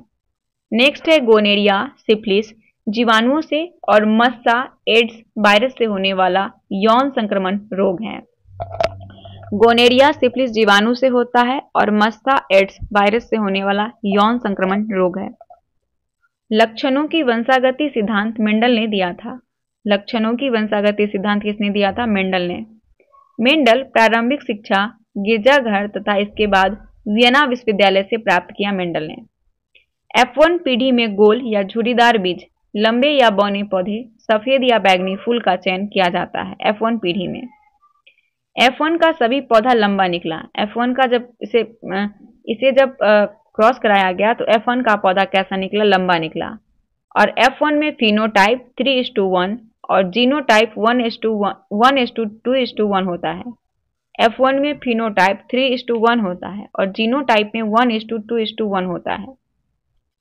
नेक्स्ट है गोनेरिया सिफिलिस जीवाणुओं से और मस्सा एड्स वायरस से होने वाला यौन संक्रमण रोग है गोनेरिया सिफिलिस जीवाणु से होता है और मस्सा एड्स वायरस से होने वाला यौन संक्रमण रोग है लक्षणों की वंशागति सिद्धांत मेंडल ने दिया था लक्षणों की वंशागति सिद्धांत किसने दिया था मेंडल ने मेंडल प्रारंभिक शिक्षा गिरजाघर तथा इसके बाद वियना विश्वविद्यालय से प्राप्त किया मेंडल ने एफ वन पीढ़ी में गोल या झुरीदार बीज लंबे या बौने पौधे सफेद या बैगनी फूल का चयन किया जाता है एफ वन पीढ़ी में एफ वन का सभी पौधा लंबा निकला एफ वन का जब इसे इसे जब क्रॉस कराया गया तो एफ वन का पौधा कैसा निकला लंबा निकला और एफ वन में phenotype three is to one और genotype one is to one is to two is to one होता है एफ वन में phenotype three is to one होता है और जीनोटाइप में one is to two is to one होता है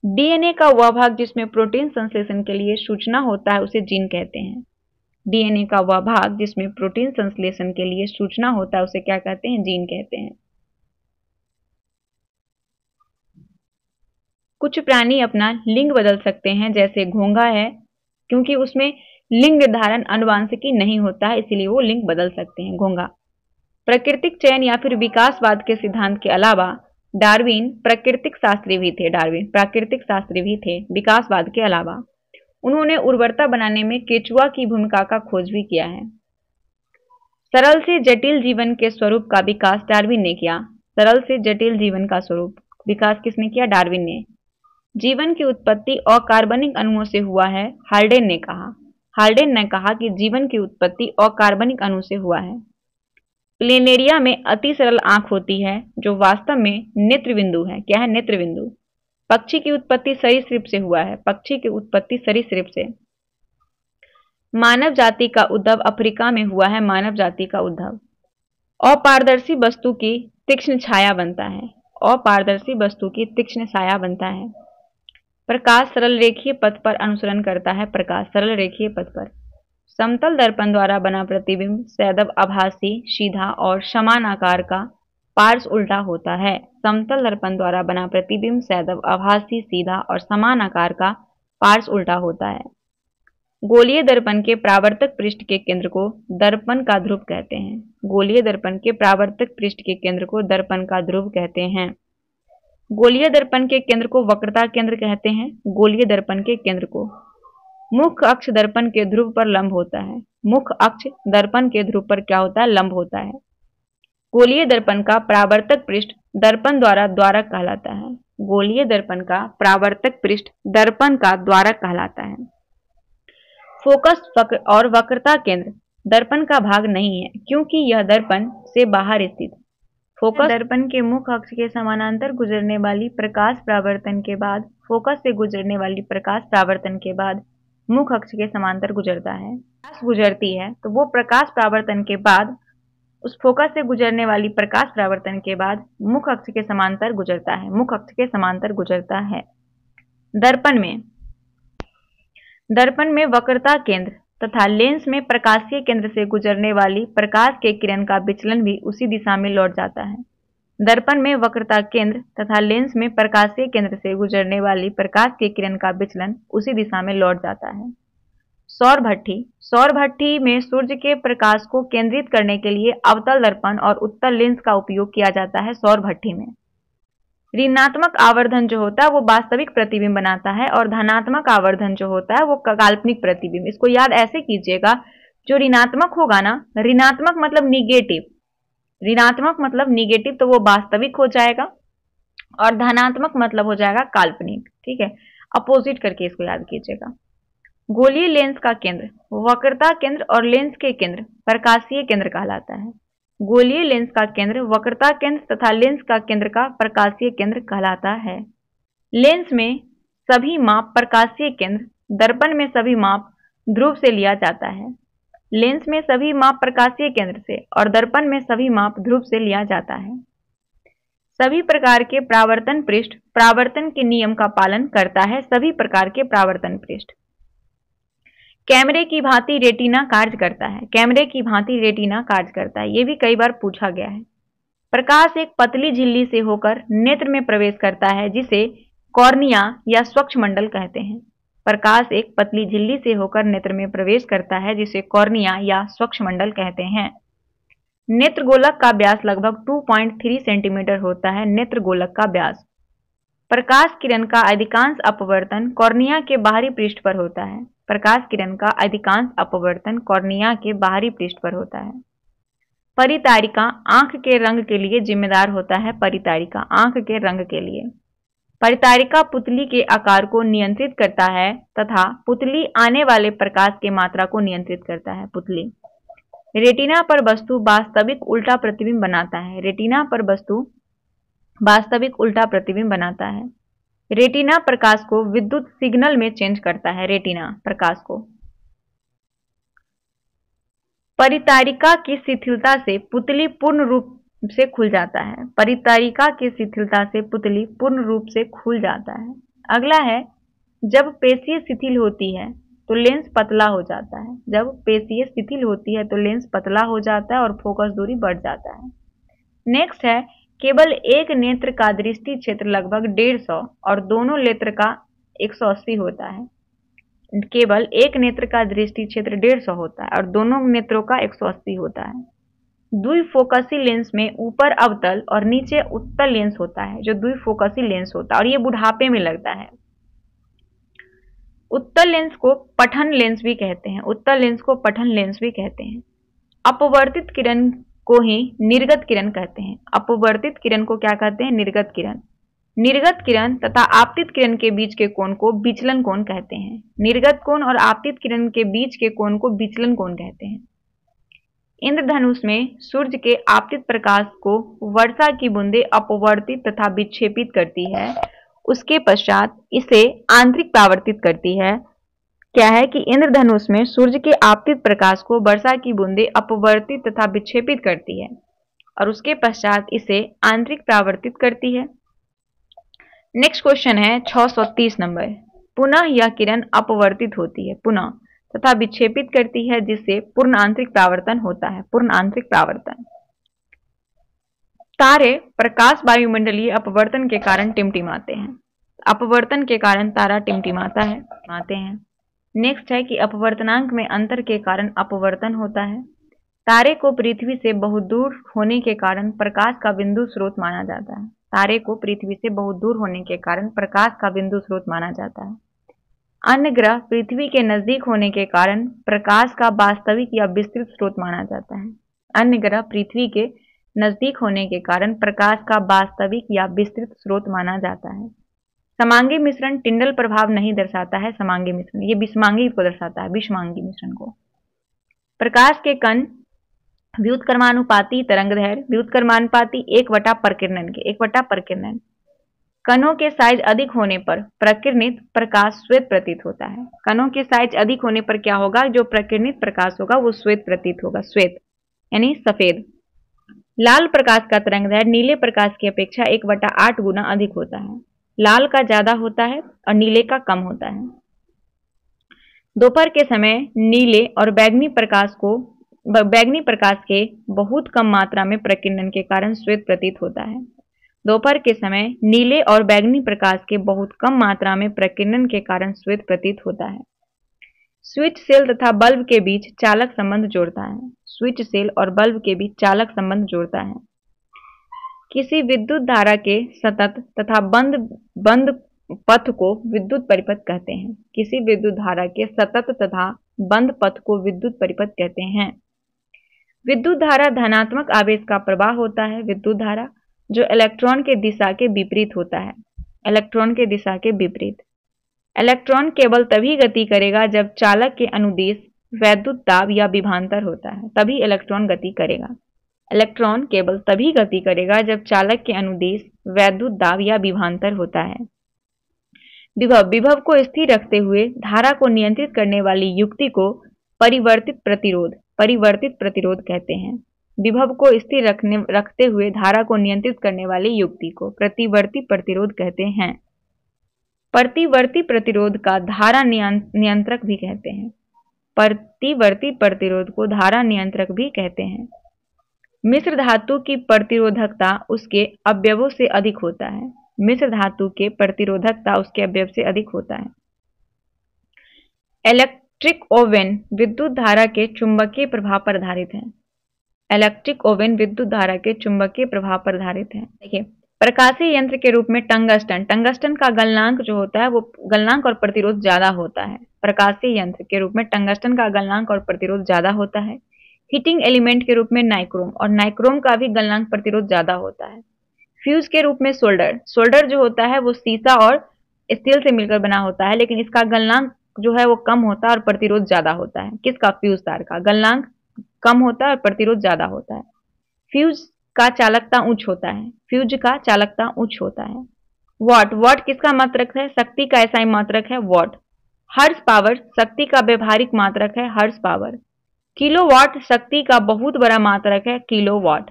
डीएनए का वह भाग जिसमें प्रोटीन संश्लेषण के लिए सूचना होता है उसे जीन कहते हैं डीएनए का वह भाग जिसमें प्रोटीन संश्लेषण के लिए सूचना होता है उसे क्या कहते हैं जीन कहते हैं कुछ प्राणी अपना लिंग बदल सकते हैं जैसे घोंगा है क्योंकि उसमें लिंग निर्धारण अनुवांशिकी नहीं होता है इसलिए वो लिंग बदल सकते हैं घोंगा प्राकृतिक चयन या फिर विकासवाद के सिद्धांत के अलावा डार्विन प्राकृतिक शास्त्री भी थे डार्विन प्राकृतिक शास्त्री भी थे विकासवाद के अलावा उन्होंने उर्वरता बनाने में केचुआ की भूमिका का खोज भी किया है सरल से जटिल जीवन के स्वरूप का विकास डार्विन ने किया सरल से जटिल जीवन का स्वरूप विकास किसने किया डार्विन ने जीवन की उत्पत्ति अकार्बनिक अणुओं से हुआ है हार्डेन ने कहा हार्डेन ने कहा कि जीवन की उत्पत्ति अकार्बनिक अणु से हुआ है प्लेनेरिया में अति सरल आंख होती है जो वास्तव में नेत्र बिंदु है क्या है नेत्र बिंदु पक्षी की उत्पत्ति सरीसृप से हुआ है पक्षी की उत्पत्ति सरीसृप से मानव जाति का उद्धव अफ्रीका में हुआ है मानव जाति का उद्धव अपारदर्शी वस्तु की तीक्ष्ण छाया बनता है अपारदर्शी वस्तु की तीक्ष्ण छाया बनता है प्रकाश सरल रेखीय पथ पर अनुसरण करता है प्रकाश सरल रेखीय पथ पर समतल दर्पण द्वारा बना प्रतिबिंब सैदव आभासी सीधा और समान आकार का पार्श उल्टा होता है समतल दर्पण द्वारा बना प्रतिबिंब सैदव आभासी सीधा और समान आकार का पार्श उल्टा होता है गोलीय दर्पण के प्रावर्तक पृष्ठ के केंद्र को दर्पण का ध्रुव कहते हैं गोलीय दर्पण के प्रावर्तक पृष्ठ के केंद्र को दर्पण का ध्रुव कहते हैं गोलीय दर्पण के केंद्र को वक्रता केंद्र कहते हैं गोलीय दर्पण के केंद्र को मुख अक्ष दर्पण के ध्रुव पर लंब होता है मुख अक्ष दर्पण के ध्रुव पर क्या होता है लंब होता है गोलीय दर्पण का प्रावर्तक पृष्ठ दर्पण द्वारा द्वारक कहलाता है गोलीय दर्पण का प्रावर्तक पृष्ठ दर्पण का द्वारक कहलाता है फोकस वक्र और वक्रता केंद्र दर्पण का भाग नहीं है क्योंकि यह दर्पण से बाहर स्थित है फोकस दर्पण के मुख अक्ष के समानांतर गुजरने वाली प्रकाश प्रावर्तन के बाद फोकस से गुजरने वाली प्रकाश प्रावर्तन के बाद मुख अक्ष के समांतर गुजरता है प्रकाश गुजरती है तो वो प्रकाश प्रावर्तन के बाद उस फोकस से गुजरने वाली प्रकाश प्रावर्तन के बाद मुख अक्ष के समांतर गुजरता है मुख अक्ष के समांतर गुजरता है दर्पण में दर्पण में वक्रता केंद्र तथा लेंस में प्रकाशीय केंद्र से गुजरने वाली प्रकाश के किरण का विचलन भी उसी दिशा में लौट जाता है दर्पण में वक्रता केंद्र तथा लेंस में प्रकाशीय केंद्र से गुजरने वाली प्रकाश के किरण का विचलन उसी दिशा में लौट जाता है सौर भट्टी सौर भट्टी में सूर्य के प्रकाश को केंद्रित करने के लिए अवतल दर्पण और उत्तल लेंस का उपयोग किया जाता है सौर भट्टी में ऋणात्मक आवर्धन जो होता है वो वास्तविक प्रतिबिंब बनाता है और धनात्मक आवर्धन जो होता है वो काल्पनिक प्रतिबिंब इसको याद ऐसे कीजिएगा जो ऋणात्मक होगा ना ऋणात्मक मतलब निगेटिव ऋणात्मक मतलब निगेटिव तो वो वास्तविक हो जाएगा और धनात्मक मतलब हो जाएगा काल्पनिक ठीक है अपोजिट करके इसको याद कीजिएगा गोलीय लेंस का केंद्र वक्रता केंद्र और लेंस के केंद्र प्रकाशीय केंद्र कहलाता है गोलीय लेंस का केंद्र वक्रता केंद्र तथा लेंस का केंद्र का प्रकाशीय केंद्र कहलाता है लेंस में सभी माप प्रकाशीय केंद्र दर्पण में सभी माप ध्रुव से लिया जाता है लेंस में सभी माप प्रकाशीय केंद्र से और दर्पण में सभी माप ध्रुव से लिया जाता है सभी प्रकार के प्रावर्तन पृष्ठ प्रावर्तन के नियम का पालन करता है सभी प्रकार के प्रावर्तन पृष्ठ कैमरे की भांति रेटिना कार्य करता है कैमरे की भांति रेटिना कार्य करता है ये भी कई बार पूछा गया है प्रकाश एक पतली झिल्ली से होकर नेत्र में प्रवेश करता है जिसे कॉर्निया या स्वच्छ मंडल कहते हैं प्रकाश एक पतली झिल्ली से होकर नेत्र में प्रवेश करता है जिसे कॉर्निया या स्वच्छ मंडल कहते हैं नेत्र गोलक का व्यास लगभग 2.3 सेंटीमीटर होता है नेत्र गोलक का व्यास प्रकाश किरण का अधिकांश अपवर्तन कॉर्निया के बाहरी पृष्ठ पर होता है प्रकाश किरण का अधिकांश अपवर्तन कॉर्निया के बाहरी पृष्ठ पर होता है परितारिका आंख के रंग के लिए जिम्मेदार होता है परितारिका आंख के रंग के लिए परितारिका पुतली के आकार को नियंत्रित करता है तथा पुतली आने वाले प्रकाश के मात्रा को नियंत्रित करता है पुतली रेटिना पर वस्तु वास्तविक उल्टा प्रतिबिंब बनाता है रेटिना पर वस्तु वास्तविक उल्टा प्रतिबिंब बनाता है रेटिना प्रकाश को विद्युत सिग्नल में चेंज करता है रेटिना प्रकाश को परितारिका की शिथिलता से पुतली पूर्ण रूप से खुल जाता है परितारिका के शिथिलता से पुतली पूर्ण रूप से खुल जाता है अगला है जब पेशीय शिथिल होती है तो लेंस पतला हो जाता है जब पेशीय शिथिल होती है तो लेंस पतला हो जाता है और फोकस दूरी बढ़ जाता है नेक्स्ट है केवल एक नेत्र का दृष्टि क्षेत्र लगभग डेढ़ सौ और दोनों नेत्र का एक सौ अस्सी होता है केवल एक नेत्र का दृष्टि क्षेत्र डेढ़ सौ होता है और दोनों नेत्रों का एक सौ अस्सी होता है फोकसी लेंस में ऊपर अवतल और नीचे उत्तल लेंस होता है जो फोकसी लेंस होता है और ये बुढ़ापे में लगता है उत्तल लेंस को पठन लेंस भी कहते हैं उत्तल लेंस को पठन लेंस भी कहते हैं अपवर्तित किरण को ही निर्गत किरण कहते हैं अपवर्तित किरण को क्या कहते हैं निर्गत किरण निर्गत किरण तथा आपतित किरण के बीच के कोण को विचलन कोण कहते हैं निर्गत कोण और आपतित किरण के बीच के कोण को विचलन कोण कहते हैं इंद्रधनुष में सूर्य के आपतित प्रकाश को वर्षा की बूंदे अपवर्तित तथा विक्षेपित करती है उसके पश्चात इसे आंतरिक प्रावर्तित करती है क्या है कि इंद्रधनुष में सूर्य के आपतित प्रकाश को वर्षा की बूंदे अपवर्तित तथा विक्षेपित करती है और उसके पश्चात इसे आंतरिक प्रावर्तित करती है नेक्स्ट क्वेश्चन है 630 नंबर पुनः यह किरण अपवर्तित होती है पुनः तथा विक्षेपित करती है जिससे पूर्ण आंतरिक प्रावर्तन होता है पूर्ण आंतरिक प्रावर्तन तारे प्रकाश वायुमंडलीय अपवर्तन के कारण टिमटिमाते हैं अपवर्तन के कारण तारा टिमटिमाता है माते हैं नेक्स्ट है कि अपवर्तनांक में अंतर के कारण अपवर्तन होता है तारे को पृथ्वी से बहुत दूर होने के कारण प्रकाश का बिंदु स्रोत माना जाता है तारे को पृथ्वी से बहुत दूर होने के कारण प्रकाश का बिंदु स्रोत माना जाता है अन्य ग्रह पृथ्वी के नजदीक होने के कारण प्रकाश का वास्तविक या विस्तृत स्रोत माना जाता है अन्य ग्रह पृथ्वी के नजदीक होने के कारण प्रकाश का वास्तविक या विस्तृत स्रोत माना जाता है समांगी मिश्रण टिंडल प्रभाव नहीं दर्शाता है समांगी मिश्रण ये विषमांगी को दर्शाता है विषमांगी मिश्रण को प्रकाश के कण व्युतकर्मानुपाती तरंग दैर व्युतकर्मानुपाती एक वटा प्रकीर्णन के एक वटा प्रकीर्णन कणों के साइज अधिक होने पर प्रकीर्णित प्रकाश श्वेत प्रतीत होता है कणों के साइज अधिक होने पर क्या होगा जो प्रकीर्णित प्रकाश होगा वो श्वेत प्रतीत होगा श्वेत यानी सफेद लाल प्रकाश का तरंग नीले प्रकाश की अपेक्षा एक बटा आठ गुना अधिक होता है लाल का ज्यादा होता है और नीले का कम होता है दोपहर के समय नीले और बैगनी प्रकाश को बैगनी प्रकाश के बहुत कम मात्रा में प्रकीर्णन के कारण श्वेत प्रतीत होता है दोपहर के समय नीले और बैगनी प्रकाश के बहुत कम मात्रा में प्रकीर्णन के कारण श्वेत प्रतीत होता है स्विच सेल तथा बल्ब के बीच चालक संबंध जोड़ता है स्विच सेल और बल्ब के बीच चालक संबंध जोड़ता है किसी विद्युत धारा के सतत तथा बंद बंद पथ को विद्युत परिपथ कहते हैं किसी विद्युत धारा के सतत तथा बंद पथ को विद्युत परिपथ कहते हैं विद्युत धारा धनात्मक आवेश का प्रवाह होता है विद्युत धारा जो इलेक्ट्रॉन के दिशा के विपरीत होता है इलेक्ट्रॉन के दिशा के विपरीत इलेक्ट्रॉन केवल तभी गति करेगा जब चालक के अनुदेश वैद्युत दाब या विभांतर होता है तभी इलेक्ट्रॉन गति करेगा इलेक्ट्रॉन केवल तभी गति करेगा जब चालक के अनुदेश वैद्युत दाब या विभांतर होता है विभव विभव को स्थिर रखते हुए धारा को नियंत्रित करने वाली युक्ति को परिवर्तित प्रतिरोध परिवर्तित प्रतिरोध कहते हैं विभव को स्थिर रखने रखते हुए धारा को नियंत्रित करने वाली युक्ति को प्रतिवर्ती प्रतिरोध कहते हैं प्रतिवर्ती प्रतिरोध का धारा नियंत्रक भी कहते हैं प्रतिवर्ती प्रतिरोध को धारा नियंत्रक भी कहते हैं मिश्र धातु की प्रतिरोधकता उसके अवयवों से अधिक होता है मिश्र धातु के प्रतिरोधकता उसके अवयव से अधिक होता है इलेक्ट्रिक ओवन विद्युत धारा के चुंबकीय प्रभाव पर आधारित है इलेक्ट्रिक ओवन विद्युत धारा के चुंबकीय प्रभाव पर आधारित है देखिए प्रकाशीय यंत्र के रूप में टंगस्टन टंगस्टन का गलनांक जो होता है वो गलनांक और प्रतिरोध ज्यादा होता है प्रकाशीय यंत्र के रूप में टंगस्टन का गलनांक और प्रतिरोध ज्यादा होता है हीटिंग एलिमेंट के रूप में नाइक्रोम और नाइक्रोम का भी गलनांक प्रतिरोध ज्यादा होता है फ्यूज के रूप में सोल्डर सोल्डर जो होता है वो सीसा और स्टील से मिलकर बना होता है लेकिन इसका गलनांक जो है वो कम होता है और प्रतिरोध ज्यादा होता है किसका फ्यूज तार का गलनांक कम होता है और प्रतिरोध ज्यादा होता है फ्यूज का चालकता उच्च होता है फ्यूज का चालकता उच्च होता है वॉट वॉट किसका मात्रक है शक्ति का ऐसा ही मात्रक है वॉट हर्स पावर शक्ति का व्यवहारिक मात्रक है हर्स पावर किलो वॉट शक्ति का बहुत बड़ा मात्रक है किलो वॉट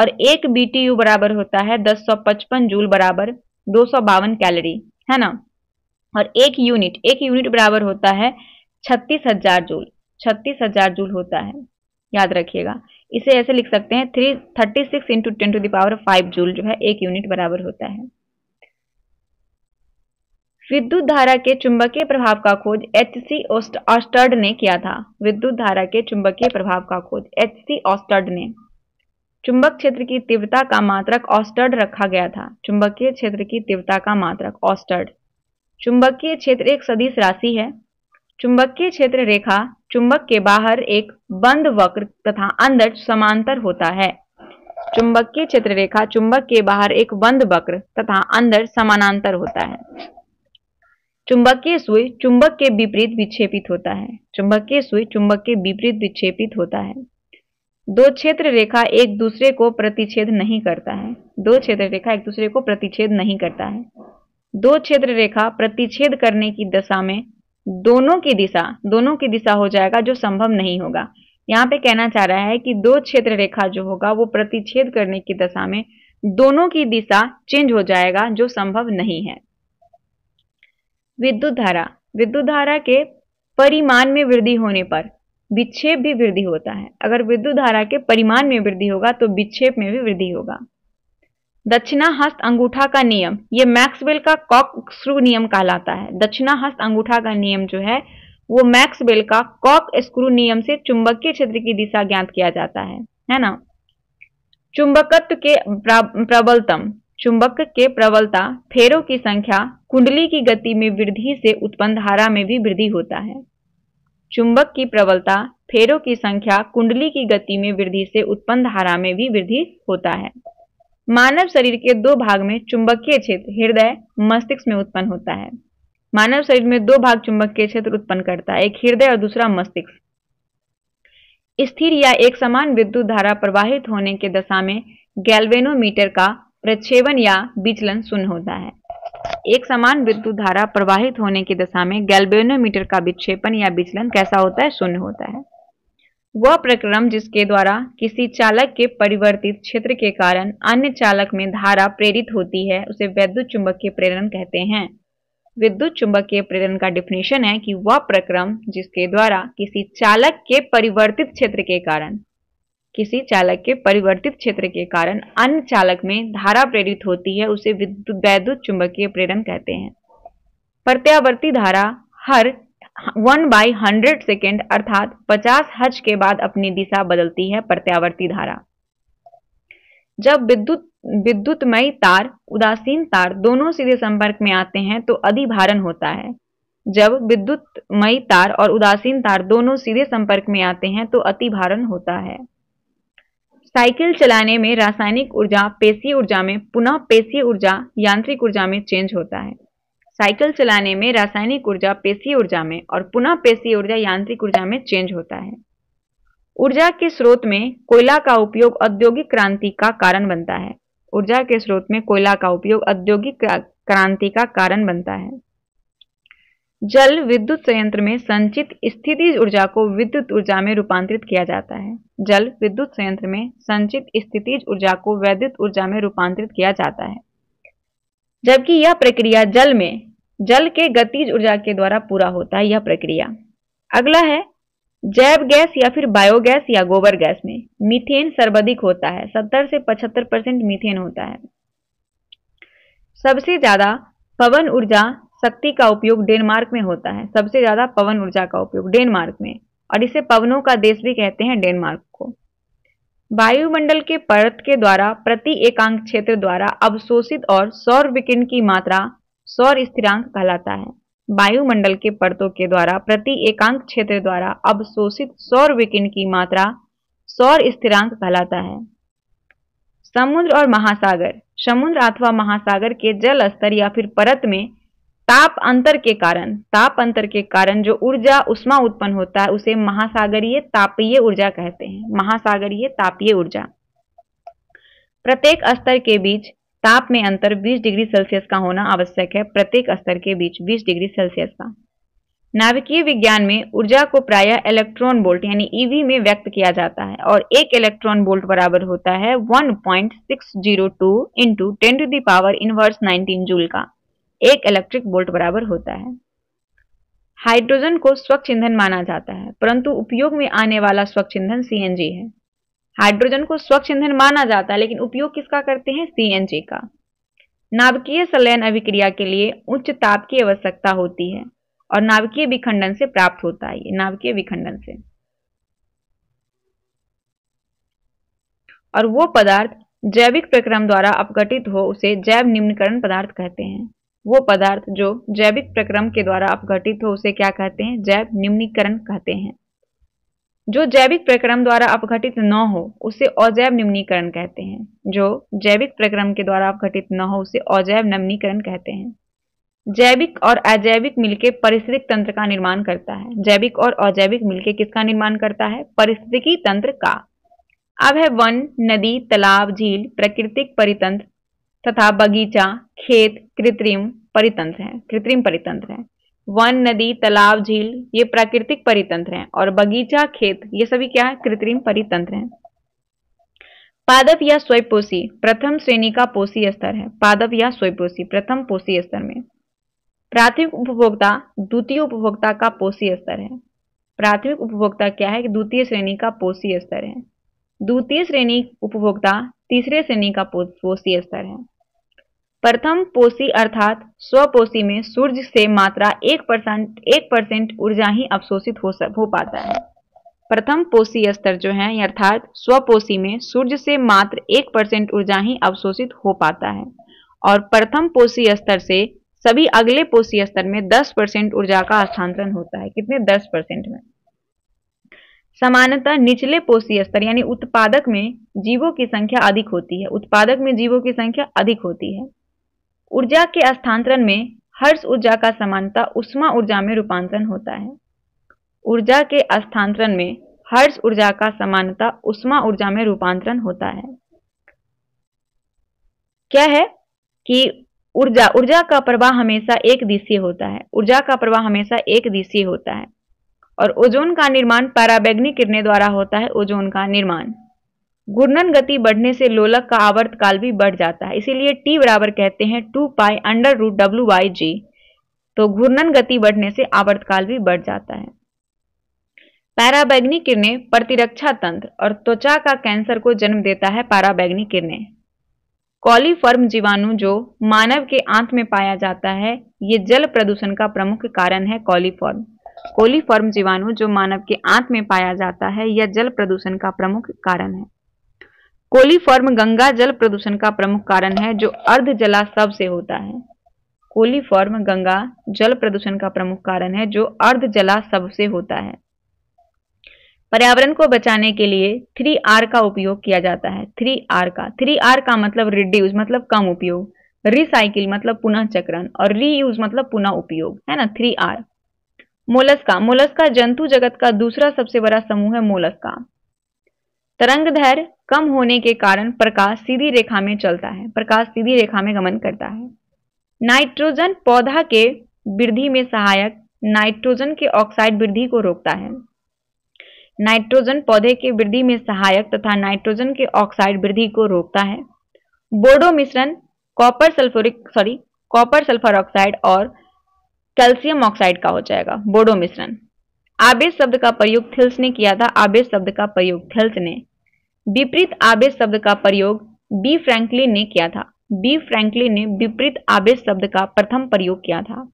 और एक बीटीयू बराबर होता है पचपन जूल बराबर दो कैलोरी है ना और एक यूनिट एक यूनिट बराबर होता है छत्तीस हजार जूल छत्तीस हजार जूल होता है याद रखिएगा इसे ऐसे लिख सकते हैं three thirty six into ten to the power five joule जो है एक यूनिट बराबर होता है विद्युत धारा के चुंबकीय प्रभाव का खोज एच सी ऑस्टर्ड ने किया था विद्युत धारा के चुंबकीय प्रभाव का खोज एच सी ऑस्टर्ड ने चुंबक क्षेत्र की तीव्रता का मात्रक ऑस्टर्ड रखा गया था चुंबकीय क्षेत्र की तीव्रता का मात्रक ऑस्टर्ड चुंबकीय क्षेत्र एक सदिश राशि है चुंबकीय क्षेत्र रेखा चुंबक के बाहर एक बंद वक्र तथा अंदर समांतर होता है चुंबकीय क्षेत्र रेखा चुंबक के बाहर एक बंद वक्र तथा अंदर समानांतर होता है चुंबकीय सुई चुंबक के विपरीत विक्षेपित होता है चुंबकीय सुई चुंबक के विपरीत विक्षेपित होता है दो क्षेत्र रेखा एक दूसरे को प्रतिच्छेद नहीं करता है दो क्षेत्र रेखा एक दूसरे को प्रतिच्छेद नहीं करता है दो क्षेत्र रेखा प्रतिच्छेद करने की दशा में दोनों की दिशा दोनों की दिशा हो जाएगा जो संभव नहीं होगा यहाँ पे कहना चाह रहा है कि दो क्षेत्र रेखा जो होगा वो प्रतिच्छेद करने की दशा में दोनों की दिशा चेंज हो जाएगा जो संभव नहीं है विद्युत धारा विद्युत धारा के परिमाण में वृद्धि होने पर विक्षेप भी वृद्धि होता है अगर विद्युत धारा के परिमाण में वृद्धि होगा तो विक्षेप में भी वृद्धि होगा दक्षिणा हस्त अंगूठा का नियम ये मैक्सवेल का स्क्रू नियम कहलाता है दक्षिणा हस्त अंगूठा का नियम जो है वो मैक्सवेल का कॉक स्क्रू नियम से चुंबकीय क्षेत्र की दिशा ज्ञात किया जाता है है ना चुंबकत्व के प्रबलतम चुंबक के प्रबलता फेरों की संख्या कुंडली की गति में वृद्धि से उत्पन्न धारा में भी वृद्धि होता है चुंबक की प्रबलता फेरों की संख्या कुंडली की गति में वृद्धि से उत्पन्न धारा में भी वृद्धि होता है मानव शरीर के दो भाग में चुंबकीय क्षेत्र हृदय मस्तिष्क में उत्पन्न होता है मानव शरीर में दो भाग चुंबकीय क्षेत्र उत्पन्न करता है एक हृदय और दूसरा मस्तिष्क स्थिर या एक समान विद्युत धारा प्रवाहित होने के दशा में गैल्वेनोमीटर का प्रक्षेपण या विचलन शून्य होता है एक समान विद्युत धारा प्रवाहित होने की दशा में गैल्वेनोमीटर का विक्षेपण या विचलन कैसा होता है शून्य होता है वह प्रक्रम जिसके द्वारा किसी चालक के परिवर्तित क्षेत्र के कारण अन्य चालक में धारा प्रेरित होती है उसे वैद्युत चुंबक के प्रेरण कहते हैं विद्युत चुंबक के प्रेरण का डिफिनेशन है कि वह प्रक्रम जिसके द्वारा किसी चालक के परिवर्तित क्षेत्र के कारण किसी चालक के परिवर्तित क्षेत्र के कारण अन्य चालक में धारा प्रेरित होती है उसे विद्युत वैद्युत चुंबकीय प्रेरण कहते हैं प्रत्यावर्ती धारा हर वन बाई हंड्रेड सेकेंड अर्थात पचास हज के बाद अपनी दिशा बदलती है प्रत्यावर्ती धारा जब विद्युत विद्युतमयी तार उदासीन तार दोनों सीधे संपर्क में आते हैं तो अधिभारण होता है जब विद्युतमय तार और उदासीन तार दोनों सीधे संपर्क में आते हैं तो अतिभारण होता है साइकिल चलाने में रासायनिक ऊर्जा पेशी ऊर्जा में पुनः पेशी ऊर्जा यांत्रिक ऊर्जा में चेंज होता है साइकिल चलाने में रासायनिक ऊर्जा पेशी ऊर्जा में और पुनः पेशी ऊर्जा यांत्रिक ऊर्जा में चेंज होता है ऊर्जा के स्रोत में कोयला का उपयोग औद्योगिक क्रांति का कारण बनता है ऊर्जा के स्रोत में कोयला का उपयोग औद्योगिक क्रांति का कारण बनता है जल विद्युत संयंत्र में संचित स्थिति ऊर्जा को विद्युत ऊर्जा में रूपांतरित किया जाता है जल विद्युत संयंत्र में संचित स्थितिज ऊर्जा को वैद्युत ऊर्जा में रूपांतरित किया जाता है जबकि यह प्रक्रिया जल में जल के गतिज ऊर्जा के द्वारा पूरा होता है यह प्रक्रिया अगला है जैव गैस या फिर बायोगैस या गोबर गैस में मीथेन सर्वाधिक होता है 70 से 75 परसेंट मीथेन होता है सबसे ज्यादा पवन ऊर्जा शक्ति का उपयोग डेनमार्क में होता है सबसे ज्यादा पवन ऊर्जा का उपयोग डेनमार्क में और इसे पवनों का देश भी कहते हैं डेनमार्क को वायुमंडल के परत के द्वारा प्रति एकांक क्षेत्र द्वारा अवशोषित और सौर विकिरण की मात्रा सौर स्थिरांक कहलाता है वायुमंडल के परतों के द्वारा प्रति एकांक क्षेत्र द्वारा अवशोषित सौर विकिरण की मात्रा सौर स्थिरांक कहलाता है समुद्र और महासागर समुद्र अथवा महासागर के जल स्तर या फिर परत में ताप अंतर के कारण ताप अंतर के कारण जो ऊर्जा उष्मा उत्पन्न होता है उसे महासागरीय तापीय ऊर्जा कहते हैं महासागरीय तापीय ऊर्जा प्रत्येक स्तर के बीच ताप में अंतर 20 डिग्री सेल्सियस का होना आवश्यक है प्रत्येक स्तर के बीच 20 डिग्री सेल्सियस का नाभिकीय विज्ञान में ऊर्जा को प्रायः इलेक्ट्रॉन बोल्ट यानी ईवी e में व्यक्त किया जाता है और एक इलेक्ट्रॉन बोल्ट बराबर होता है 1.602 point six zero two into ten to the power inverse nineteen joule का एक इलेक्ट्रिक बोल्ट बराबर होता है हाइड्रोजन को स्वच्छ ईंधन माना जाता है परंतु उपयोग में आने वाला स्वच्छ ईंधन सी है हाइड्रोजन को स्वच्छ ईंधन माना जाता है लेकिन उपयोग किसका करते हैं सी का नाभिकीय संलयन अभिक्रिया के लिए उच्च ताप की आवश्यकता होती है और नाभिकीय विखंडन से प्राप्त होता है ये नाभिकीय विखंडन से और वो पदार्थ जैविक प्रक्रम द्वारा अपघटित हो उसे जैव निम्नकरण पदार्थ कहते हैं वो पदार्थ जो जैविक प्रक्रम के द्वारा अपघटित हो उसे क्या कहते हैं जैव निम्नीकरण कहते हैं जो जैविक प्रक्रम द्वारा अपघटित न हो उसे अजैव निम्नीकरण कहते हैं जो जैविक प्रक्रम के द्वारा अपघटित न हो उसे अजैव निम्नीकरण कहते हैं जैविक और अजैविक मिलके परिस्थितिक तंत्र का निर्माण करता है जैविक और अजैविक मिलके किसका निर्माण करता है परिस्थितिकी तंत्र का अब है वन नदी तालाब झील प्राकृतिक परितंत्र तथा बगीचा खेत कृत्रिम परितंत्र हैं कृत्रिम परितंत्र हैं वन नदी तालाब झील ये प्राकृतिक परितंत्र हैं और बगीचा खेत ये सभी क्या है कृत्रिम परितंत्र हैं पादप या स्वयपोषी प्रथम श्रेणी का पोषी स्तर है पादप या स्वयपोषी प्रथम पोषी स्तर में प्राथमिक उपभोक्ता द्वितीय उपभोक्ता का पोषी स्तर है प्राथमिक उपभोक्ता क्या है द्वितीय श्रेणी का पोषी स्तर है द्वितीय श्रेणी उपभोक्ता तीसरे श्रेणी का पोषी स्तर है प्रथम पोषी अर्थात स्वपोषी में सूर्य से मात्रा एक परसेंट एक परसेंट ऊर्जा ही अवशोषित हो सक हो पाता है प्रथम पोषी स्तर जो है अर्थात स्वपोषी में सूर्य से मात्र एक परसेंट ऊर्जा ही अवशोषित हो पाता है और प्रथम पोषी स्तर से सभी अगले पोषी स्तर में 10 परसेंट ऊर्जा का स्थानांतरण होता है कितने 10 परसेंट में समानता निचले पोषी स्तर यानी उत्पादक में जीवों की संख्या अधिक होती है उत्पादक में जीवों की संख्या अधिक होती है ऊर्जा के स्थानांतरण में हर्ष ऊर्जा का समानता उष्मा ऊर्जा में रूपांतरण होता है ऊर्जा के स्थानांतरण में हर्ष ऊर्जा का समानता उष्मा ऊर्जा में रूपांतरण होता है क्या है कि ऊर्जा ऊर्जा का प्रवाह हमेशा एक दिशीय होता है ऊर्जा का प्रवाह हमेशा एक दिशीय होता है और ओजोन का निर्माण पैराबैग्निक किरणें द्वारा होता है ओजोन का निर्माण घूर्णन गति बढ़ने से लोलक का आवर्त काल भी बढ़ जाता है इसीलिए टी बराबर कहते हैं two pi under root W Y G तो घूर्णन गति बढ़ने से आवर्त काल भी बढ़ जाता है पैराबैग्नी किरणें प्रतिरक्षा तंत्र और त्वचा का कैंसर को जन्म देता है पैराबैग्नी किरणें कॉलीफर्म जीवाणु जो मानव के आंत में पाया जाता है ये जल प्रदूषण का प्रमुख कारण है कॉलीफॉर्म कोलीफॉर्म जीवाणु जो मानव के आंत में पाया जाता है यह जल प्रदूषण का प्रमुख कारण है कोलीफॉर्म गंगा जल प्रदूषण का प्रमुख कारण है जो अर्ध जलाशव से होता है कोलीफॉर्म गंगा जल प्रदूषण का प्रमुख कारण है जो अर्ध जलाशव से होता है पर्यावरण को बचाने के लिए थ्री आर का उपयोग किया जाता है थ्री आर का थ्री आर का मतलब रिड्यूज मतलब कम उपयोग रिसाइकिल मतलब पुनः चक्रण और रीयूज मतलब पुनः उपयोग है ना थ्री आर मोलस्का मोलस्का जंतु जगत का दूसरा सबसे बड़ा समूह है मोलस्का तरंग धैर्य कम होने के कारण प्रकाश सीधी रेखा में चलता है प्रकाश सीधी रेखा में गमन करता है नाइट्रोजन पौधा के वृद्धि में सहायक नाइट्रोजन के ऑक्साइड वृद्धि को रोकता है नाइट्रोजन पौधे के वृद्धि में सहायक तथा नाइट्रोजन के ऑक्साइड वृद्धि को रोकता है बोडो मिश्रण copper sulphuric sorry copper sulphur oxide और कैल्शियम ऑक्साइड का हो जाएगा बोडो मिश्रण आवेश शब्द का प्रयोग थिल्स ने किया था आवेश शब्द का प्रयोग थिल्स ने विपरीत आवेश शब्द का प्रयोग बी फ्रैंकलिन ने किया था बी फ्रैंकलिन ने विपरीत आवेश शब्द का प्रथम प्रयोग किया था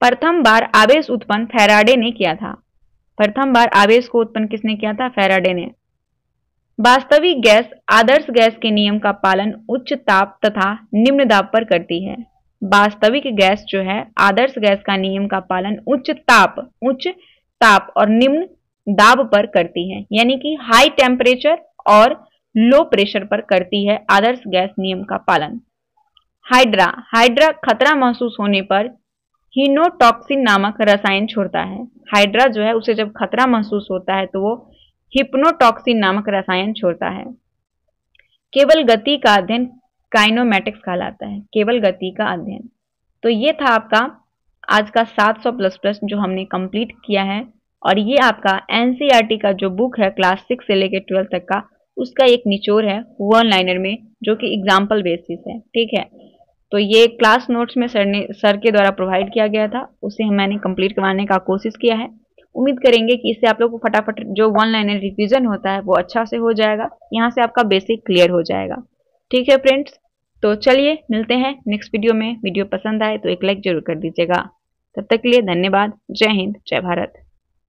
प्रथम बार आवेश उत्पन्न फेराडे ने किया था प्रथम बार आवेश को उत्पन्न किसने किया था फेराडे ने वास्तविक गैस आदर्श गैस के नियम का पालन उच्च ताप तथा निम्न दाब पर करती है वास्तविक गैस जो है आदर्श गैस का नियम का पालन उच्च ताप उच्च ताप और निम्न दाब पर करती है यानी कि हाई टेम्परेचर और लो प्रेशर पर करती है आदर्श गैस नियम का पालन हाइड्रा हाइड्रा खतरा महसूस होने पर हिनोटॉक्सिन नामक रसायन छोड़ता है हाइड्रा जो है उसे जब खतरा महसूस होता है तो वो हिप्नोटॉक्सिन नामक रसायन छोड़ता है केवल गति का अध्ययन काइनोमेटिक्स कहलाता है केवल गति का अध्ययन तो ये था आपका आज का 700 प्लस प्लस जो हमने कंप्लीट किया है और ये आपका एन e का जो बुक है क्लास सिक्स से लेकर ट्वेल्थ तक का उसका एक निचोर है वन लाइनर में जो कि एग्जाम्पल बेसिस है ठीक है तो ये क्लास नोट्स में सर ने सर के द्वारा प्रोवाइड किया गया था उसे मैंने कंप्लीट करवाने का कोशिश किया है उम्मीद करेंगे कि इससे आप लोग को फटाफट जो वन लाइनर रिविजन होता है वो अच्छा से हो जाएगा यहाँ से आपका बेसिक क्लियर हो जाएगा ठीक है फ्रेंड्स तो चलिए मिलते हैं नेक्स्ट वीडियो में वीडियो पसंद आए तो एक लाइक जरूर कर दीजिएगा तब तक के लिए धन्यवाद जय हिंद जय भारत